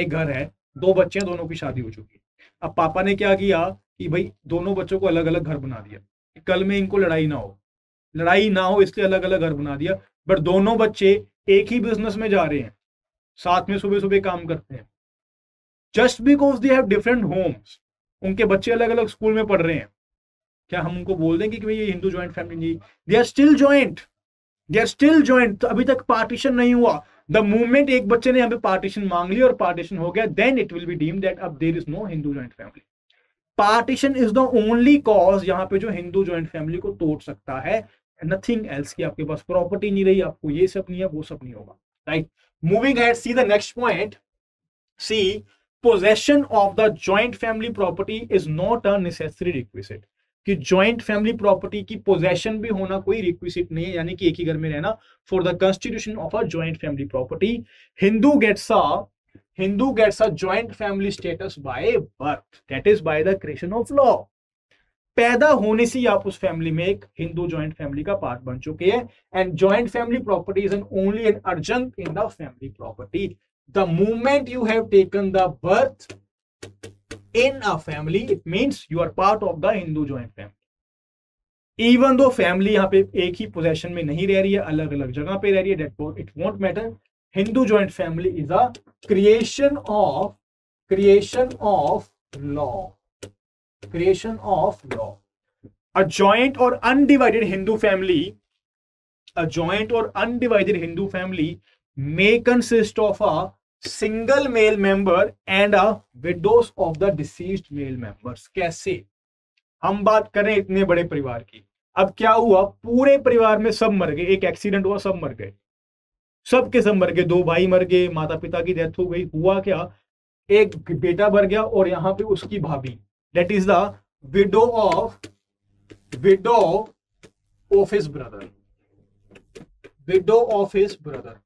एक घर है दो बच्चे हैं दोनों की शादी हो चुकी है अब पापा ने क्या किया कि भाई दोनों बच्चों को अलग अलग घर बना दिया कल में इनको लड़ाई ना हो लड़ाई ना हो इसलिए अलग अलग घर बना दिया बट दोनों बच्चे एक ही बिजनेस में जा रहे हैं साथ में सुबह सुबह काम करते हैं just because they have different homes उनके बच्चे अलग अलग स्कूल में पढ़ रहे हैं क्या हम उनको बोल देंगे कि भाई ये Hindu joint family they are still joint they are still joint अभी तक पार्टीशन नहीं हुआ द मूवमेंट एक बच्चे ने यहां पे पार्टीशन मांग ली और पार्टीशन हो गया then it will be deem that अब there is no Hindu joint family partition is the only cause यहाँ पे जो हिंदू ज्वाइंट फैमिली को तोड़ सकता है नथिंग एल्स की आपके पास प्रॉपर्टी नहीं रही आपको ये सब नहीं है वो सब नहीं होगा right moving ahead see the next point see possession of the joint family property is not a necessary requisite कि ज्वाइंट फैमिली प्रॉपर्टी की पोजेशन भी होना कोई रिक्विजिट नहीं है यानी कि एक ही घर में रहना for the constitution of a joint family property Hindu gets a Hindu gets a joint family status by birth that is by the creation of law पैदा होने से आप उस फैमिली में एक हिंदू ज्वाइंट फैमिली का पार्ट बन चुके हैं and joint family property is an only an urgent in the family property the movement you have taken the birth in a family it mean you are part of the Hindu joint family even though family यहाँ पे एक ही possession में नहीं रह रही है अलग अलग जगह पे रह रही है that it won't matter Hindu joint family is a creation of creation of law creation of law a joint or undivided Hindu family a joint or undivided Hindu family may consist of a single male member and a widows of the deceased male members कैसे हम बात करें इतने बड़े परिवार की अब क्या हुआ पूरे परिवार में सब मर गए एक एक्सीडेंट हुआ सब मर गए सब के सब मर गए दो भाई मर गए माता पिता की डेथ हो गई हुआ क्या एक बेटा मर गया और यहाँ पे उसकी भाभी that is the widow of widow of his brother widow of his brother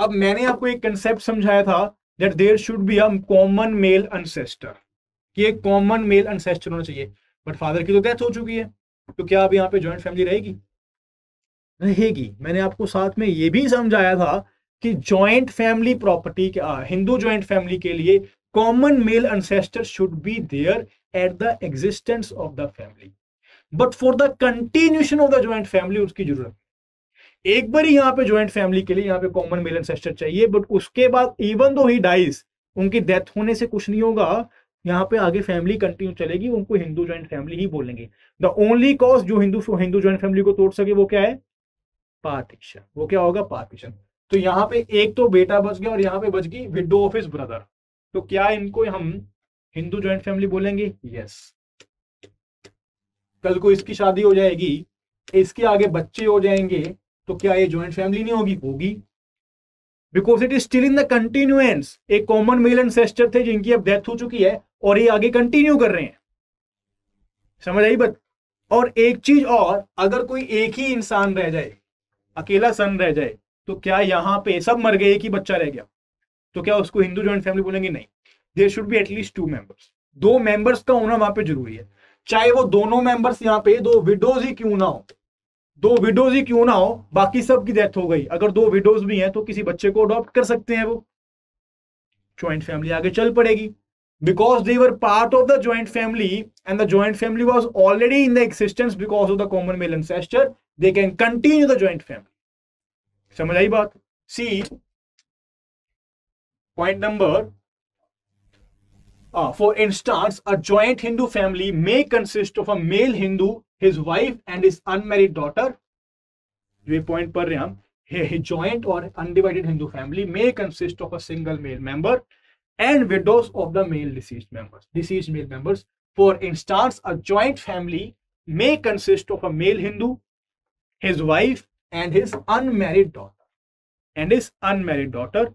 अब मैंने आपको एक कंसेप्ट समझाया था that there should be a common male ancestor कि एक कॉमन मेल अनसेस्टर होना चाहिए बट फादर की तो डेथ हो चुकी है तो क्या अब यहाँ पे ज्वाइंट फैमिली रहेगी रहेगी मैंने आपको साथ में ये भी समझाया था कि joint family property Hindu joint family के लिए common male ancestor should be there at the existence of the family but for the continuation of the joint family उसकी जरूरत है एक बार ही यहाँ पे ज्वाइंट फैमिली के लिए यहाँ पे कॉमन मेल एंसेस्टर चाहिए बट उसके बाद इवन दो ही डाइज उनकी डेथ होने से कुछ नहीं होगा यहाँ पे आगे फैमिली कंटिन्यू चलेगी उनको हिंदू ज्वाइंट फैमिली ही बोलेंगे द ओनली कॉज जो हिंदू हिंदू ज्वाइंट फैमिली को तोड़ सके वो क्या है पार्टीशन वो क्या होगा पार्टीशन तो यहाँ पे एक तो बेटा बच गया और यहाँ पे बच गई विडो ऑफ हिज ब्रदर तो क्या इनको हम हिंदू ज्वाइंट फैमिली बोलेंगे यस कल को इसकी शादी हो जाएगी इसके आगे बच्चे हो जाएंगे तो क्या ये ज्वाइंट फैमिली नहीं होगी होगी because it is still in the continuance एक कॉमन मेल सेस्टर थे जिनकी अब डेथ हो चुकी है और ये आगे कंटिन्यू कर रहे हैं समझ आई बात और एक चीज और अगर कोई एक ही इंसान रह जाए अकेला सन रह जाए तो क्या यहाँ पे सब मर गए एक ही बच्चा रह गया तो क्या उसको हिंदू ज्वाइंट फैमिली बोलेंगे नहीं there should be at least two members दो मेंबर्स का होना वहां पे जरूरी है चाहे वो दोनों मेंबर्स यहाँ पे दो विडोज ही क्यों ना हो दो विडोज ही क्यों ना हो बाकी सब की डेथ हो गई अगर दो विडोज भी हैं तो किसी बच्चे को अडॉप्ट कर सकते हैं वो ज्वाइंट फैमिली आगे चल पड़ेगी because they were part of the joint family and the joint family was already in the existence because of the common male ancestor they can continue the joint family समझ आई बात see point number Uh, for instance, a joint Hindu family may consist of a male Hindu, his wife, and his unmarried daughter. We point per ryam. A joint or undivided Hindu family may consist of a single male member and widows of the male deceased members. Deceased male members. For instance, a joint family may consist of a male Hindu, his wife, and his unmarried daughter. And his unmarried daughter.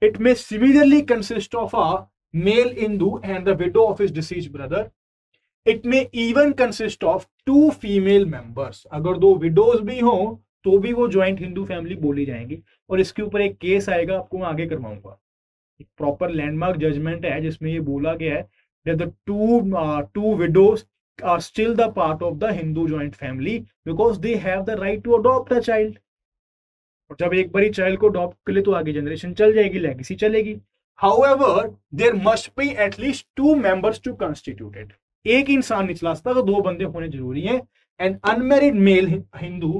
It may similarly consist of a male Hindu and the widow of his deceased brother. It may even consist of two female members. अगर दो widows भी हो तो भी वो joint Hindu family बोली जाएंगी और इसके ऊपर एक केस आएगा आपको मैं आगे करवाऊंगा एक प्रॉपर लैंडमार्क जजमेंट है जिसमें ये बोला गया है that the two two widows are still the part of the Hindu joint family because they have the right to adopt a child और जब एक बारी चाइल्ड को अडॉप्ट कर ले तो आगे जनरेशन चल जाएगी लेगेसी चलेगी however there must be at least two members to constitute it एक इंसान निचला स्तर तो दो बंदे होने जरूरी हैं and unmarried male Hindu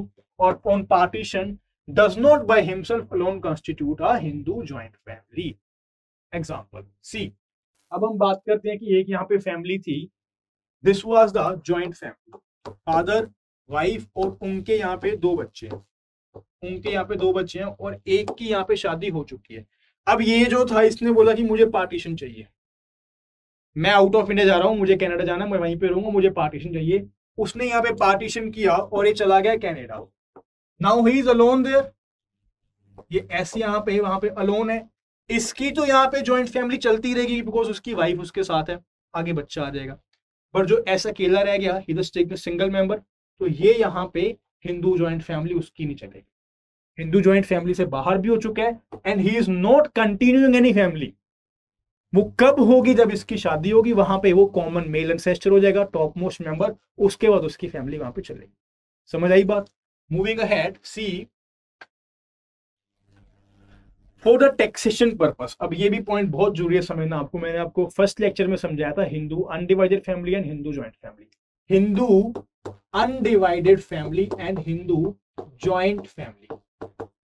or on partition does not by himself alone constitute a Hindu joint family. Example C. अब हम बात करते हैं कि एक यहाँ पे फैमिली थी this was the joint family father wife और उनके यहाँ पे दो बच्चे हैं उनके यहाँ पे दो बच्चे हैं और एक की यहाँ पे शादी हो चुकी है अब ये जो था इसने बोला कि मुझे पार्टीशन चाहिए मैं आउट ऑफ इंडिया जा रहा हूँ मुझे कनाडा जाना मैं वहीं पे रहूंगा मुझे पार्टीशन चाहिए उसने यहाँ पे पार्टीशन किया और ये चला गया Canada now he is alone there ये ऐसे यहाँ पे वहां पे अलोन है इसकी तो यहाँ पे ज्वाइंट फैमिली चलती रहेगी बिकॉज उसकी वाइफ उसके साथ है आगे बच्चा आ जाएगा पर जो ऐसा अकेला रह गया में सिंगल मेंबर तो ये यहाँ पे हिंदू ज्वाइंट फैमिली उसकी नहीं चलेगी हिंदू ज्वाइंट फैमिली से बाहर भी हो चुका है and he is not continuing any family वो कब होगी जब इसकी शादी होगी वहां पे वो कॉमन मेल एंसेस्टर हो जाएगा टॉप मोस्ट मेंबर उसके बाद उसकी फैमिली वहां पे चलेगी समझ आई बात moving ahead see for the taxation purpose अब ये भी पॉइंट बहुत जरूरी है समझना आपको मैंने आपको फर्स्ट लेक्चर में समझाया था Hindu undivided family and Hindu joint family Hindu undivided family and Hindu joint family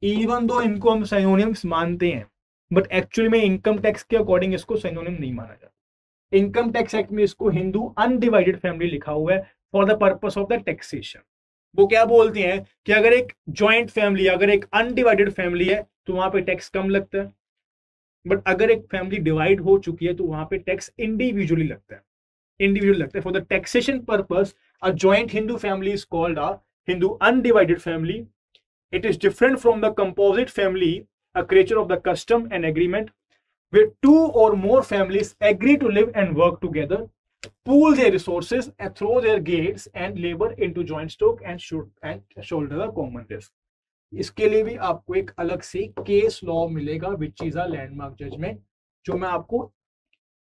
even though इनको हम साइनोनिम्स मानते हैं बट एक्चुअली में इनकम टैक्स के अकॉर्डिंग इसको सैनोनियम नहीं माना जाता इनकम टैक्स एक्ट में इसको हिंदू अनडिवाइडेड फैमिली लिखा हुआ है for the purpose of the taxation वो क्या बोलते हैं कि अगर एक ज्वाइंट फैमिली अगर एक अनडिवाइडेड फैमिली है तो वहां पे टैक्स कम लगता है बट अगर एक फैमिली डिवाइड हो चुकी है तो वहां पे टैक्स इंडिविजुअली लगता है इंडिविजुअल लगता है for the taxation purpose a joint Hindu family is called a Hindu undivided family It is different from the composite family, a creature of the custom and agreement, where two or more families agree to live and work together, pool their resources and throw their gates and labor into joint stock and, should, and shoulder the common risk. इसके लिए भी आपको एक अलग से case law मिलेगा which is a landmark judgment जो मैं आपको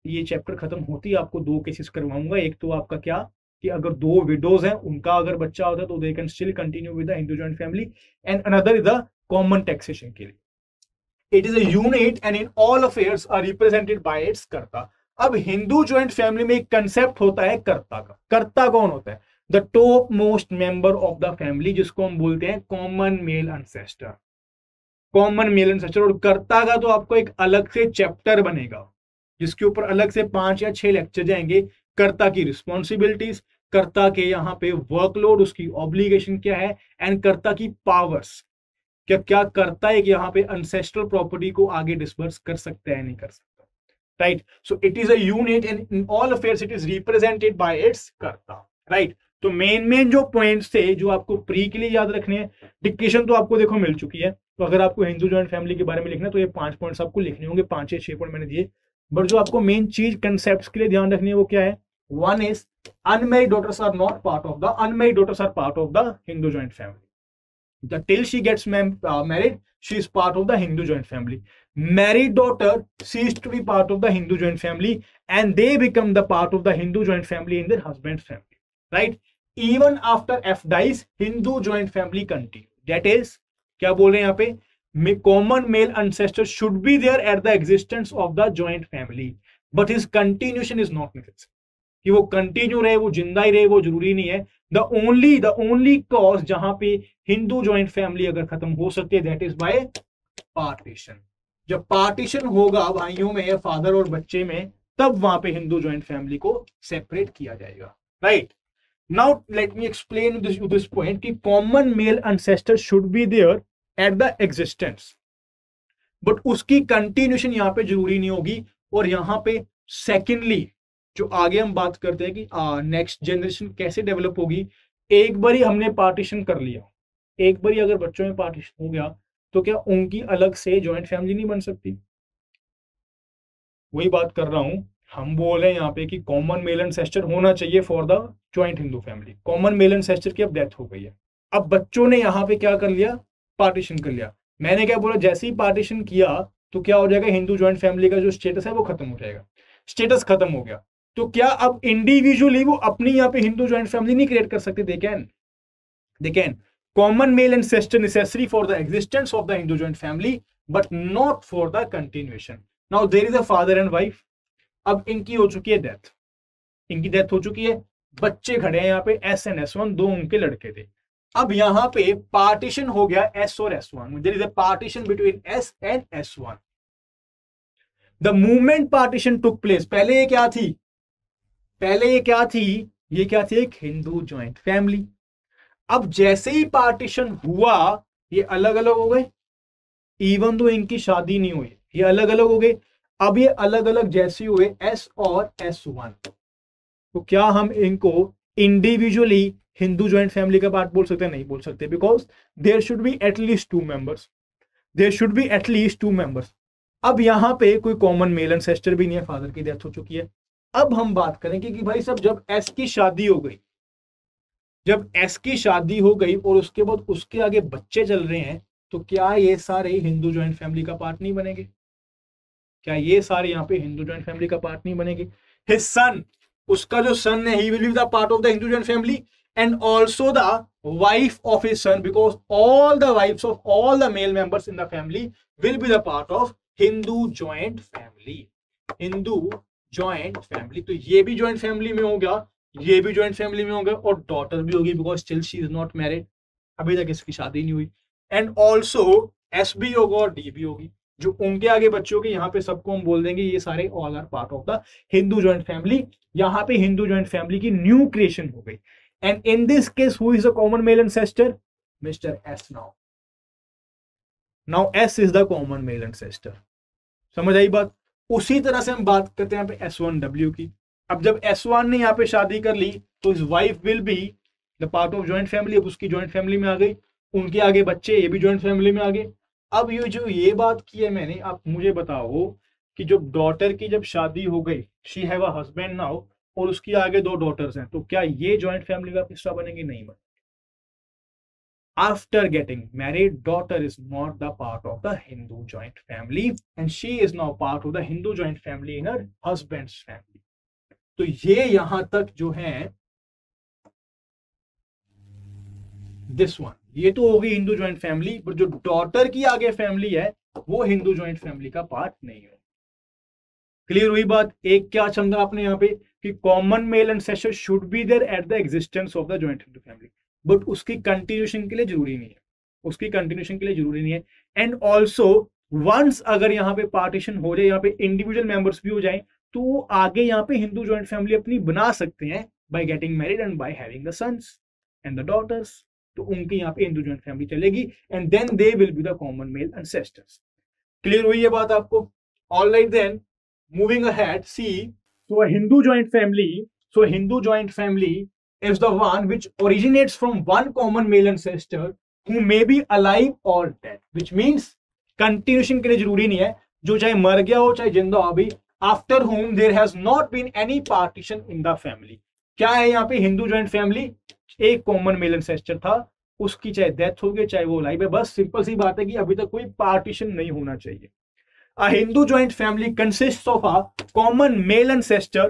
ये चैप्टर खत्म होती है आपको दो केसेस करवाऊंगा एक तो आपका क्या कि अगर दो विडोज हैं उनका अगर बच्चा होता है तो they can still continue with the Hindu joint family and another is the common taxation के लिए it is at and in all affairs are represented by its karta अब हिंदू ज्वाइंट फैमिली में एक कंसेप्ट होता है कर्ता का कर्ता कौन होता है the top most member of the family जिसको हम बोलते हैं common male ancestor common male ancestor और कर्ता का तो आपको एक अलग से चैप्टर बनेगा जिसके ऊपर अलग से पांच या छह लेक्चर जाएंगे कर्ता की रिस्पॉन्सिबिलिटीज कर्ता के यहाँ पे वर्कलोड उसकी ऑब्लिगेशन क्या है एंड कर्ता की पावर्स क्या क्या करता है कि यहाँ पे अनसेस्ट्रल प्रॉपर्टी को आगे डिस्बर्स कर सकते हैं नहीं कर सकता right so it is at and in all affair it is represented by its karta right तो मेन मेन जो पॉइंट्स थे जो आपको प्री के लिए याद रखने हैं डिक्टेशन तो आपको देखो मिल चुकी है तो अगर आपको हिंदू ज्वाइंट फैमिली के बारे में लिखना है तो ये पांच पॉइंट्स आपको लिखने होंगे पांच या छह पॉइंट मैंने दिए बट जो आपको मेन चीज कंसेप्ट के लिए ध्यान रखनी है वो क्या है One is unmarried daughters are not part of the unmarried daughters are part of the Hindu joint family. The till she gets uh, married, she is part of the Hindu joint family. Married daughter ceased to be part of the Hindu joint family, and they become the part of the Hindu joint family in their husband's family. Right? Even after F dies, Hindu joint family continue. That is, क्या बोल यहाँ पे common male ancestor should be there at the existence of the joint family but his continuation is not necessary कि वो continue रहे वो जिंदा ही रहे वो जरूरी नहीं है the only the only cause जहां पे हिंदू ज्वाइंट फैमिली अगर खत्म हो सकती है दैट इज बाय पार्टीशन जब पार्टीशन होगा भाइयों में फादर और बच्चे में तब वहां पे हिंदू ज्वाइंट फैमिली को सेपरेट किया जाएगा right now let me explain this this point कि common male ancestor should be there at the existence but उसकी कंटिन्यूशन यहां पे जरूरी नहीं होगी और यहां पे सेकेंडली जो आगे हम बात करते हैं कि नेक्स्ट जनरेशन कैसे डेवलप होगी एक बार ही हमने पार्टीशन कर लिया एक बार ही अगर बच्चों में पार्टीशन हो गया तो क्या उनकी अलग से ज्वाइंट फैमिली नहीं बन सकती वही बात कर रहा हूं हम बोल रहे हैं यहाँ पे कि कॉमन मेल एंड सेस्टर होना चाहिए for the joint Hindu family common male ancestor की अब डेथ हो गई है अब बच्चों ने यहाँ पे क्या कर लिया पार्टीशन कर लिया मैंने क्या बोला जैसे ही पार्टीशन किया तो क्या हो जाएगा हिंदू ज्वाइंट फैमिली का जो स्टेटस है वो खत्म हो जाएगा स्टेटस खत्म हो गया तो क्या अब इंडिविजुअली वो अपनी यहाँ पे हिंदू ज्वाइंट फैमिली नहीं क्रिएट कर सकते they can they can common male ancestor necessary for the existence of the Hindu joint family but not for the continuation now there is a father and wife अब इनकी हो चुकी है death इनकी death हो चुकी है बच्चे खड़े हैं यहाँ पे एस एंड एस वन दो उनके लड़के थे अब यहाँ पे पार्टीशन हो गया एस और S one there is a partition between S and S one the movement partition took place पहले ये क्या थी पहले ये क्या थी ये क्या थी एक हिंदू ज्वाइंट फैमिली अब जैसे ही पार्टीशन हुआ ये अलग अलग हो गए इवन तो इनकी शादी नहीं हुई ये अलग अलग हो गए अब ये अलग अलग जैसे हुए एस और एस वन तो क्या हम इनको इंडिविजुअली हिंदू ज्वाइंट फैमिली का पार्ट बोल सकते नहीं बोल सकते because there should be at least two members there should be at least two members अब यहाँ पे कोई कॉमन मेल एंड सेस्टर भी नहीं है फादर की डेथ हो चुकी है अब हम बात करेंगे कि भाई सब जब एस की शादी हो गई जब एस की शादी हो गई और उसके बाद उसके आगे बच्चे चल रहे हैं तो क्या ये सारे हिंदू ज्वाइंट फैमिली का पार्ट नहीं बनेंगे क्या ये सारे यहाँ पे हिंदू ज्वाइंट फैमिली का पार्ट नहीं बनेंगे हिज सन उसका जो सन है he will be the part of the Hindu joint family and also the wife of his son because all the wife of all the male members in the family will be the part of Hindu joint family Hindu joint family तो ये भी joint family में होगा ये भी joint family में हो गया और डॉटर भी होगी because still she is not married अभी तक इसकी शादी नहीं हुई एंड ऑल्सो एस बी होगा और डी बी होगी जो उनके आगे बच्चों के यहाँ पे सबको हम बोल देंगे ये सारे all are part of the Hindu joint family यहाँ पे हिंदू ज्वाइंट फैमिली की न्यू क्रिएशन हो गई and in this case who is the common male ancestor mister S now now S is the common male ancestor समझ आई बात उसी तरह से हम बात करते हैं यहाँ पे एस वन डब्ल्यू की अब जब एस वन ने यहाँ पे शादी कर ली तो इस wife will be the part of joint family अब उसकी ज्वाइंट फैमिली में आ गई उनके आगे बच्चे ये भी ज्वाइंट फैमिली में आ गए अब ये जो ये बात की है मैंने आप मुझे बताओ कि जब डॉटर की जब शादी हो गई she have a husband now और उसकी आगे दो डॉटर्स हैं तो क्या ये ज्वाइंट फैमिली का हिस्सा बनेंगे नहीं बने after getting married daughter is not the part of the hindu joint family and she is now part of the hindu joint family in her husband's family तो ये यहां तक जो है दिस वन ये तो होगी हिंदू ज्वाइंट फैमिली पर जो डॉटर की आगे फैमिली है वो हिंदू ज्वाइंट फैमिली का पार्ट नहीं होगी क्लियर हुई बात एक क्या समझा आपने यहाँ पे कि कॉमन मेल एंड सेशन should be there at the existence of the joint Hindu family but उसकी कंटिन्यूशन के लिए जरूरी नहीं है उसकी कंटिन्यूशन के लिए जरूरी नहीं है एंड ऑल्सो वंस अगर यहाँ पे पार्टीशन हो जाए यहाँ पे इंडिविजुअल मेंबर्स भी हो जाए तो वो आगे यहाँ पे हिंदू ज्वाइंट फैमिली अपनी बना सकते हैं by getting married and by having the sons and the daughters तो उनके यहाँ पे हिंदू ज्वाइंट फैमिली चलेगी and then they will be the common male ancestors clear हुई है बात आपको all right then moving ahead see so Hindu joint family so Hindu joint family is the one which originates from one common male ancestor who may be alive or dead which means continuation ke liye zaruri nahi hai jo chahe mar gaya ho chahe zinda ho abhi after whom there has not been any partition in the family kya hai yahan pe hindu joint family एक common male ancestor था उसकी चाहे death हो गई चाहे वो life है बस सिंपल सी बात है कि अभी तक कोई पार्टीशन नहीं होना चाहिए A Hindu joint family consists of a common male ancestor,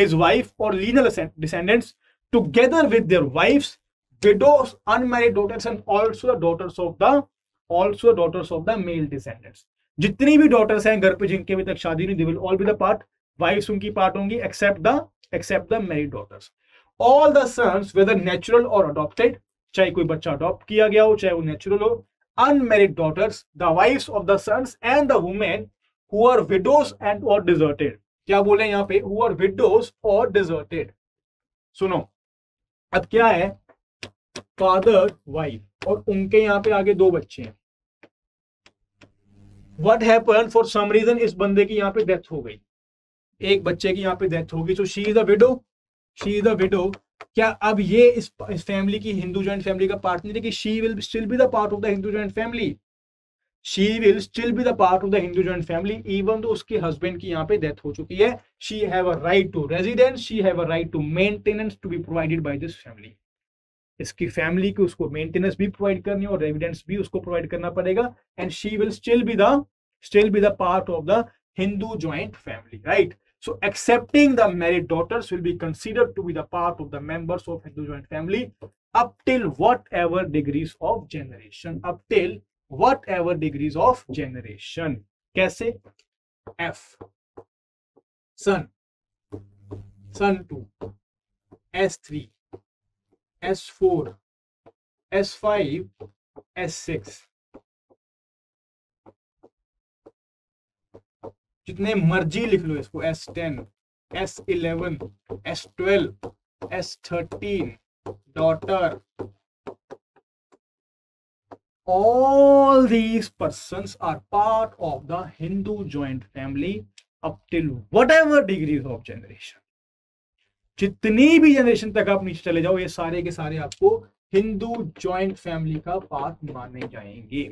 his wife or lineal descendants together with their wives, widows, unmarried daughters, and also the daughters of the also daughters of the male descendants. जितनी भी daughters हैं घर पे जिनके अभी तक शादी नहीं they all be the part wives उनकी पार्ट होंगी except the except the married daughters all the sons whether natural or adopted चाहे कोई बच्चा अडॉप्ट किया गया हो चाहे वो नेचुरल हो unmarried daughters the wife of the sons and the women who are widows and or deserted क्या बोले यहाँ पे who are widows or deserted सुनो अब क्या है फादर वाइफ और उनके यहाँ पे आगे दो बच्चे हैं वट है फॉर सम रीजन इस बंदे की यहाँ पे डेथ हो गई एक बच्चे की यहां पे डेथ होगी so she is a widow she is a widow क्या अब ये इस, इस फैमिली की हिंदू जॉइंट फैमिली का पार्ट नहीं है कि she will still be the part of the Hindu joint family she will still be the part of the hindu joint family even though uske husband death ho chuki she has a right to residence she has a right to maintenance to be provided by this family iski family ki usko maintenance to provide karni aur residence bhi usko provide and she will still be the still be the part of the hindu joint family right so accepting the married daughters will be considered to be the part of the members of hindu joint family up till whatever degrees of generation up till whatever degrees of generation कैसे F son son two S three S four S five S six जितने मर्जी लिख लो इसको S ten S eleven S twelve S thirteen daughter all these persons are part of the Hindu joint family up till whatever degrees of generation. जितनी भी generation तक आप नीचे चले जाओ ये सारे के सारे आपको हिंदू ज्वाइंट फैमिली का पार्ट माने जाएंगे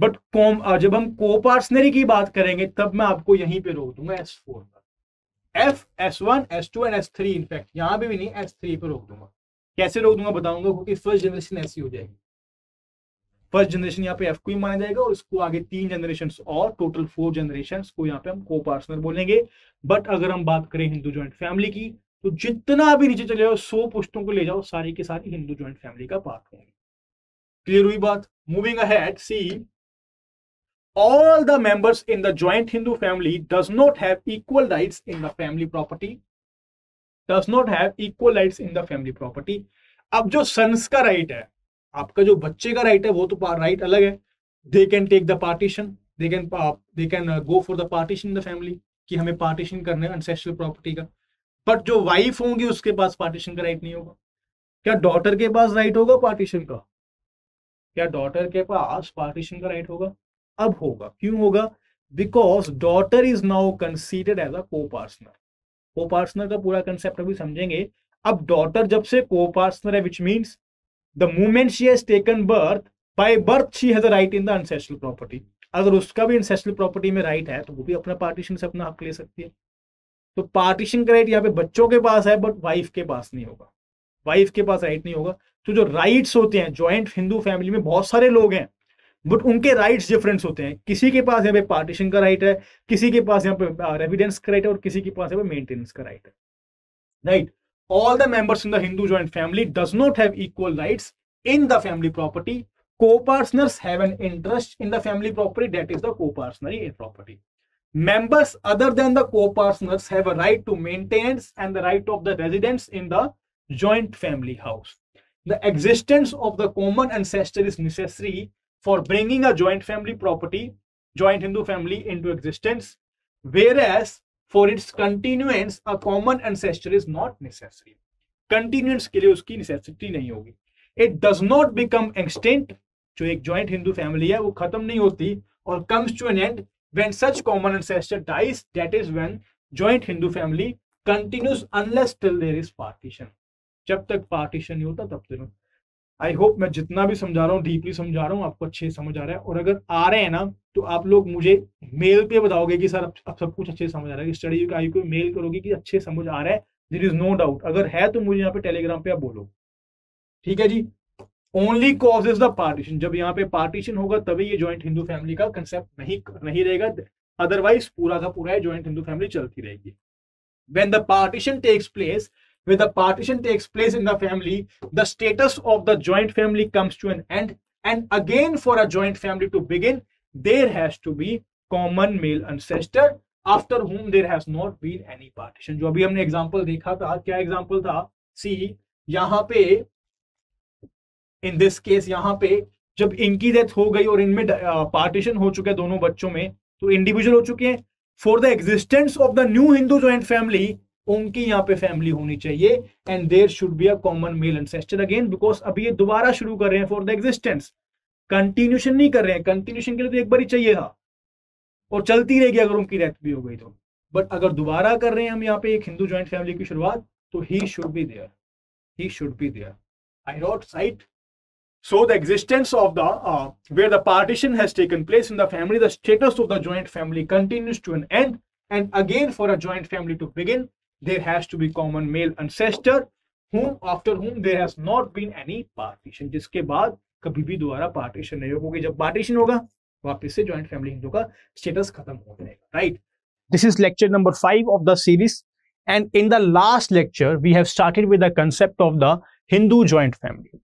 बट कॉम जब हम को पार्सनरी की बात करेंगे तब मैं आपको यहीं पे रोक दूंगा एस फोर पर F S one S two and S three in fact यहां पर भी नहीं एस थ्री पे रोक दूंगा कैसे रोक दूंगा बताऊंगा क्योंकि फर्स्ट जनरेशन ऐसी हो जाएगी फर्स्ट जनरेशन यहाँ पे एफ को ही माना जाएगा और इसको आगे तीन जनरेशन और टोटल फोर जनरेशन को यहाँ पे हम को पार्सनर बोलेंगे बट अगर हम बात करें हिंदू ज्वाइंट फैमिली की तो जितना भी नीचे चले जाओ सौ पुष्टों को ले जाओ सारी के सारी हिंदू ज्वाइंट फैमिली का पार्ट होंगे क्लियर हुई बात moving ahead see all the members in the joint Hindu family does not have equal rights in the family property does not have equal rights in the family property अब जो sons का right है आपका जो बच्चे का राइट है वो तो राइट अलग है they can take the partition they can they can go for the partition in the family कि हमें पार्टीशन करने है अनसेक्चुअल प्रॉपर्टी का बट जो वाइफ होंगी उसके पास पार्टीशन का राइट नहीं होगा क्या डॉटर के पास राइट होगा पार्टीशन का क्या डॉटर के पास पार्टीशन का राइट होगा अब होगा क्यों होगा because daughter is now considered as a coparcener को पार्टनर का पूरा कंसेप्ट अभी समझेंगे अब डॉटर जब से को पार्टनर है which means the moment she has taken birth by birth she has right in the ancestral property अगर उसका भी इंसेस्ट्रल प्रॉपर्टी में राइट है तो वो भी अपना पार्टीशन से अपना हक ले सकती है तो पार्टीशन का राइट यहाँ पे बच्चों के पास है बट वाइफ के पास नहीं होगा वाइफ के पास राइट नहीं होगा तो जो राइट्स होते हैं ज्वाइंट हिंदू फैमिली में बहुत सारे लोग हैं बट उनके राइट्स डिफरेंस होते हैं किसी के पास यहाँ पे पार्टीशन का राइट है किसी के पास यहाँ पे रेविडेंस uh, का राइट है और किसी के पास यहाँ पे मेंटेनेंस का राइट है right all the members in the Hindu joint family does not have equal rights in the family property. Co-partners have an interest in the family property that is the co-partnery property. Members other than the co-partners have a right to maintenance and the right of the residents in the joint family house. The existence of the common ancestor is necessary for bringing a joint family property, joint Hindu family into existence. Whereas for its continuance a common ancestor is not necessary continuance के लिए उसकी necessity नहीं होगी it does not become extinct जो एक joint Hindu family है वो खत्म नहीं होती और comes to an end when such common ancestor dies that is when joint Hindu family continues unless till there is partition जब तक पार्टीशन नहीं होता तब तक आई होप मैं जितना भी समझा रहा हूँ डीपली समझा रहा हूँ आपको अच्छे समझ आ रहा है और अगर आ रहे हैं ना तो आप लोग मुझे मेल पे बताओगे कि सर आप सब कुछ अच्छे समझ आ रहा है स्टडी आई को मेल करोगे कि अच्छे समझ आ रहा है देर इज नो डाउट अगर है तो मुझे यहाँ पे टेलीग्राम पे आप बोलो ठीक है जी only cause is the partition जब यहाँ पे पार्टीशन होगा तभी ये ज्वाइंट हिंदू फैमिली का कंसेप्ट नहीं नहीं रहेगा अदरवाइज पूरा का पूरा ज्वाइंट हिंदू फैमिली चलती रहेगी when the partition takes place when the partition takes place in the family, the status of the joint family comes to an end. And again, for a joint family to begin, there has to be common male ancestor after whom there has not been any partition jo abhi humne example dekha tha kya example tha see yahan pe in this case yahan pe जब इनकी death हो गई और इनमें partition हो चुका है दोनों बच्चों में तो इंडिविजुअल हो चुके हैं for the existence of the new Hindu joint family उनकी यहाँ पे फैमिली होनी चाहिए and there should be a common male and again because अभी ये दोबारा शुरू कर रहे हैं फॉर द एग्जिस्टेंस कंटिन्यूशन नहीं कर रहे हैं कंटिन्यूशन के लिए तो एक बार ही चाहिए था और चलती रहेगी अगर उनकी डेथ भी हो गई तो बट अगर दोबारा कर रहे हैं हम यहाँ पे एक हिंदू ज्वाइंट फैमिली की शुरुआत तो ही should be there he should be there I wrote site So the existence of the uh, where the partition has taken place in the family, the status of the joint family continues to an end. And again, for a joint family to begin, there has to be common male ancestor whom after whom there has not been any partition जिसके बाद कभी भी दोबारा partition नहीं होगा जब partition होगा वापस से ज्वाइंट फैमिली हिंदू का स्टेटस खत्म हो जाएगा right this is lecture number five of the series and in the last lecture we have started with the concept of the Hindu joint family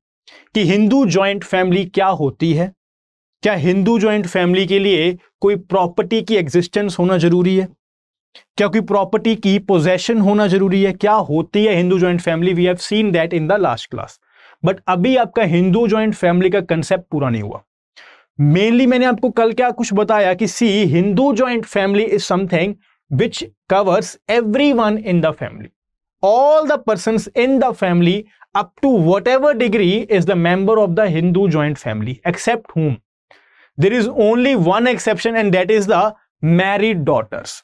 कि हिंदू ज्वाइंट फैमिली क्या होती है क्या हिंदू ज्वाइंट फैमिली के लिए कोई प्रॉपर्टी की एग्जिस्टेंस होना जरूरी है क्योंकि प्रॉपर्टी की पोजेशन होना जरूरी है क्या होती है Hindu joint family we have seen that in the last class but अभी आपका हिंदू ज्वाइंट फैमिली का कंसेप्ट पूरा नहीं हुआ मेनली मैंने आपको कल क्या कुछ बताया कि see Hindu joint family is something which covers every one in the family all the person in the family up to whatever degree is the member of the Hindu joint family except home there is only one exception and that is the married daughters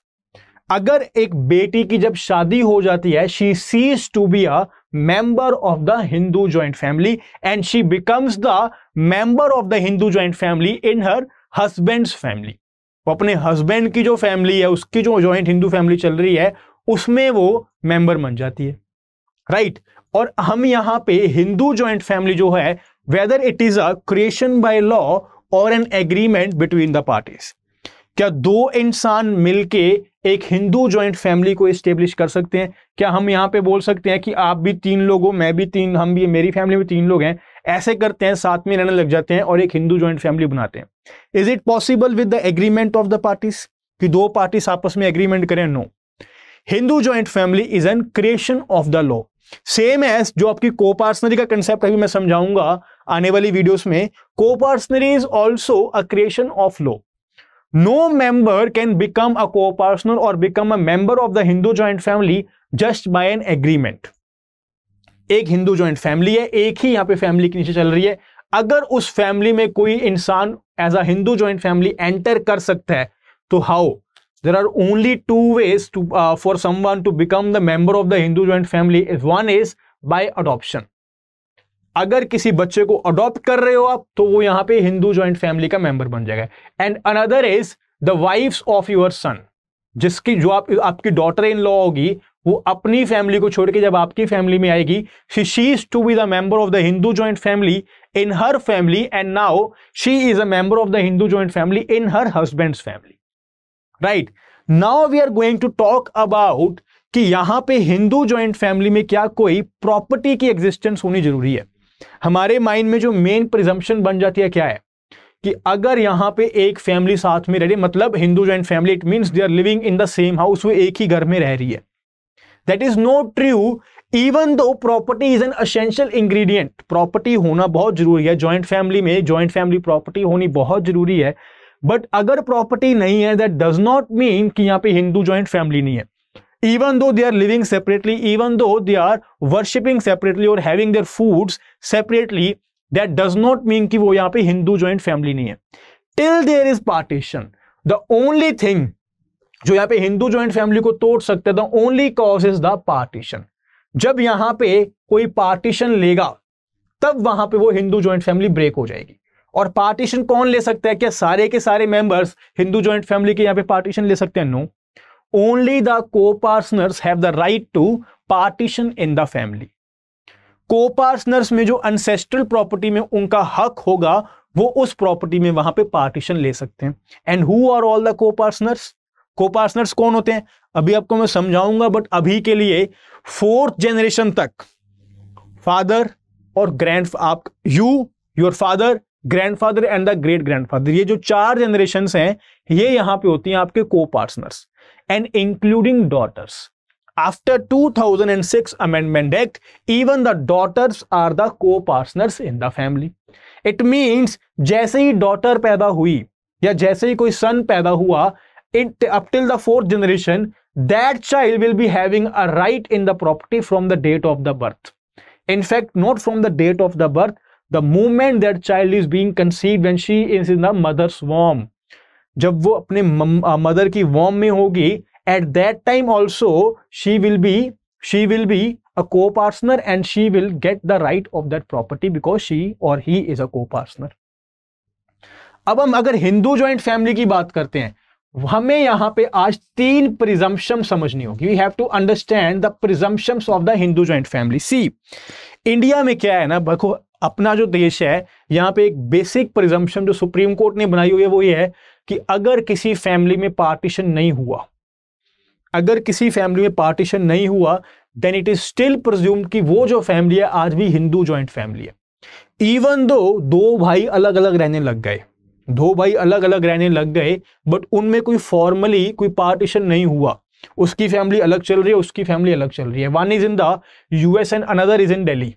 अगर एक बेटी की जब शादी हो जाती है she ceases to be a member of the Hindu joint family and she becomes the member of the Hindu joint family in her husband's family वो अपने हस्बैंड की जो फैमिली है उसकी जो ज्वाइंट हिंदू फैमिली चल रही है उसमें वो मेंबर बन जाती है राइट right? और हम यहाँ पे हिंदू ज्वाइंट फैमिली जो है whether it is a creation by law और an agreement between the parties क्या दो इंसान मिलके एक हिंदू ज्वाइंट फैमिली को इस्टेब्लिश कर सकते हैं क्या हम यहाँ पे बोल सकते हैं कि आप भी तीन लोग हो मैं भी तीन हम भी मेरी फैमिली में तीन लोग हैं ऐसे करते हैं साथ में रहने लग जाते हैं और एक हिंदू ज्वाइंट फैमिली बनाते हैं is it possible with the agreement of the parties कि दो पार्टीज आपस में एग्रीमेंट करें no Hindu joint family is an creation of the law same as जो आपकी को पार्सनरी का कंसेप्ट अभी मैं समझाऊंगा आने वाली वीडियोस में coparcenary is also a creation of law no member can become a coparcener और become a member of the Hindu joint family just by an agreement एक हिंदू ज्वाइंट फैमिली है एक ही यहां पे फैमिली के नीचे चल रही है अगर उस फैमिली में कोई इंसान as a Hindu joint family enter कर सकता है तो how there are only two ways to for some become the member of the Hindu joint family is one is by adoption अगर किसी बच्चे को अडॉप्ट कर रहे हो आप तो वो यहां पे हिंदू ज्वाइंट फैमिली का मेंबर बन जाएगा and another is the wives of your son जिसकी जो आप आपकी डॉटर इन लॉ होगी वो अपनी फैमिली को छोड़ के जब आपकी फैमिली में आएगी she is to be the member of the Hindu joint family in her family and now she is a member of the Hindu joint family in her husband family right now we are going to talk about कि यहां पे Hindu joint family में क्या कोई property की existence होनी जरूरी है हमारे माइंड में जो मेन प्रिजम्पन बन जाती है क्या है कि अगर यहाँ पे एक फैमिली साथ में रह रही मतलब Hindu joint family it means they are living in the same house वो एक ही घर में रह रही है that is not true even though property is an essential ingredient property होना बहुत जरूरी है जॉइंट फैमिली में जॉइंट फैमिली प्रॉपर्टी होनी बहुत जरूरी है बट अगर प्रॉपर्टी नहीं है दैट डज नॉट मीन कि यहाँ पे हिंदू ज्वाइंट फैमिली नहीं है even though they are living separately even though they are worshipping separately और having their foods separately that does not mean कि वो यहाँ पे हिंदू ज्वाइंट फैमिली नहीं है till there is partition the only thing जो यहां पे हिंदू ज्वाइंट फैमिली को तोड़ सकते हैं the only cause is the partition जब यहां पे कोई पार्टीशन लेगा तब वहां पे वो हिंदू ज्वाइंट फैमिली ब्रेक हो जाएगी और पार्टीशन कौन ले सकता है क्या सारे के सारे मेंबर्स हिंदू ज्वाइंट फैमिली के यहाँ पे पार्टीशन ले सकते हैं no only the coparceners have the right to partition in the family coparceners में जो अनसेस्ट्रल प्रॉपर्टी में उनका हक होगा वो उस प्रॉपर्टी में वहां पे पार्टीशन ले सकते हैं and who are all the coparceners coparceners कौन होते हैं अभी आपको मैं समझाऊंगा बट अभी के लिए फोर्थ जनरेशन तक फादर और ग्रैंड आप you your father grandfather and the great grandfather ये जो चार जनरेशन हैं ये यहां पे होती हैं आपके coparceners and including daughters After 2006 Amendment Act, even the daughters are the co-partners in the family. It means जैसे ही daughter पैदा हुई या जैसे ही कोई son पैदा हुआ it up till the fourth generation that child will be having a right in the property from the date of the birth. In fact, not from the date of the birth, the moment that child is being conceived when she is in the mother's womb. जब वो अपने mother की womb में होगी at that time also she will be she will be a coparcener and she will get the right of that property because she और he is a को partner अब हम अगर हिंदू ज्वाइंट फैमिली की बात करते हैं हमें यहां पे आज तीन प्रिजम्पन समझनी होगी we have to understand the presumption of the Hindu joint family see India में क्या है ना देखो अपना जो देश है यहां पे एक बेसिक प्रिजम्पन जो सुप्रीम कोर्ट ने बनाई हुई है वो ये है कि अगर किसी फैमिली में पार्टीशन नहीं हुआ अगर किसी फैमिली में पार्टीशन नहीं हुआ then it is still presume कि वो जो फैमिली है आज भी हिंदू ज्वाइंट फैमिली है इवन दो दो भाई अलग अलग रहने लग गए दो भाई अलग अलग रहने लग गए बट उनमें कोई फॉर्मली कोई पार्टीशन नहीं हुआ उसकी फैमिली अलग चल रही है उसकी फैमिली अलग चल रही है one is in the US and another is in Delhi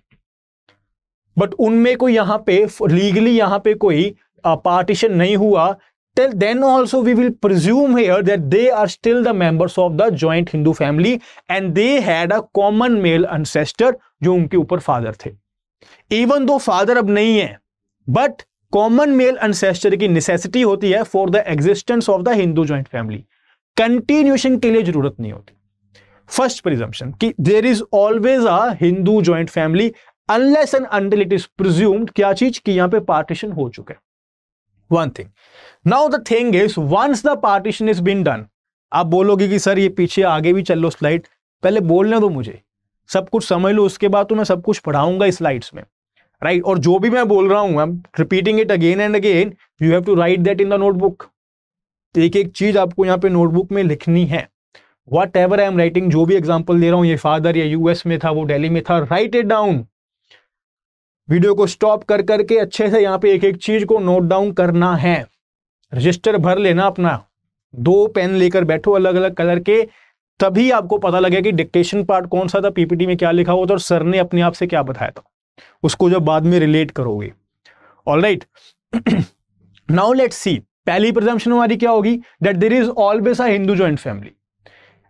but उनमें कोई यहाँ पे लीगली यहाँ पे कोई पार्टीशन नहीं हुआ till then also we will presume here that they are still the members of the joint Hindu family and they had a common male ancestor जो उनके ऊपर फादर थे इवन दो फादर अब नहीं है बट कॉमन मेल अनसेस्टर की necessity होती है for the existence of the Hindu joint family continuation के लिए जरूरत नहीं होती फर्स्ट प्रिजम्पशन कि there is always a Hindu joint family unless and until it is presumed क्या चीज कि यहां पे पार्टीशन हो चुका है one thing now the thing is once the partition is been done आप बोलोगे कि सर ये पीछे आगे भी चल लो स्लाइड पहले बोलने दो मुझे सब कुछ समझ लो उसके बाद तो मैं सब कुछ पढ़ाऊंगा स्लाइड्स में राइट right? और जो भी मैं बोल रहा हूँ I am repeating it again and again you have to write that in the notebook एक एक चीज आपको यहाँ पे नोटबुक में लिखनी है whatever I am writing जो भी एग्जाम्पल दे रहा हूँ ये फादर या यूएस में था वो डेली में था राइट इट डाउन वीडियो को स्टॉप कर करके अच्छे से यहाँ पे एक एक चीज को नोट डाउन करना है रजिस्टर भर लेना अपना दो पेन लेकर बैठो अलग अलग कलर के तभी आपको पता लगेगा कि डिक्टेशन पार्ट कौन सा था पीपीटी में क्या लिखा हुआ था और सर ने अपने आप से क्या बताया था उसको जब बाद में रिलेट करोगे all right now let see पहली प्रजम्पन हमारी क्या होगी that there is always a Hindu joint family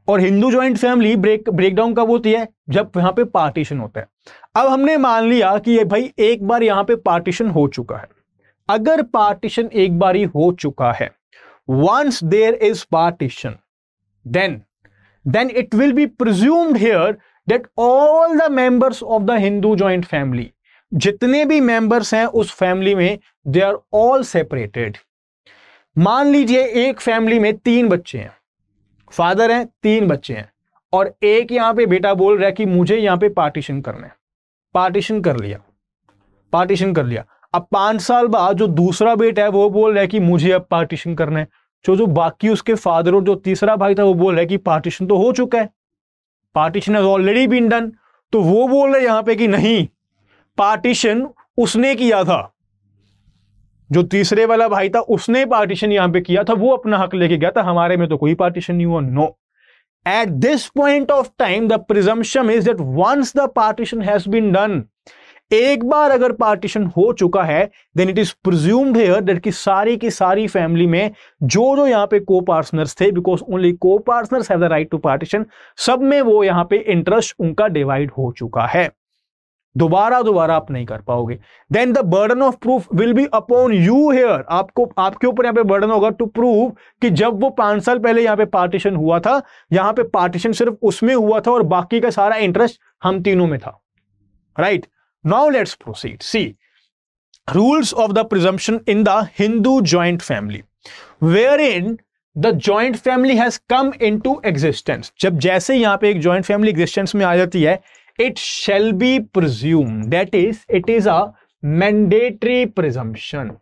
और Hindu joint family break breakdown कब होती है जब यहाँ पे पार्टीशन होता है अब हमने मान लिया कि ये भाई एक बार यहाँ पे पार्टीशन हो चुका है अगर पार्टीशन एक बारी हो चुका है once there is partition then then it will be presumed here that all the members of the Hindu joint family जितने भी मेंबर्स हैं उस फैमिली में दे आर ऑल सेपरेटेड मान लीजिए एक फैमिली में तीन बच्चे हैं फादर हैं तीन बच्चे हैं और एक यहां पे बेटा बोल रहा है कि मुझे यहां पे पार्टीशन करना है पार्टीशन कर लिया पार्टीशन कर लिया अब पांच साल बाद जो दूसरा बेटा है वो बोल रहा है कि मुझे अब पार्टीशन करना है जो जो बाकी उसके फादर और जो तीसरा भाई था वो बोल रहा है कि पार्टीशन तो हो चुका है partition is already been done तो वो बोल रहे यहाँ पे कि नहीं पार्टीशन उसने किया था जो तीसरे वाला भाई था उसने पार्टीशन यहाँ पे किया था वो अपना हक लेके गया था हमारे में तो कोई पार्टीशन नहीं हुआ no at this point of time the presumption is that once the partition has been done एक बार अगर पार्टीशन हो चुका है then it is presumed here that की सारी की सारी फैमिली में जो जो यहाँ पे को पार्टनर्स थे because only coparceners have the right to partition सब में वो यहाँ पे इंटरेस्ट उनका डिवाइड हो चुका है दोबारा दोबारा आप नहीं कर पाओगे then the burden of proof will be upon you here आपको आपके ऊपर यहाँ पे बर्डन होगा टू प्रूव कि जब वो पांच साल पहले यहाँ पे पार्टीशन हुआ था यहाँ पे पार्टीशन सिर्फ उसमें हुआ था और बाकी का सारा इंटरेस्ट हम तीनों में था right right? Now let's proceed. See, rules of the presumption in the Hindu joint family, wherein the joint family has come into existence. जब जैसे यहाँ पे एक joint family एग्जिस्टेंस में आ जाती है it shall be presumed that is, it is a mandatory presumption.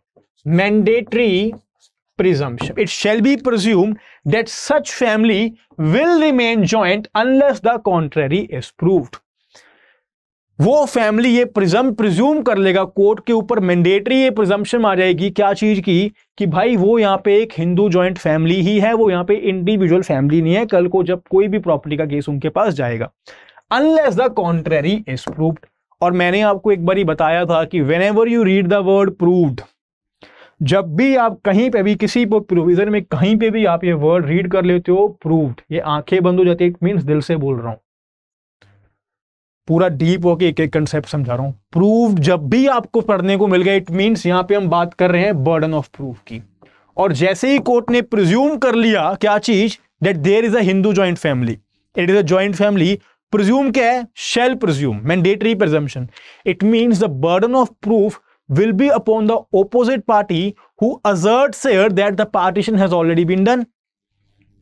Mandatory presumption it shall be presumed that such family will remain joint unless the contrary is proved वो family ये presume presume कर लेगा court के ऊपर mandatory ये presumption आ जाएगी क्या चीज़ की कि भाई वो यहाँ पे एक हिंदू जॉइंट फैमिली ही है वो यहाँ पे इंडिविजुअल फैमिली नहीं है कल को जब कोई भी प्रॉपर्टी का केस उनके पास जाएगा unless the contrary is proved और मैंने आपको एक बार ही बताया था कि whenever you read the word proved जब भी आप कहीं पे भी किसी प्रोविजन में कहीं पे भी आप ये वर्ड रीड कर लेते हो प्रूव्ड ये आंखें बंद हो जाती है मीन्स दिल से बोल रहा हूं पूरा डीप होके एक एक कंसेप्ट समझा रहा हूं प्रूफ जब भी आपको पढ़ने को मिल गया इट मीन यहां पे हम बात कर रहे हैं बर्डन ऑफ प्रूफ की और जैसे ही कोर्ट ने प्रिज्यूम कर लिया क्या चीज that there is a Hindu joint family it is a joint family presume क्या है shall presume mandatory presumption it mean the burden of proof will be upon the opposite party who assert here that the partition has already been done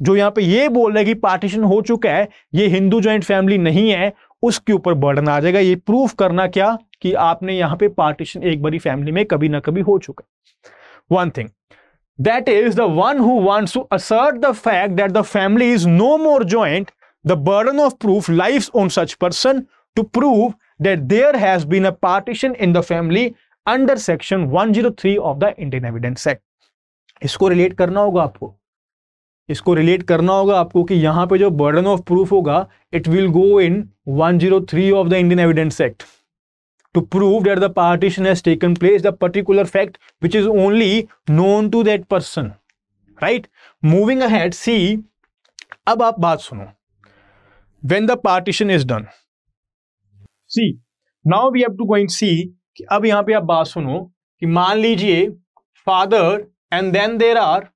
जो यहां पे ये बोल रहे कि partition हो चुका है ये हिंदू ज्वाइंट फैमिली नहीं है उसके ऊपर बर्डन आ जाएगा ये प्रूफ करना क्या कि आपने यहां पे पार्टीशन एक बड़ी फैमिली में कभी ना कभी हो चुका one thing that is the one who wants to assert the fact that the family is no more joint the burden of proof lies on such person to prove that there has been a partition in the family under section 103 of the Indian evidence act इसको relate करना होगा आपको इसको relate करना होगा आपको कि यहां पे जो बर्डन ऑफ प्रूफ होगा it will go in 103 of the Indian Evidence Act to prove that the partition has taken place, the particular fact which is only known to that person. Right? Moving ahead, see, अब आप बात सुनो. When the partition is done. See, now we have to go and see कि अब यहाँ पे आप बात सुनो कि मान लीजिए father and then there are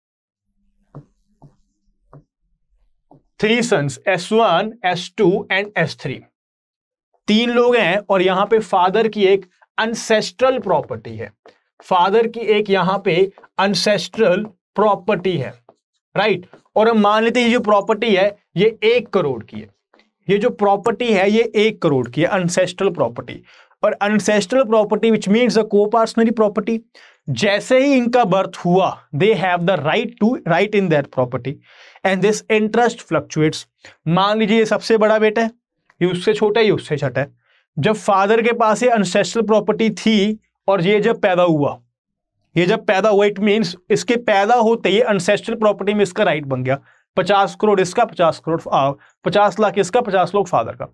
three sons S one S two and S three तीन लोग हैं और यहाँ पे फादर की एक अनसेस्ट्रल प्रॉपर्टी है फादर की एक यहाँ पे अनसेस्ट्रल प्रॉपर्टी है राइट और हम मान लेते हैं ये जो प्रॉपर्टी है ये एक करोड़ की है ये जो प्रॉपर्टी है ये एक करोड़ की है अनसेस्ट्रल प्रॉपर्टी और ancestral property which means a coparcenary property जैसे ही इनका बर्थ हुआ they have the right to right in that property and this interest fluctuates मान लीजिए ये सबसे बड़ा बेटा है ये उससे छोटा है ये उससे छठा है जब फादर के पास ये अनसेस्ट्रल प्रॉपर्टी थी और ये जब पैदा हुआ ये जब पैदा हुआ इट मीन्स इसके पैदा होते ही अनसेस्ट्रल प्रॉपर्टी में इसका राइट बन गया पचास करोड़ इसका पचास करोड़ पचास लाख इसका पचास लोग फादर का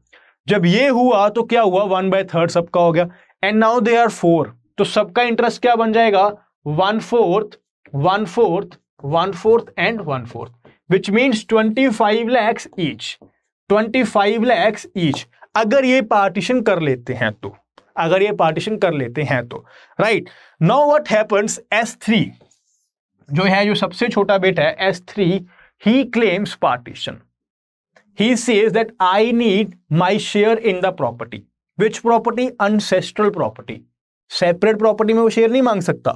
जब ये हुआ तो क्या हुआ वन बाय थर्ड सबका हो गया and now they are four तो सबका इंटरेस्ट क्या बन जाएगा one fourth one fourth one fourth and one fourth which means twenty five lakhs each twenty five lakhs each अगर ये पार्टीशन कर लेते हैं तो अगर ये पार्टीशन कर लेते हैं तो right no what happens S three जो है जो सबसे छोटा बेटा है S three he claims partition he says that I need my share in the property which property ancestral property separate property में वो शेयर नहीं मांग सकता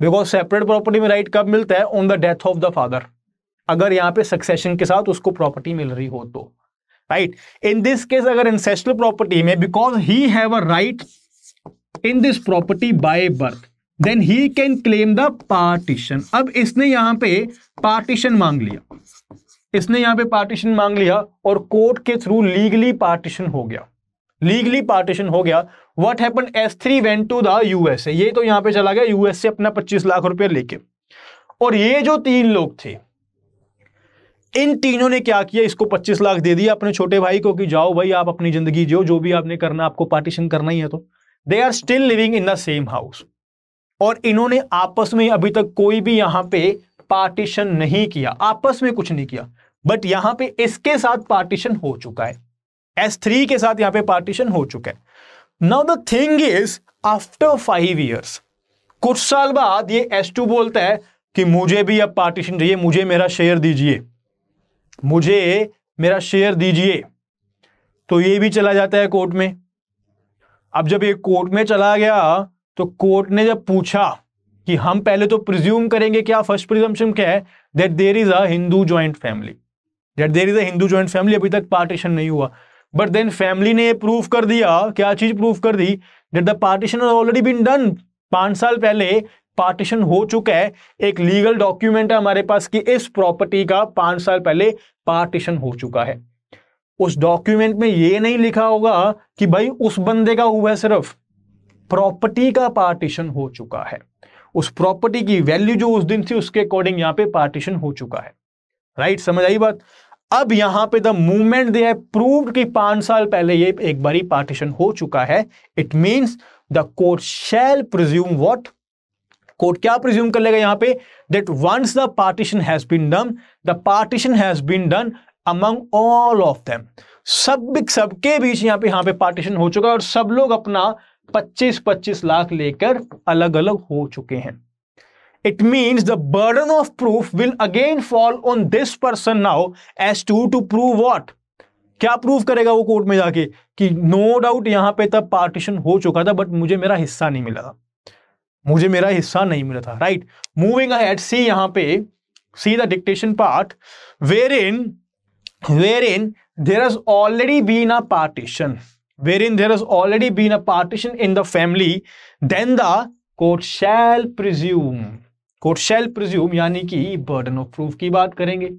बिकॉज सेपरेट प्रॉपर्टी में राइट कब मिलता है on the death of the father अगर यहां पे सक्सेशन के साथ उसको प्रॉपर्टी मिल रही हो तो राइट इन दिस केस अगर इंसेस्टल प्रॉपर्टी में because he have a right in this property by birth then he can claim the partition अब इसने यहां पे पार्टीशन मांग लिया इसने यहां पे पार्टीशन मांग लिया और कोर्ट के थ्रू लीगली पार्टीशन हो गया लीगली पार्टीशन हो गया what happen S three went to the USA ये तो यहां पे चला गया यूएसए अपना 25 लाख रुपए लेके और ये जो तीन लोग थे इन तीनों ने क्या किया इसको 25 लाख दे दिया अपने छोटे भाई को कि जाओ भाई आप अपनी जिंदगी जियो जो भी आपने करना आपको पार्टीशन करना ही है तो they are still living in the same house और इन्होंने आपस में अभी तक कोई भी यहां पे पार्टीशन नहीं किया आपस में कुछ नहीं किया बट यहाँ पे इसके साथ पार्टीशन हो चुका है एस थ्री के साथ यहाँ पे पार्टीशन हो चुका है now the thing is after five years कुछ साल बाद ये एस टू बोलता है कि मुझे भी अब पार्टीशन चाहिए मुझे मेरा शेयर दीजिए मुझे मेरा शेयर दीजिए तो ये भी चला जाता है कोर्ट में अब जब ये कोर्ट में चला गया तो कोर्ट ने जब पूछा कि हम पहले तो प्रिज्यूम करेंगे क्या फर्स्ट प्रिजम्पन क्या है that there is Hindu Hindu joint family that there is Hindu joint family अभी तक पार्टीशन नहीं हुआ बट देन फैमिली ने प्रूव कर दिया क्या चीज प्रूव कर दी that the partition already been done पांच साल पहले पार्टीशन हो चुका है एक लीगल डॉक्यूमेंट है हमारे पास कि इस प्रॉपर्टी का पांच साल पहले पार्टीशन हो चुका है उस डॉक्यूमेंट में यह नहीं लिखा होगा कि भाई उस बंदे का हुआ है सिर्फ प्रॉपर्टी का पार्टीशन हो चुका है उस प्रॉपर्टी की वैल्यू जो उस दिन थी उसके अकॉर्डिंग यहां पे पार्टीशन हो चुका है राइट समझ आई बात अब यहां पे द मूवमेंट दे है प्रूव्ड कि पांच साल पहले ये एक बारी पार्टीशन हो चुका है it means the court shall presume what court क्या प्रिज्यूम कर लेगा यहां पे that once the partition has been done the partition has been done among all of them सब सबके बीच यहां पे यहां पे पार्टीशन हो चुका है और सब लोग अपना 25-25 लाख लेकर अलग अलग हो चुके हैं it means the burden of proof will again fall on this person now as to to prove what क्या प्रूव करेगा वो कोर्ट में जाके कि नो no डाउट यहां पे तब पार्टीशन हो चुका था बट मुझे मेरा हिस्सा नहीं मिला था मुझे मेरा हिस्सा नहीं मिला था राइट मूविंग अहेड सी यहां पे see the dictation part wherein wherein there has already been a partition wherein there has already been a partition in the family then the court shall presume court shall presume यानी कि burden of proof की बात करेंगे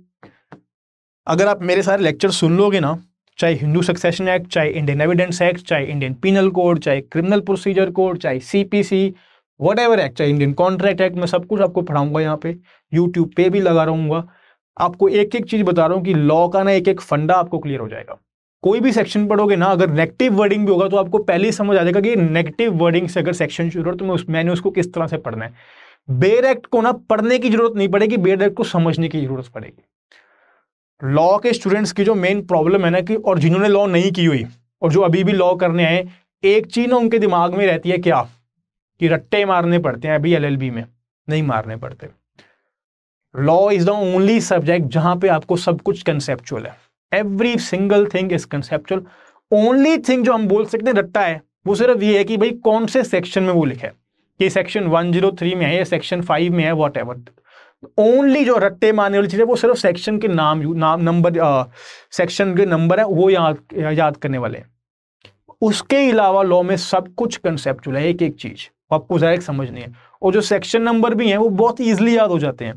अगर आप मेरे सारे lecture सुन लोगे ना चाहे हिंदू सक्सेशन एक्ट चाहे इंडियन एविडेंस एक्ट चाहे इंडियन पिनल कोड चाहे क्रिमिनल प्रोसीजर कोड चाहे सीपीसी वट एवर एक्ट चाहे इंडियन कॉन्ट्रैक्ट एक्ट में सब कुछ आपको पढ़ाऊंगा यहाँ पे यूट्यूब पे भी लगा रहूंगा आपको एक एक चीज बता रहा हूँ कि लॉ का ना एक एक फंडा आपको क्लियर हो जाएगा कोई भी सेक्शन पढ़ोगे ना अगर नेगेटिव वर्डिंग भी होगा तो आपको पहले ही समझ आ जाएगा कि नेगेटिव वर्डिंग से अगर सेक्शन शुरू हो तो मैं उस मैंने उसको किस तरह से पढ़ना है बेर एक्ट को ना पढ़ने की जरूरत नहीं पड़ेगी बेर एक्ट को समझने की जरूरत पड़ेगी लॉ के स्टूडेंट्स की जो मेन प्रॉब्लम है ना कि और जिन्होंने लॉ नहीं की हुई और जो अभी भी लॉ करने आए एक चीज ना उनके दिमाग में रहती है क्या कि रट्टे मारने पड़ते हैं अभी एलएलबी में नहीं मारने पड़ते law is the only subject जहां पे आपको सब कुछ कंसेप्चुअल है every single thing is conceptual only thing जो हम बोल सकते हैं रट्टा है वो सिर्फ ये है कि भाई कौन से सेक्शन में वो लिखे ये सेक्शन 103 में है या सेक्शन 5 में है वॉट एवर ओनली जो रट्टे मारने वाली चीज़ है वो सिर्फ सेक्शन के नाम नाम नंबर सेक्शन के नंबर है वो याद याद करने वाले हैं उसके अलावा लॉ में सब कुछ कंसेप्चुअल है एक एक चीज़ तो आपको डायरेक्ट समझनी है और जो सेक्शन नंबर भी हैं वो बहुत ईजिली याद हो जाते हैं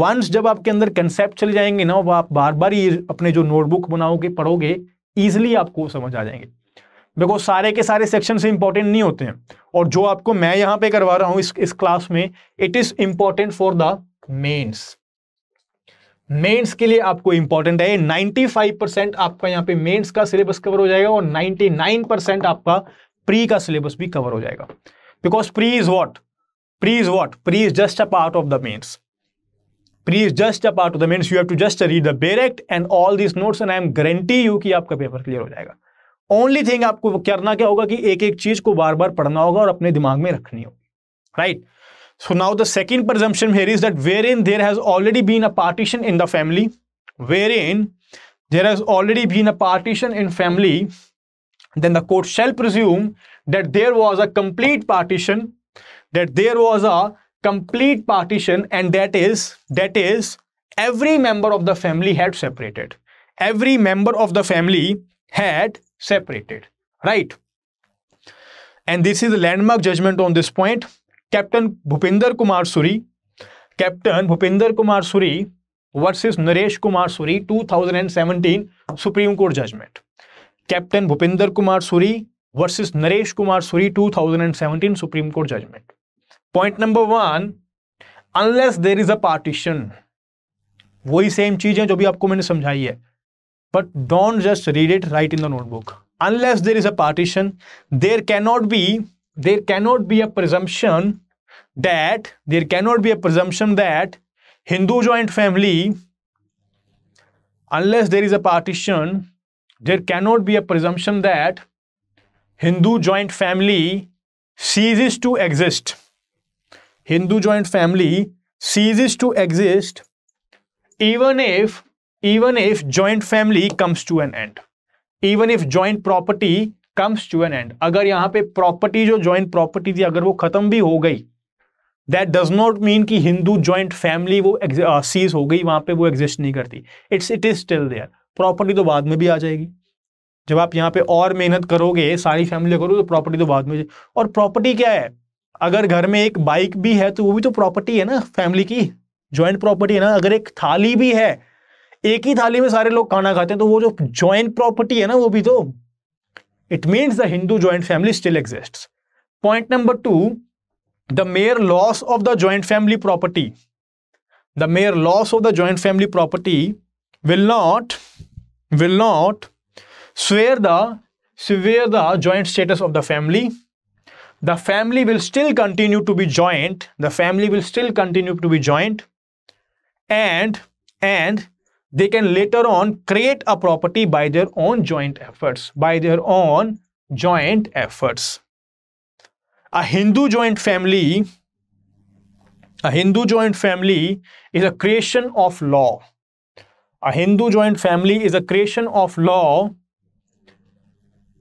वंस जब आपके अंदर कंसेप्ट चले जाएंगे ना वो आप बार बार ये अपने जो नोटबुक बनाओगे पढ़ोगे ईजिली आपको समझ आ जाएंगे देखो सारे के सारे सेक्शन से इंपॉर्टेंट नहीं होते हैं और जो आपको मैं यहाँ पे करवा रहा हूँ इस इस क्लास में it is important for the mains mains के लिए आपको इंपॉर्टेंट है 95 परसेंट आपका यहाँ पे मेंस का सिलेबस कवर हो जाएगा और 99 परसेंट आपका प्री का सिलेबस भी कवर हो जाएगा because pre is what pre is what pre is just a part of the mains pre is just a part of the mains you have to just read the direct and all these notes and i am guarantee you कि आपका paper clear हो जाएगा only thing आपको करना क्या होगा कि एक एक चीज को बार बार पढ़ना होगा और अपने दिमाग में रखनी होगी right so now the second presumption here is that wherein there has already been a partition in the family wherein there has already been a partition in then the court shall presume that there was a complete partition, that there was a complete partition and that is, that is every member of the family had separated. Every member of the family had separated, right? And this is a landmark judgment on this point. Captain Bhupinder Kumar Suri, Captain Bhupinder Kumar Suri versus Naresh Kumar Suri 2017 Supreme Court judgment. Captain Bhupinder Kumar Suri versus Naresh Kumar Suri 2017 supreme court judgment point number one unless there is a partition वही same चीज है जो भी आपको मैंने समझाई है but don't just read it right in the notebook unless there is a partition there cannot be there cannot be a presumption that there cannot be a presumption that Hindu joint family unless there is a partition there cannot be a presumption that Hindu joint family cease is to exist Hindu joint family cease is to exist even if even if joint family comes to an end even if joint property comes to an end अगर यहां पे property जो joint property थी अगर वो खत्म भी हो गई दैट डज नॉट मीन की हिंदू ज्वाइंट फैमिली वो सीज uh, हो गई वहां पर वो एग्जिस्ट नहीं करती it's it is still there property तो बाद में भी आ जाएगी जब आप यहाँ पे और मेहनत करोगे सारी फैमिली करोगे तो प्रॉपर्टी तो बाद में और प्रॉपर्टी क्या है अगर घर में एक बाइक भी है तो वो भी तो प्रॉपर्टी है ना फैमिली की ज्वाइंट प्रॉपर्टी है ना अगर एक थाली भी है एक ही थाली में सारे लोग खाना खाते हैं तो वो जो ज्वाइंट प्रॉपर्टी है ना वो भी तो it means the Hindu joint family still exist point number two the mere loss of the joint family property the mere loss of the joint family property will not will not Swear the the joint status of the family. The family will still continue to be joint. The family will still continue to be joint. And and they can later on create a property by their own joint efforts, by their own joint efforts. A Hindu joint family, a Hindu joint family is a creation of law. A Hindu joint family is a creation of law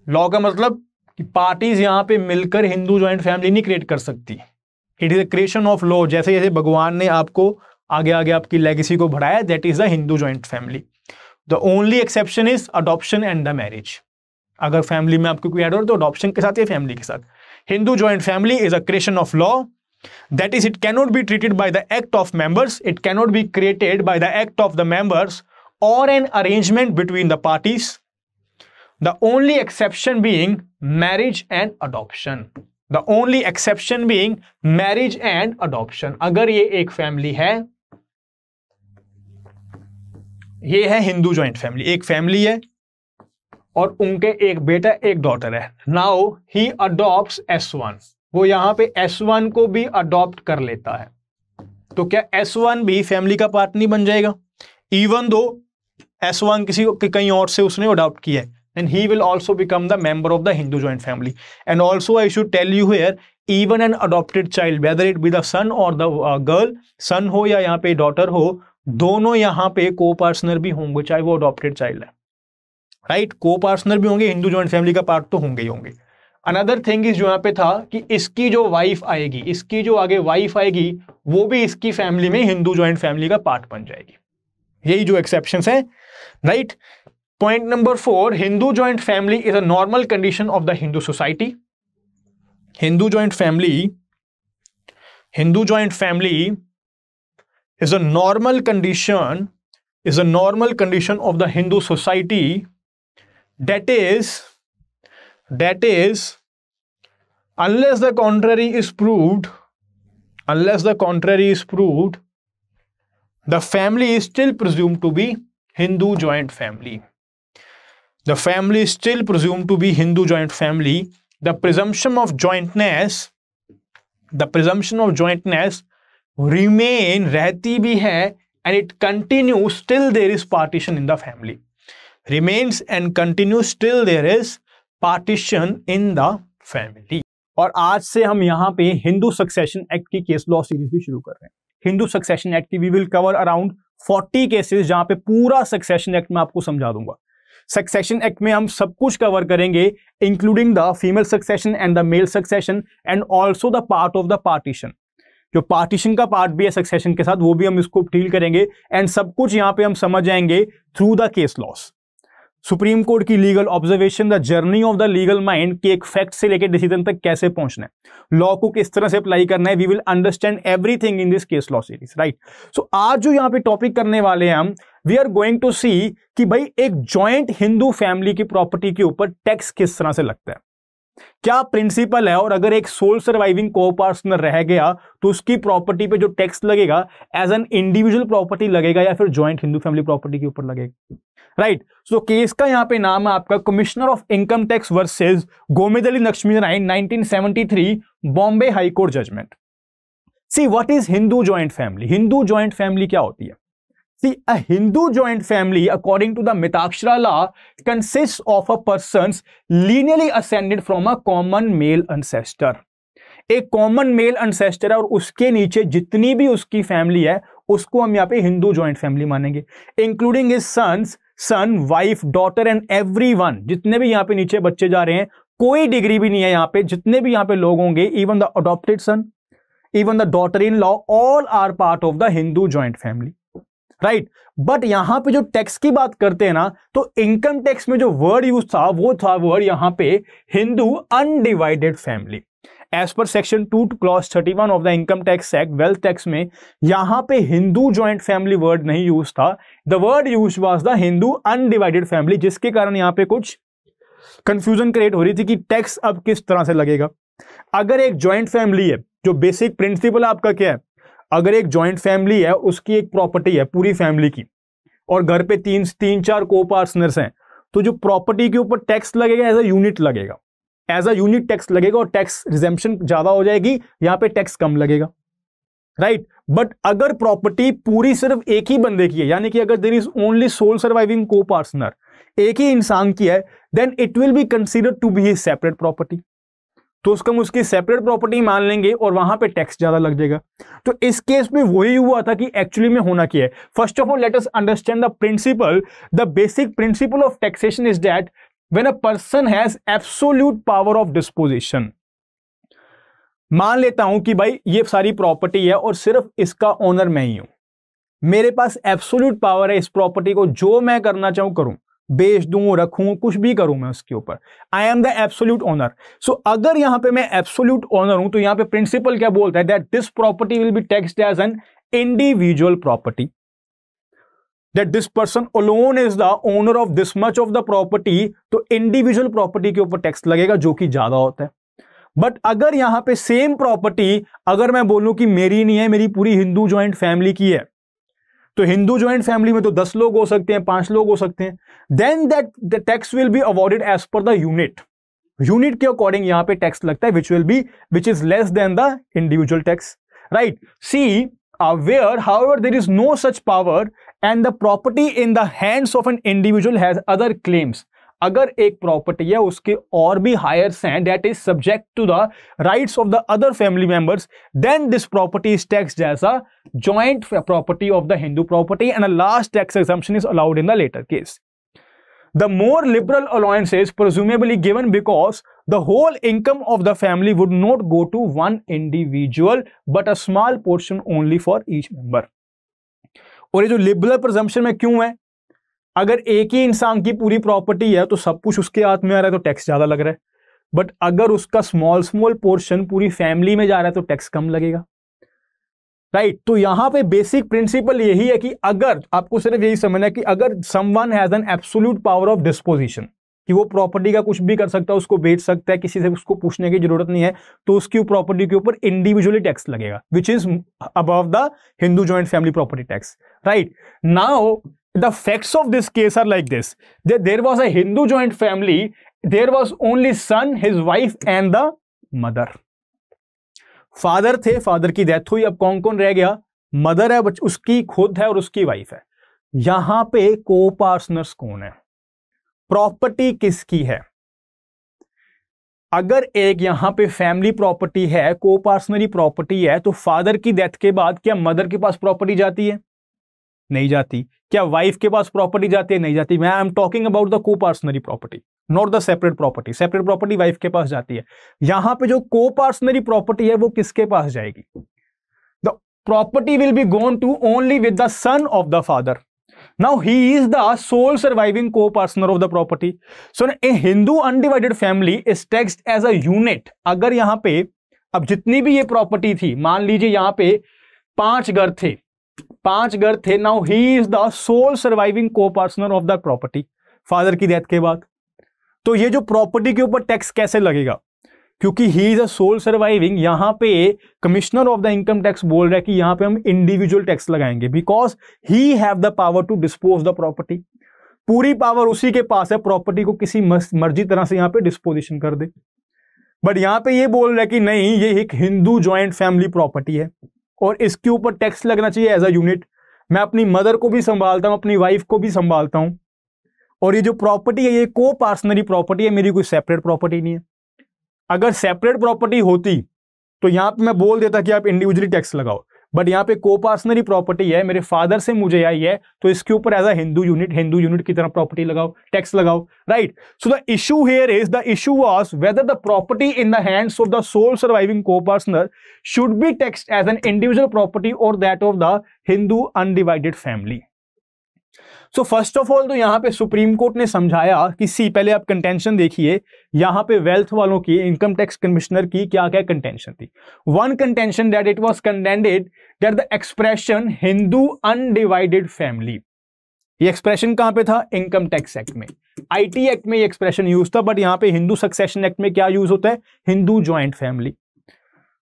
law का मतलब कि parties यहाँ पे मिलकर Hindu joint family नहीं create कर सकती it is a creation of law जैसे जैसे भगवान ने आपको आगे आगे आपकी लेगेसी को बढ़ाया that is the Hindu joint family the only exception is adoption and the marriage अगर फैमिली में आपको कोई एड हो तो अडॉप्शन के साथ या फैमिली के साथ Hindu joint family is a creation of law that is it cannot be treated by the act of members it cannot be created by the act of the members और an arrangement between the parties the only exception being marriage and adoption the only exception being marriage and adoption अगर ये एक family है ये है Hindu joint family एक family है और उनके एक बेटा एक डॉटर है now he adopt S one वो यहां पे एस वन को भी अडॉप्ट कर लेता है तो क्या एस वन भी फैमिली का पार्ट नहीं बन जाएगा इवन दो एस वन किसी कहीं और से उसने अडॉप्ट किया है and he will also become the member of the Hindu joint family. And also I should tell you here, even an adopted child, whether it be the son or the uh, girl, son ho ya yahan pe daughter ho dono yahan pe co-partner bhi honge chahe wo adopted child hai right right? co-partner भी होंगे Hindu joint family का part तो होंगे ही होंगे another thing is जो यहाँ पे था कि इसकी जो वाइफ आएगी इसकी जो आगे वाइफ आएगी वो भी इसकी फैमिली में हिंदू ज्वाइंट फैमिली का पार्ट बन जाएगी यही जो एक्सेप्शन है right right? Point number four, Hindu joint family is a normal condition of the Hindu society. Hindu joint family, Hindu joint family is a normal condition, is a normal condition of the Hindu society. That is, that is, unless the contrary is proved, unless the contrary is proved, the family is still presumed to be Hindu joint family. The family is still presumed to be Hindu joint family. The presumption of jointness, the presumption of jointness remain रहती भी है and it continues till there is partition in the family. Remains and continues till there is partition in the family. और आज से हम यहाँ पे Hindu succession act की केस लॉ सीरीज भी शुरू कर रहे हैं हिंदू सक्सेशन एक्ट की we will cover around 40 cases जहां पे पूरा सक्सेशन एक्ट में आपको समझा दूंगा सक्सेशन एक्ट में हम सब कुछ कवर करेंगे including the female succession and the male succession and also the part of the partition जो पार्टीशन का पार्ट भी है सक्सेशन के साथ वो भी हम इसको डील करेंगे एंड सब कुछ यहाँ पे हम समझ जाएंगे through the case laws supreme court की legal observation the journey of the legal mind के एक फैक्ट से लेकर डिसीजन तक कैसे पहुंचना है लॉ को किस तरह से अप्लाई करना है we will understand everything in this case law series right so आज जो यहाँ पे टॉपिक करने वाले हैं हम we are going to see कि भाई एक ज्वाइंट हिंदू फैमिली की प्रॉपर्टी के ऊपर टैक्स किस तरह से लगता है क्या प्रिंसिपल है और अगर एक सोल सर्वाइविंग को पार्सनर रह गया तो उसकी प्रॉपर्टी पे जो टैक्स लगेगा एज एन इंडिविजुअल प्रॉपर्टी लगेगा या फिर ज्वाइंट हिंदू फैमिली प्रॉपर्टी के ऊपर लगेगा राइट सो केस का यहाँ पे नाम है आपका commissioner of income tax versus Gomedalli Lakshmi Narayan three Bombay high court judgment see what is Hindu joint family Hindu joint family क्या होती है See, a Hindu joint family, according to the Mitakshara law, consists of a persons lineally ascended from a common male ancestor. एक common male ancestor है और उसके नीचे जितनी भी उसकी फैमिली है उसको हम यहाँ पे हिंदू ज्वाइंट फैमिली मानेंगे including his sons son wife daughter and every one जितने भी यहाँ पे नीचे बच्चे जा रहे हैं कोई डिग्री भी नहीं है यहाँ पे जितने भी यहाँ पे लोग होंगे even the adopted son even the daughter in law all are part of the Hindu joint family right but यहां पे जो टैक्स की बात करते हैं ना तो इनकम टैक्स में जो वर्ड यूज था वो था वर्ड यहां पे Hindu undivided family as per section two clause thirty one of the income tax act wealth tax में यहां पे हिंदू ज्वाइंट फैमिली वर्ड नहीं यूज था the word use was the Hindu undivided family जिसके कारण यहां पे कुछ कंफ्यूजन क्रिएट हो रही थी कि टैक्स अब किस तरह से लगेगा अगर एक ज्वाइंट फैमिली है जो बेसिक प्रिंसिपल आपका क्या है अगर एक ज्वाइंट फैमिली है उसकी एक प्रॉपर्टी है पूरी फैमिली की और घर पे तीन तीन चार को पार्सनर्स हैं तो जो प्रॉपर्टी के ऊपर टैक्स लगेगा एज अ यूनिट लगेगा एज अ यूनिट टैक्स लगेगा और टैक्स रिजेम्पशन ज्यादा हो जाएगी यहाँ पे टैक्स कम लगेगा राइट right? बट अगर प्रॉपर्टी पूरी सिर्फ एक ही बंदे की है यानी कि अगर there is only sole surviving को पार्टनर एक ही इंसान की है then it will be consider to be separate property तो उसको हम उसकी सेपरेट प्रॉपर्टी मान लेंगे और वहां पे टैक्स ज्यादा लग जाएगा तो इस केस में वही हुआ था कि एक्चुअली में होना क्या है first of all let us understand the principle the basic principle of taxation is that when a person has absolute power of disposition मान लेता हूं कि भाई ये सारी प्रॉपर्टी है और सिर्फ इसका ओनर मैं ही हूं मेरे पास एब्सोल्यूट पावर है इस प्रॉपर्टी को जो मैं करना चाहूं करूं बेच दूं रखूं कुछ भी करूं मैं उसके ऊपर I am the absolute owner so अगर यहां पे मैं एब्सोल्यूट ओनर हूं तो यहां पे प्रिंसिपल क्या बोलता है that this property will be tax as an individual property that this person alone is the owner of this much of the property तो इंडिविजुअल प्रॉपर्टी के ऊपर टैक्स लगेगा जो कि ज्यादा होता है बट अगर यहां पे सेम प्रॉपर्टी अगर मैं बोलूं कि मेरी नहीं है मेरी पूरी हिंदू ज्वाइंट फैमिली की है तो हिंदू ज्वाइंट फैमिली में तो दस लोग हो सकते हैं पांच लोग हो सकते हैं then that the tax will be awarded as per the unit unit के अकॉर्डिंग यहां पे टैक्स लगता है which will be which is less than the individual tax right see however there is no such power and the property in the hands of an individual has other claims अगर एक प्रॉपर्टी है उसके और भी heir हैं that is subject to the rights of the other family members then this property is tax जैसा joint property of the Hindu property and a last tax exemption is allowed in the latter case the more liberal allowance is presumably given because the whole income of the family would not go to one individual but a small portion only for each member और ये जो liberal प्रजम्पन में क्यों है अगर एक ही इंसान की पूरी प्रॉपर्टी है तो सब कुछ उसके हाथ में आ रहा है तो टैक्स ज़्यादा लग रहा है बट अगर उसका स्मॉल स्मॉल पोर्शन पूरी फैमिली में जा रहा है तो टैक्स कम लगेगा राइट right, तो यहां पे बेसिक प्रिंसिपल यही है कि अगर आपको सिर्फ यही समझना है कि अगर someone has an absolute power of disposition कि वो प्रॉपर्टी का कुछ भी कर सकता है उसको बेच सकता है किसी से उसको पूछने की जरूरत नहीं है तो उसकी प्रॉपर्टी के ऊपर इंडिविजुअली टैक्स लगेगा which is above the Hindu joint family property tax right now the facts of this case are like this that there was a hindu joint family there was only son his wife and the mother father थे father की death हुई अब कौन कौन रह गया mother है उसकी खुद है और उसकी वाइफ है यहां पे को पार्सनर्स कौन है प्रॉपर्टी किसकी है अगर एक यहां पे फैमिली प्रॉपर्टी है को पार्सनरी प्रॉपर्टी है तो फादर की डेथ के बाद क्या मदर के पास प्रॉपर्टी जाती है नहीं जाती क्या वाइफ के पास प्रॉपर्टी जाती है नहीं जाती मैं I am talking about the coparcenary property not the separate property separate property wife के पास जाती है यहां पे जो को पार्सनरी प्रॉपर्टी है वो किसके पास जाएगी the property will be gone to only with the son of the father now he is the sole surviving coparcener of the property so a Hindu undivided family is taxed as a unit अगर यहां पे अब जितनी भी ये property थी मान लीजिए यहां पे पांच घर थे पांच घर थे now he is the sole surviving coparcener of the property father की डेथ के बाद तो ये जो प्रॉपर्टी के ऊपर टैक्स कैसे लगेगा क्योंकि he is a sole surviving यहां पे commissioner of the income tax बोल रहा है कि यहां पे हम इंडिविजुअल टैक्स लगाएंगे because he have the power to dispose the property पूरी पावर उसी के पास है प्रॉपर्टी को किसी मर्जी तरह से यहां पे डिस्पोजिशन कर दे बट यहां पे ये बोल रहा है कि नहीं ये एक हिंदू ज्वाइंट फैमिली प्रॉपर्टी है और इसके ऊपर टैक्स लगना चाहिए एज अ यूनिट मैं अपनी मदर को भी संभालता हूँ अपनी वाइफ को भी संभालता हूँ और ये जो प्रॉपर्टी है ये को पार्सनरी प्रॉपर्टी है मेरी कोई सेपरेट प्रॉपर्टी नहीं है अगर सेपरेट प्रॉपर्टी होती तो यहाँ पे मैं बोल देता कि आप इंडिविजुअली टैक्स लगाओ बट यहाँ पे कोपार्सनरी प्रॉपर्टी है मेरे फादर से मुझे आई है तो इसके ऊपर as a Hindu unit Hindu unit की तरह प्रॉपर्टी लगाओ टैक्स लगाओ right so the issue here is the issue was whether the property in the hands of the sole surviving coparcener should be tax as an individual property और that of the Hindu undivided family so first of all तो यहाँ पे supreme court ने समझाया कि सी पहले आप contention देखिए यहाँ पे वेल्थ वालों की इनकम टैक्स कमिश्नर की क्या क्या कंटेंशन थी one contention that it was contended that the expression Hindu undivided family ये एक्सप्रेशन कहां पे था इनकम टैक्स एक्ट में आईटी एक्ट में ये एक्सप्रेशन यूज था बट यहां पे हिंदू सक्सेशन एक्ट में क्या यूज होता है हिंदू ज्वाइंट फैमिली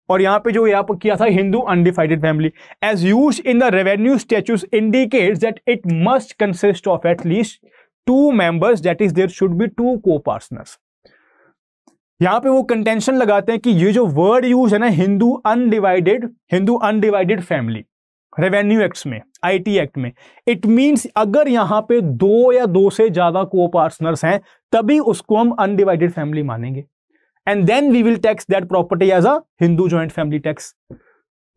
और यहाँ पे जो यहाँ किया था Hindu undivided family as use in the revenue statutes indicate that it must consist of at least two members that is there should be two coparceners यहाँ पे वो कंटेंशन लगाते हैं कि ये जो वर्ड यूज है ना Hindu undivided Hindu undivided family revenue act में आईटी एक्ट में इट मींस अगर यहाँ पे दो या दो से ज्यादा को पार्सनर्स हैं तभी उसको हम अनडिवाइडेड फैमिली मानेंगे and then we will tax that property as a Hindu joint family tax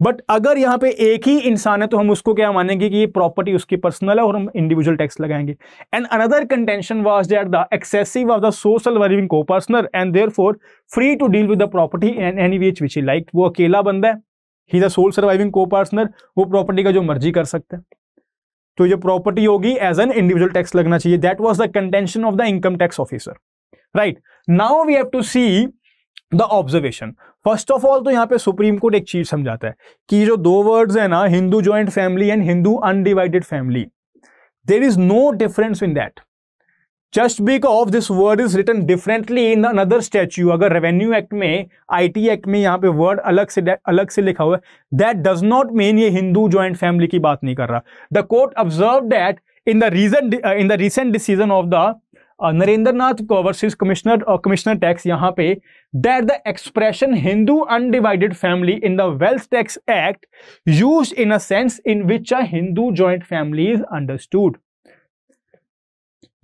but अगर यहां पे एक ही इंसान है तो हम उसको क्या मानेंगे कि ये प्रॉपर्टी उसकी पर्सनल है और हम इंडिविजुअल टैक्स लगाएंगे and another contention was that the excessive of the social surviving coparcener and therefore free to deal with the property in any way which he like वो अकेला बंदा है he the sole surviving को copartner वो प्रॉपर्टी का जो मर्जी कर सकते हैं तो ये प्रॉपर्टी होगी एज एन इंडिविजुअल टैक्स लगना चाहिए that was the contention of the income tax officer right now we have to see the observation first of all तो यहाँ पे सुप्रीम कोर्ट एक चीज समझाता है कि जो दो वर्ड्स है ना Hindu joint family and Hindu undivided family there is no difference in that just of this word is written differently in another statute अगर रेवेन्यू एक्ट में आई टी एक्ट में यहाँ पे वर्ड अलग से अलग से लिखा हुआ है दैट डज नॉट मीन ये हिंदू ज्वाइंट फैमिली की बात नहीं कर रहा the court observe that in the reason in the recent decision of the Narendra Nath overseas commissioner और कमिश्नर टैक्स यहाँ पे that the expression Hindu undivided family in the wealth tax act use in a sense in which a Hindu joint family is understood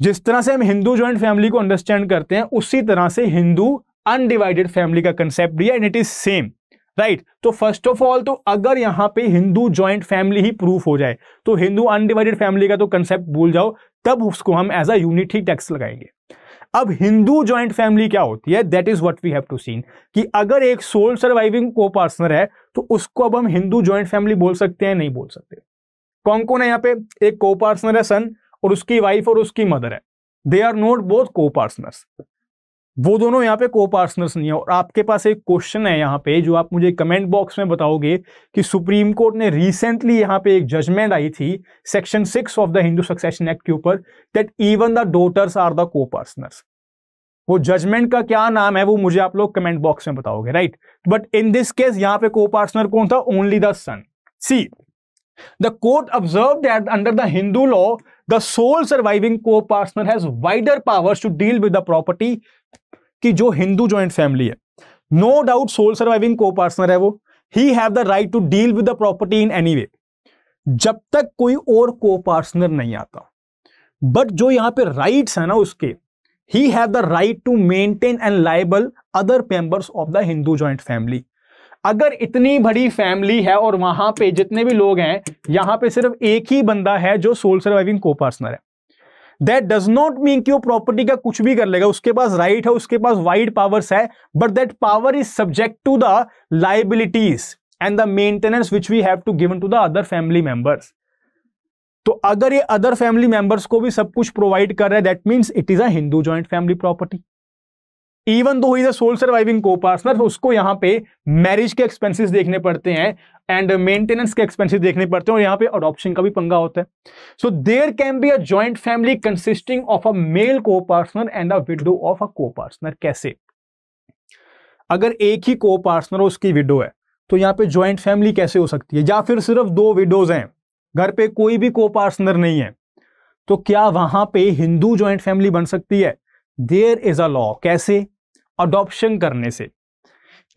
जिस तरह से हम Hindu joint family को understand करते हैं उसी तरह से हिंदू अनडिवाइडेड फैमिली का कंसेप्ट भी है and it is same right तो फर्स्ट ऑफ ऑल तो अगर यहां पे हिंदू ज्वाइंट फैमिली ही प्रूफ हो जाए तो हिंदू अनडिवाइडेड फैमिली का तो कंसेप्ट भूल जाओ तब उसको हम एज अ यूनिट ही टैक्स लगाएंगे अब हिंदू ज्वाइंट फैमिली क्या होती है that is what we have to seen कि अगर एक सोल सर्वाइविंग को पार्सनर है तो उसको अब हम हिंदू ज्वाइंट फैमिली बोल सकते हैं नहीं बोल सकते कौन कौन है यहाँ पे एक को पार्सनर है सन और उसकी वाइफ और उसकी मदर है they are not both coparceners वो दोनों यहाँ पे को पार्सनर्स नहीं है और आपके पास एक क्वेश्चन है यहाँ पे जो आप मुझे कमेंट बॉक्स में बताओगे कि सुप्रीम कोर्ट ने रिसेंटली यहाँ पे एक जजमेंट आई थी section six of the Hindu succession act के ऊपर that even the daughters are the coparceners वो जजमेंट का क्या नाम है वो मुझे आप लोग कमेंट बॉक्स में बताओगे right but in this case यहाँ पे को पार्सनर कौन था only the son see The court observed that under the Hindu law, the sole surviving co-partner has wider powers to deal with the property कि जो Hindu joint family है no doubt sole surviving को partner है वो he have the right to deal with the property in any way जब तक कोई और को पार्टनर नहीं आता बट जो यहां पे राइट्स है ना उसके he have the right to maintain and liable other members of the Hindu joint family अगर इतनी बड़ी फैमिली है और वहां पे जितने भी लोग हैं यहां पे सिर्फ एक ही बंदा है जो सोल सर्वाइविंग को पार्टनर है दैट डज नॉट मीन कि वो प्रॉपर्टी का कुछ भी कर लेगा उसके पास राइट right है उसके पास वाइड पावर्स है but that power is subject to the liabilities and the maintenance which we have to given to the other family members तो अगर ये अदर फैमिली मेंबर्स को भी सब कुछ प्रोवाइड कर रहा है that means it is a Hindu joint family property even though he sole surviving को पार्टनर उसको यहाँ पे मैरिज के एक्सपेंसिस देखने पड़ते हैं एंड मेंटेनेंस के एक्सपेंसिस देखने पड़ते हैं और यहाँ पे अडॉप्शन का भी पंगा होता है so there can be a joint family consisting of a male copartner and a widow of a copartner कैसे अगर एक ही को पार्टनर उसकी विडो है तो यहाँ पे ज्वाइंट फैमिली कैसे हो सकती है या फिर सिर्फ दो विडोज हैं घर पे कोई भी को पार्टनर नहीं है तो क्या वहां पे हिंदू ज्वाइंट फैमिली बन सकती है देयर इज अ लॉ कैसे अडोप्शन करने से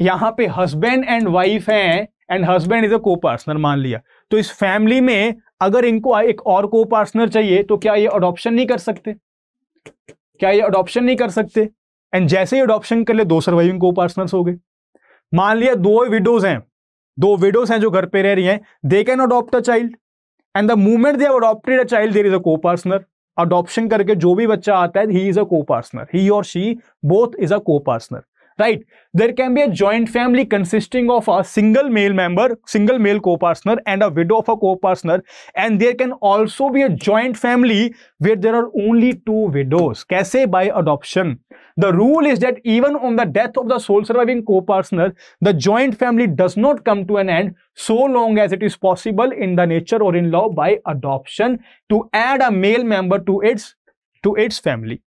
यहां पे हस्बैंड एंड वाइफ हैं and husband is a coparcener मान लिया तो इस फैमिली में अगर इनको एक और को पार्सनर चाहिए तो क्या ये अडोप्शन नहीं कर सकते क्या ये अडोप्शन नहीं कर सकते एंड जैसे ही अडोप्शन कर ले दो सर्वाइविंग को पार्सनर हो गए मान लिया दो विडोज हैं दो विडोज हैं जो घर पे रह रही हैं they can adopt a child and the movement they adopted a child there is a coparcener adoption करके जो भी बच्चा आता है ही इज अ को पार्सनर ही और she both is a coparcener right? There can be a joint family consisting of a single male member, single male co-partner and a widow of a co-partner and there can also be a joint family where there are only two widows. Kaise? By adoption. The rule is that even on the death of the sole surviving co-partner, the joint family does not come to an end so long as it is possible in the nature or in law by adoption to add a male member to its to its family.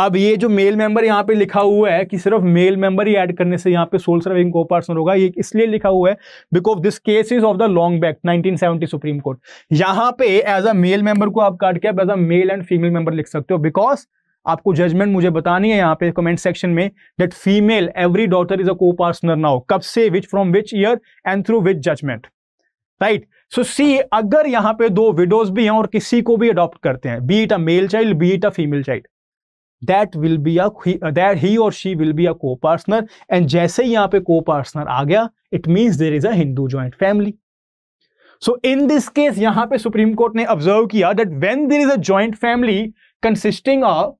अब ये जो male member यहाँ पे लिखा हुआ है कि सिर्फ मेल मेंबर ही ऐड करने से यहाँ पे सोल सर्विंग को पर्सन होगा ये इसलिए लिखा हुआ है because this case is of the long back 1970 supreme court यहाँ पे एज अ मेल मेंबर को आप काट के अब as a male and female member लिख सकते हो बिकॉज आपको जजमेंट मुझे बतानी है यहाँ पे कमेंट सेक्शन में that female every daughter is a coparcener now कब से which from which year and through which judgment right so see अगर यहाँ पे दो विडोज भी हैं और किसी को भी अडॉप्ट करते हैं be it a male child be it a female child that will be a uh, that he or she will be a co-partner and जैसे ही यहाँ पे co-partner आ गया it means there is a Hindu joint family. So in this case यहाँ पे Supreme Court ने observe that when there is a joint family consisting of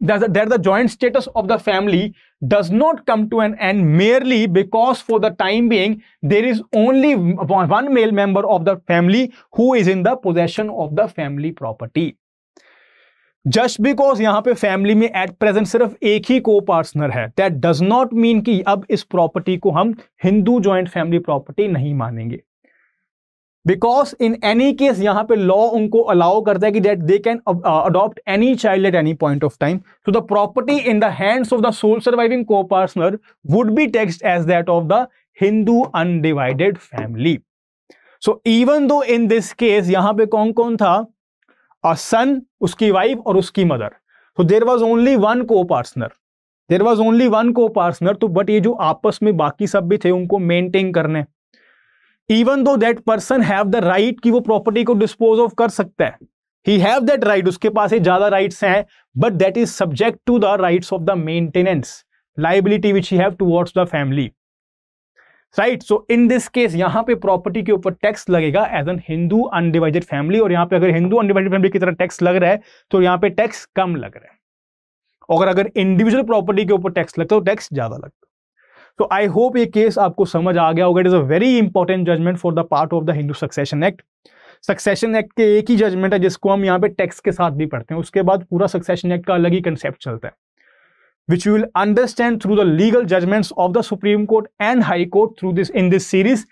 that, that the joint status of the family does not come to an end merely because for the time being there is only one male member of the family who is in the possession of the family property. Just because यहाँ पे family में at present सिर्फ एक ही को partner है that does not mean कि अब इस प्रॉपर्टी को हम हिंदू ज्वाइंट फैमिली प्रॉपर्टी नहीं मानेंगे बिकॉज इन एनी केस यहाँ पे लॉ उनको अलाउ करता है कि that they can adopt any child at any point of time so the property in the hands of the sole surviving को partner would be taxed as that of the Hindu undivided family so even though in this case यहाँ पे कौन कौन था सन उसकी wife और उसकी mother तो there was only one coparcener there was only one coparcener तो बट ये जो आपस में बाकी सब भी थे उनको मेंटेन करने even though that person have the right कि वो प्रॉपर्टी को डिस्पोज ऑफ कर सकता है ही हैव दैट राइट उसके पास ही ज्यादा राइट्स हैं but that is subject to the rights of the maintenance liability which he have the family right so in this case यहाँ पे प्रॉपर्टी के ऊपर टैक्स लगेगा as an Hindu undivided family और यहाँ पे अगर हिंदू अनडिवाइडेड फैमिली की तरह टैक्स लग रहा है तो यहाँ पे टैक्स कम लग रहा है और अगर इंडिविजुअल प्रॉपर्टी के ऊपर टैक्स लगता है तो टैक्स ज्यादा लगता तो आई होप ये केस आपको समझ आ गया होगा it is a very important judgment for the part of the Hindu succession act succession act के एक ही जजमेंट है जिसको हम यहाँ पे टैक्स के साथ भी पढ़ते हैं उसके बाद पूरा सक्सेशन एक्ट का अलग ही कंसेप्ट चलता है which you will understand through the legal judgments of the Supreme Court and High Court through this in this series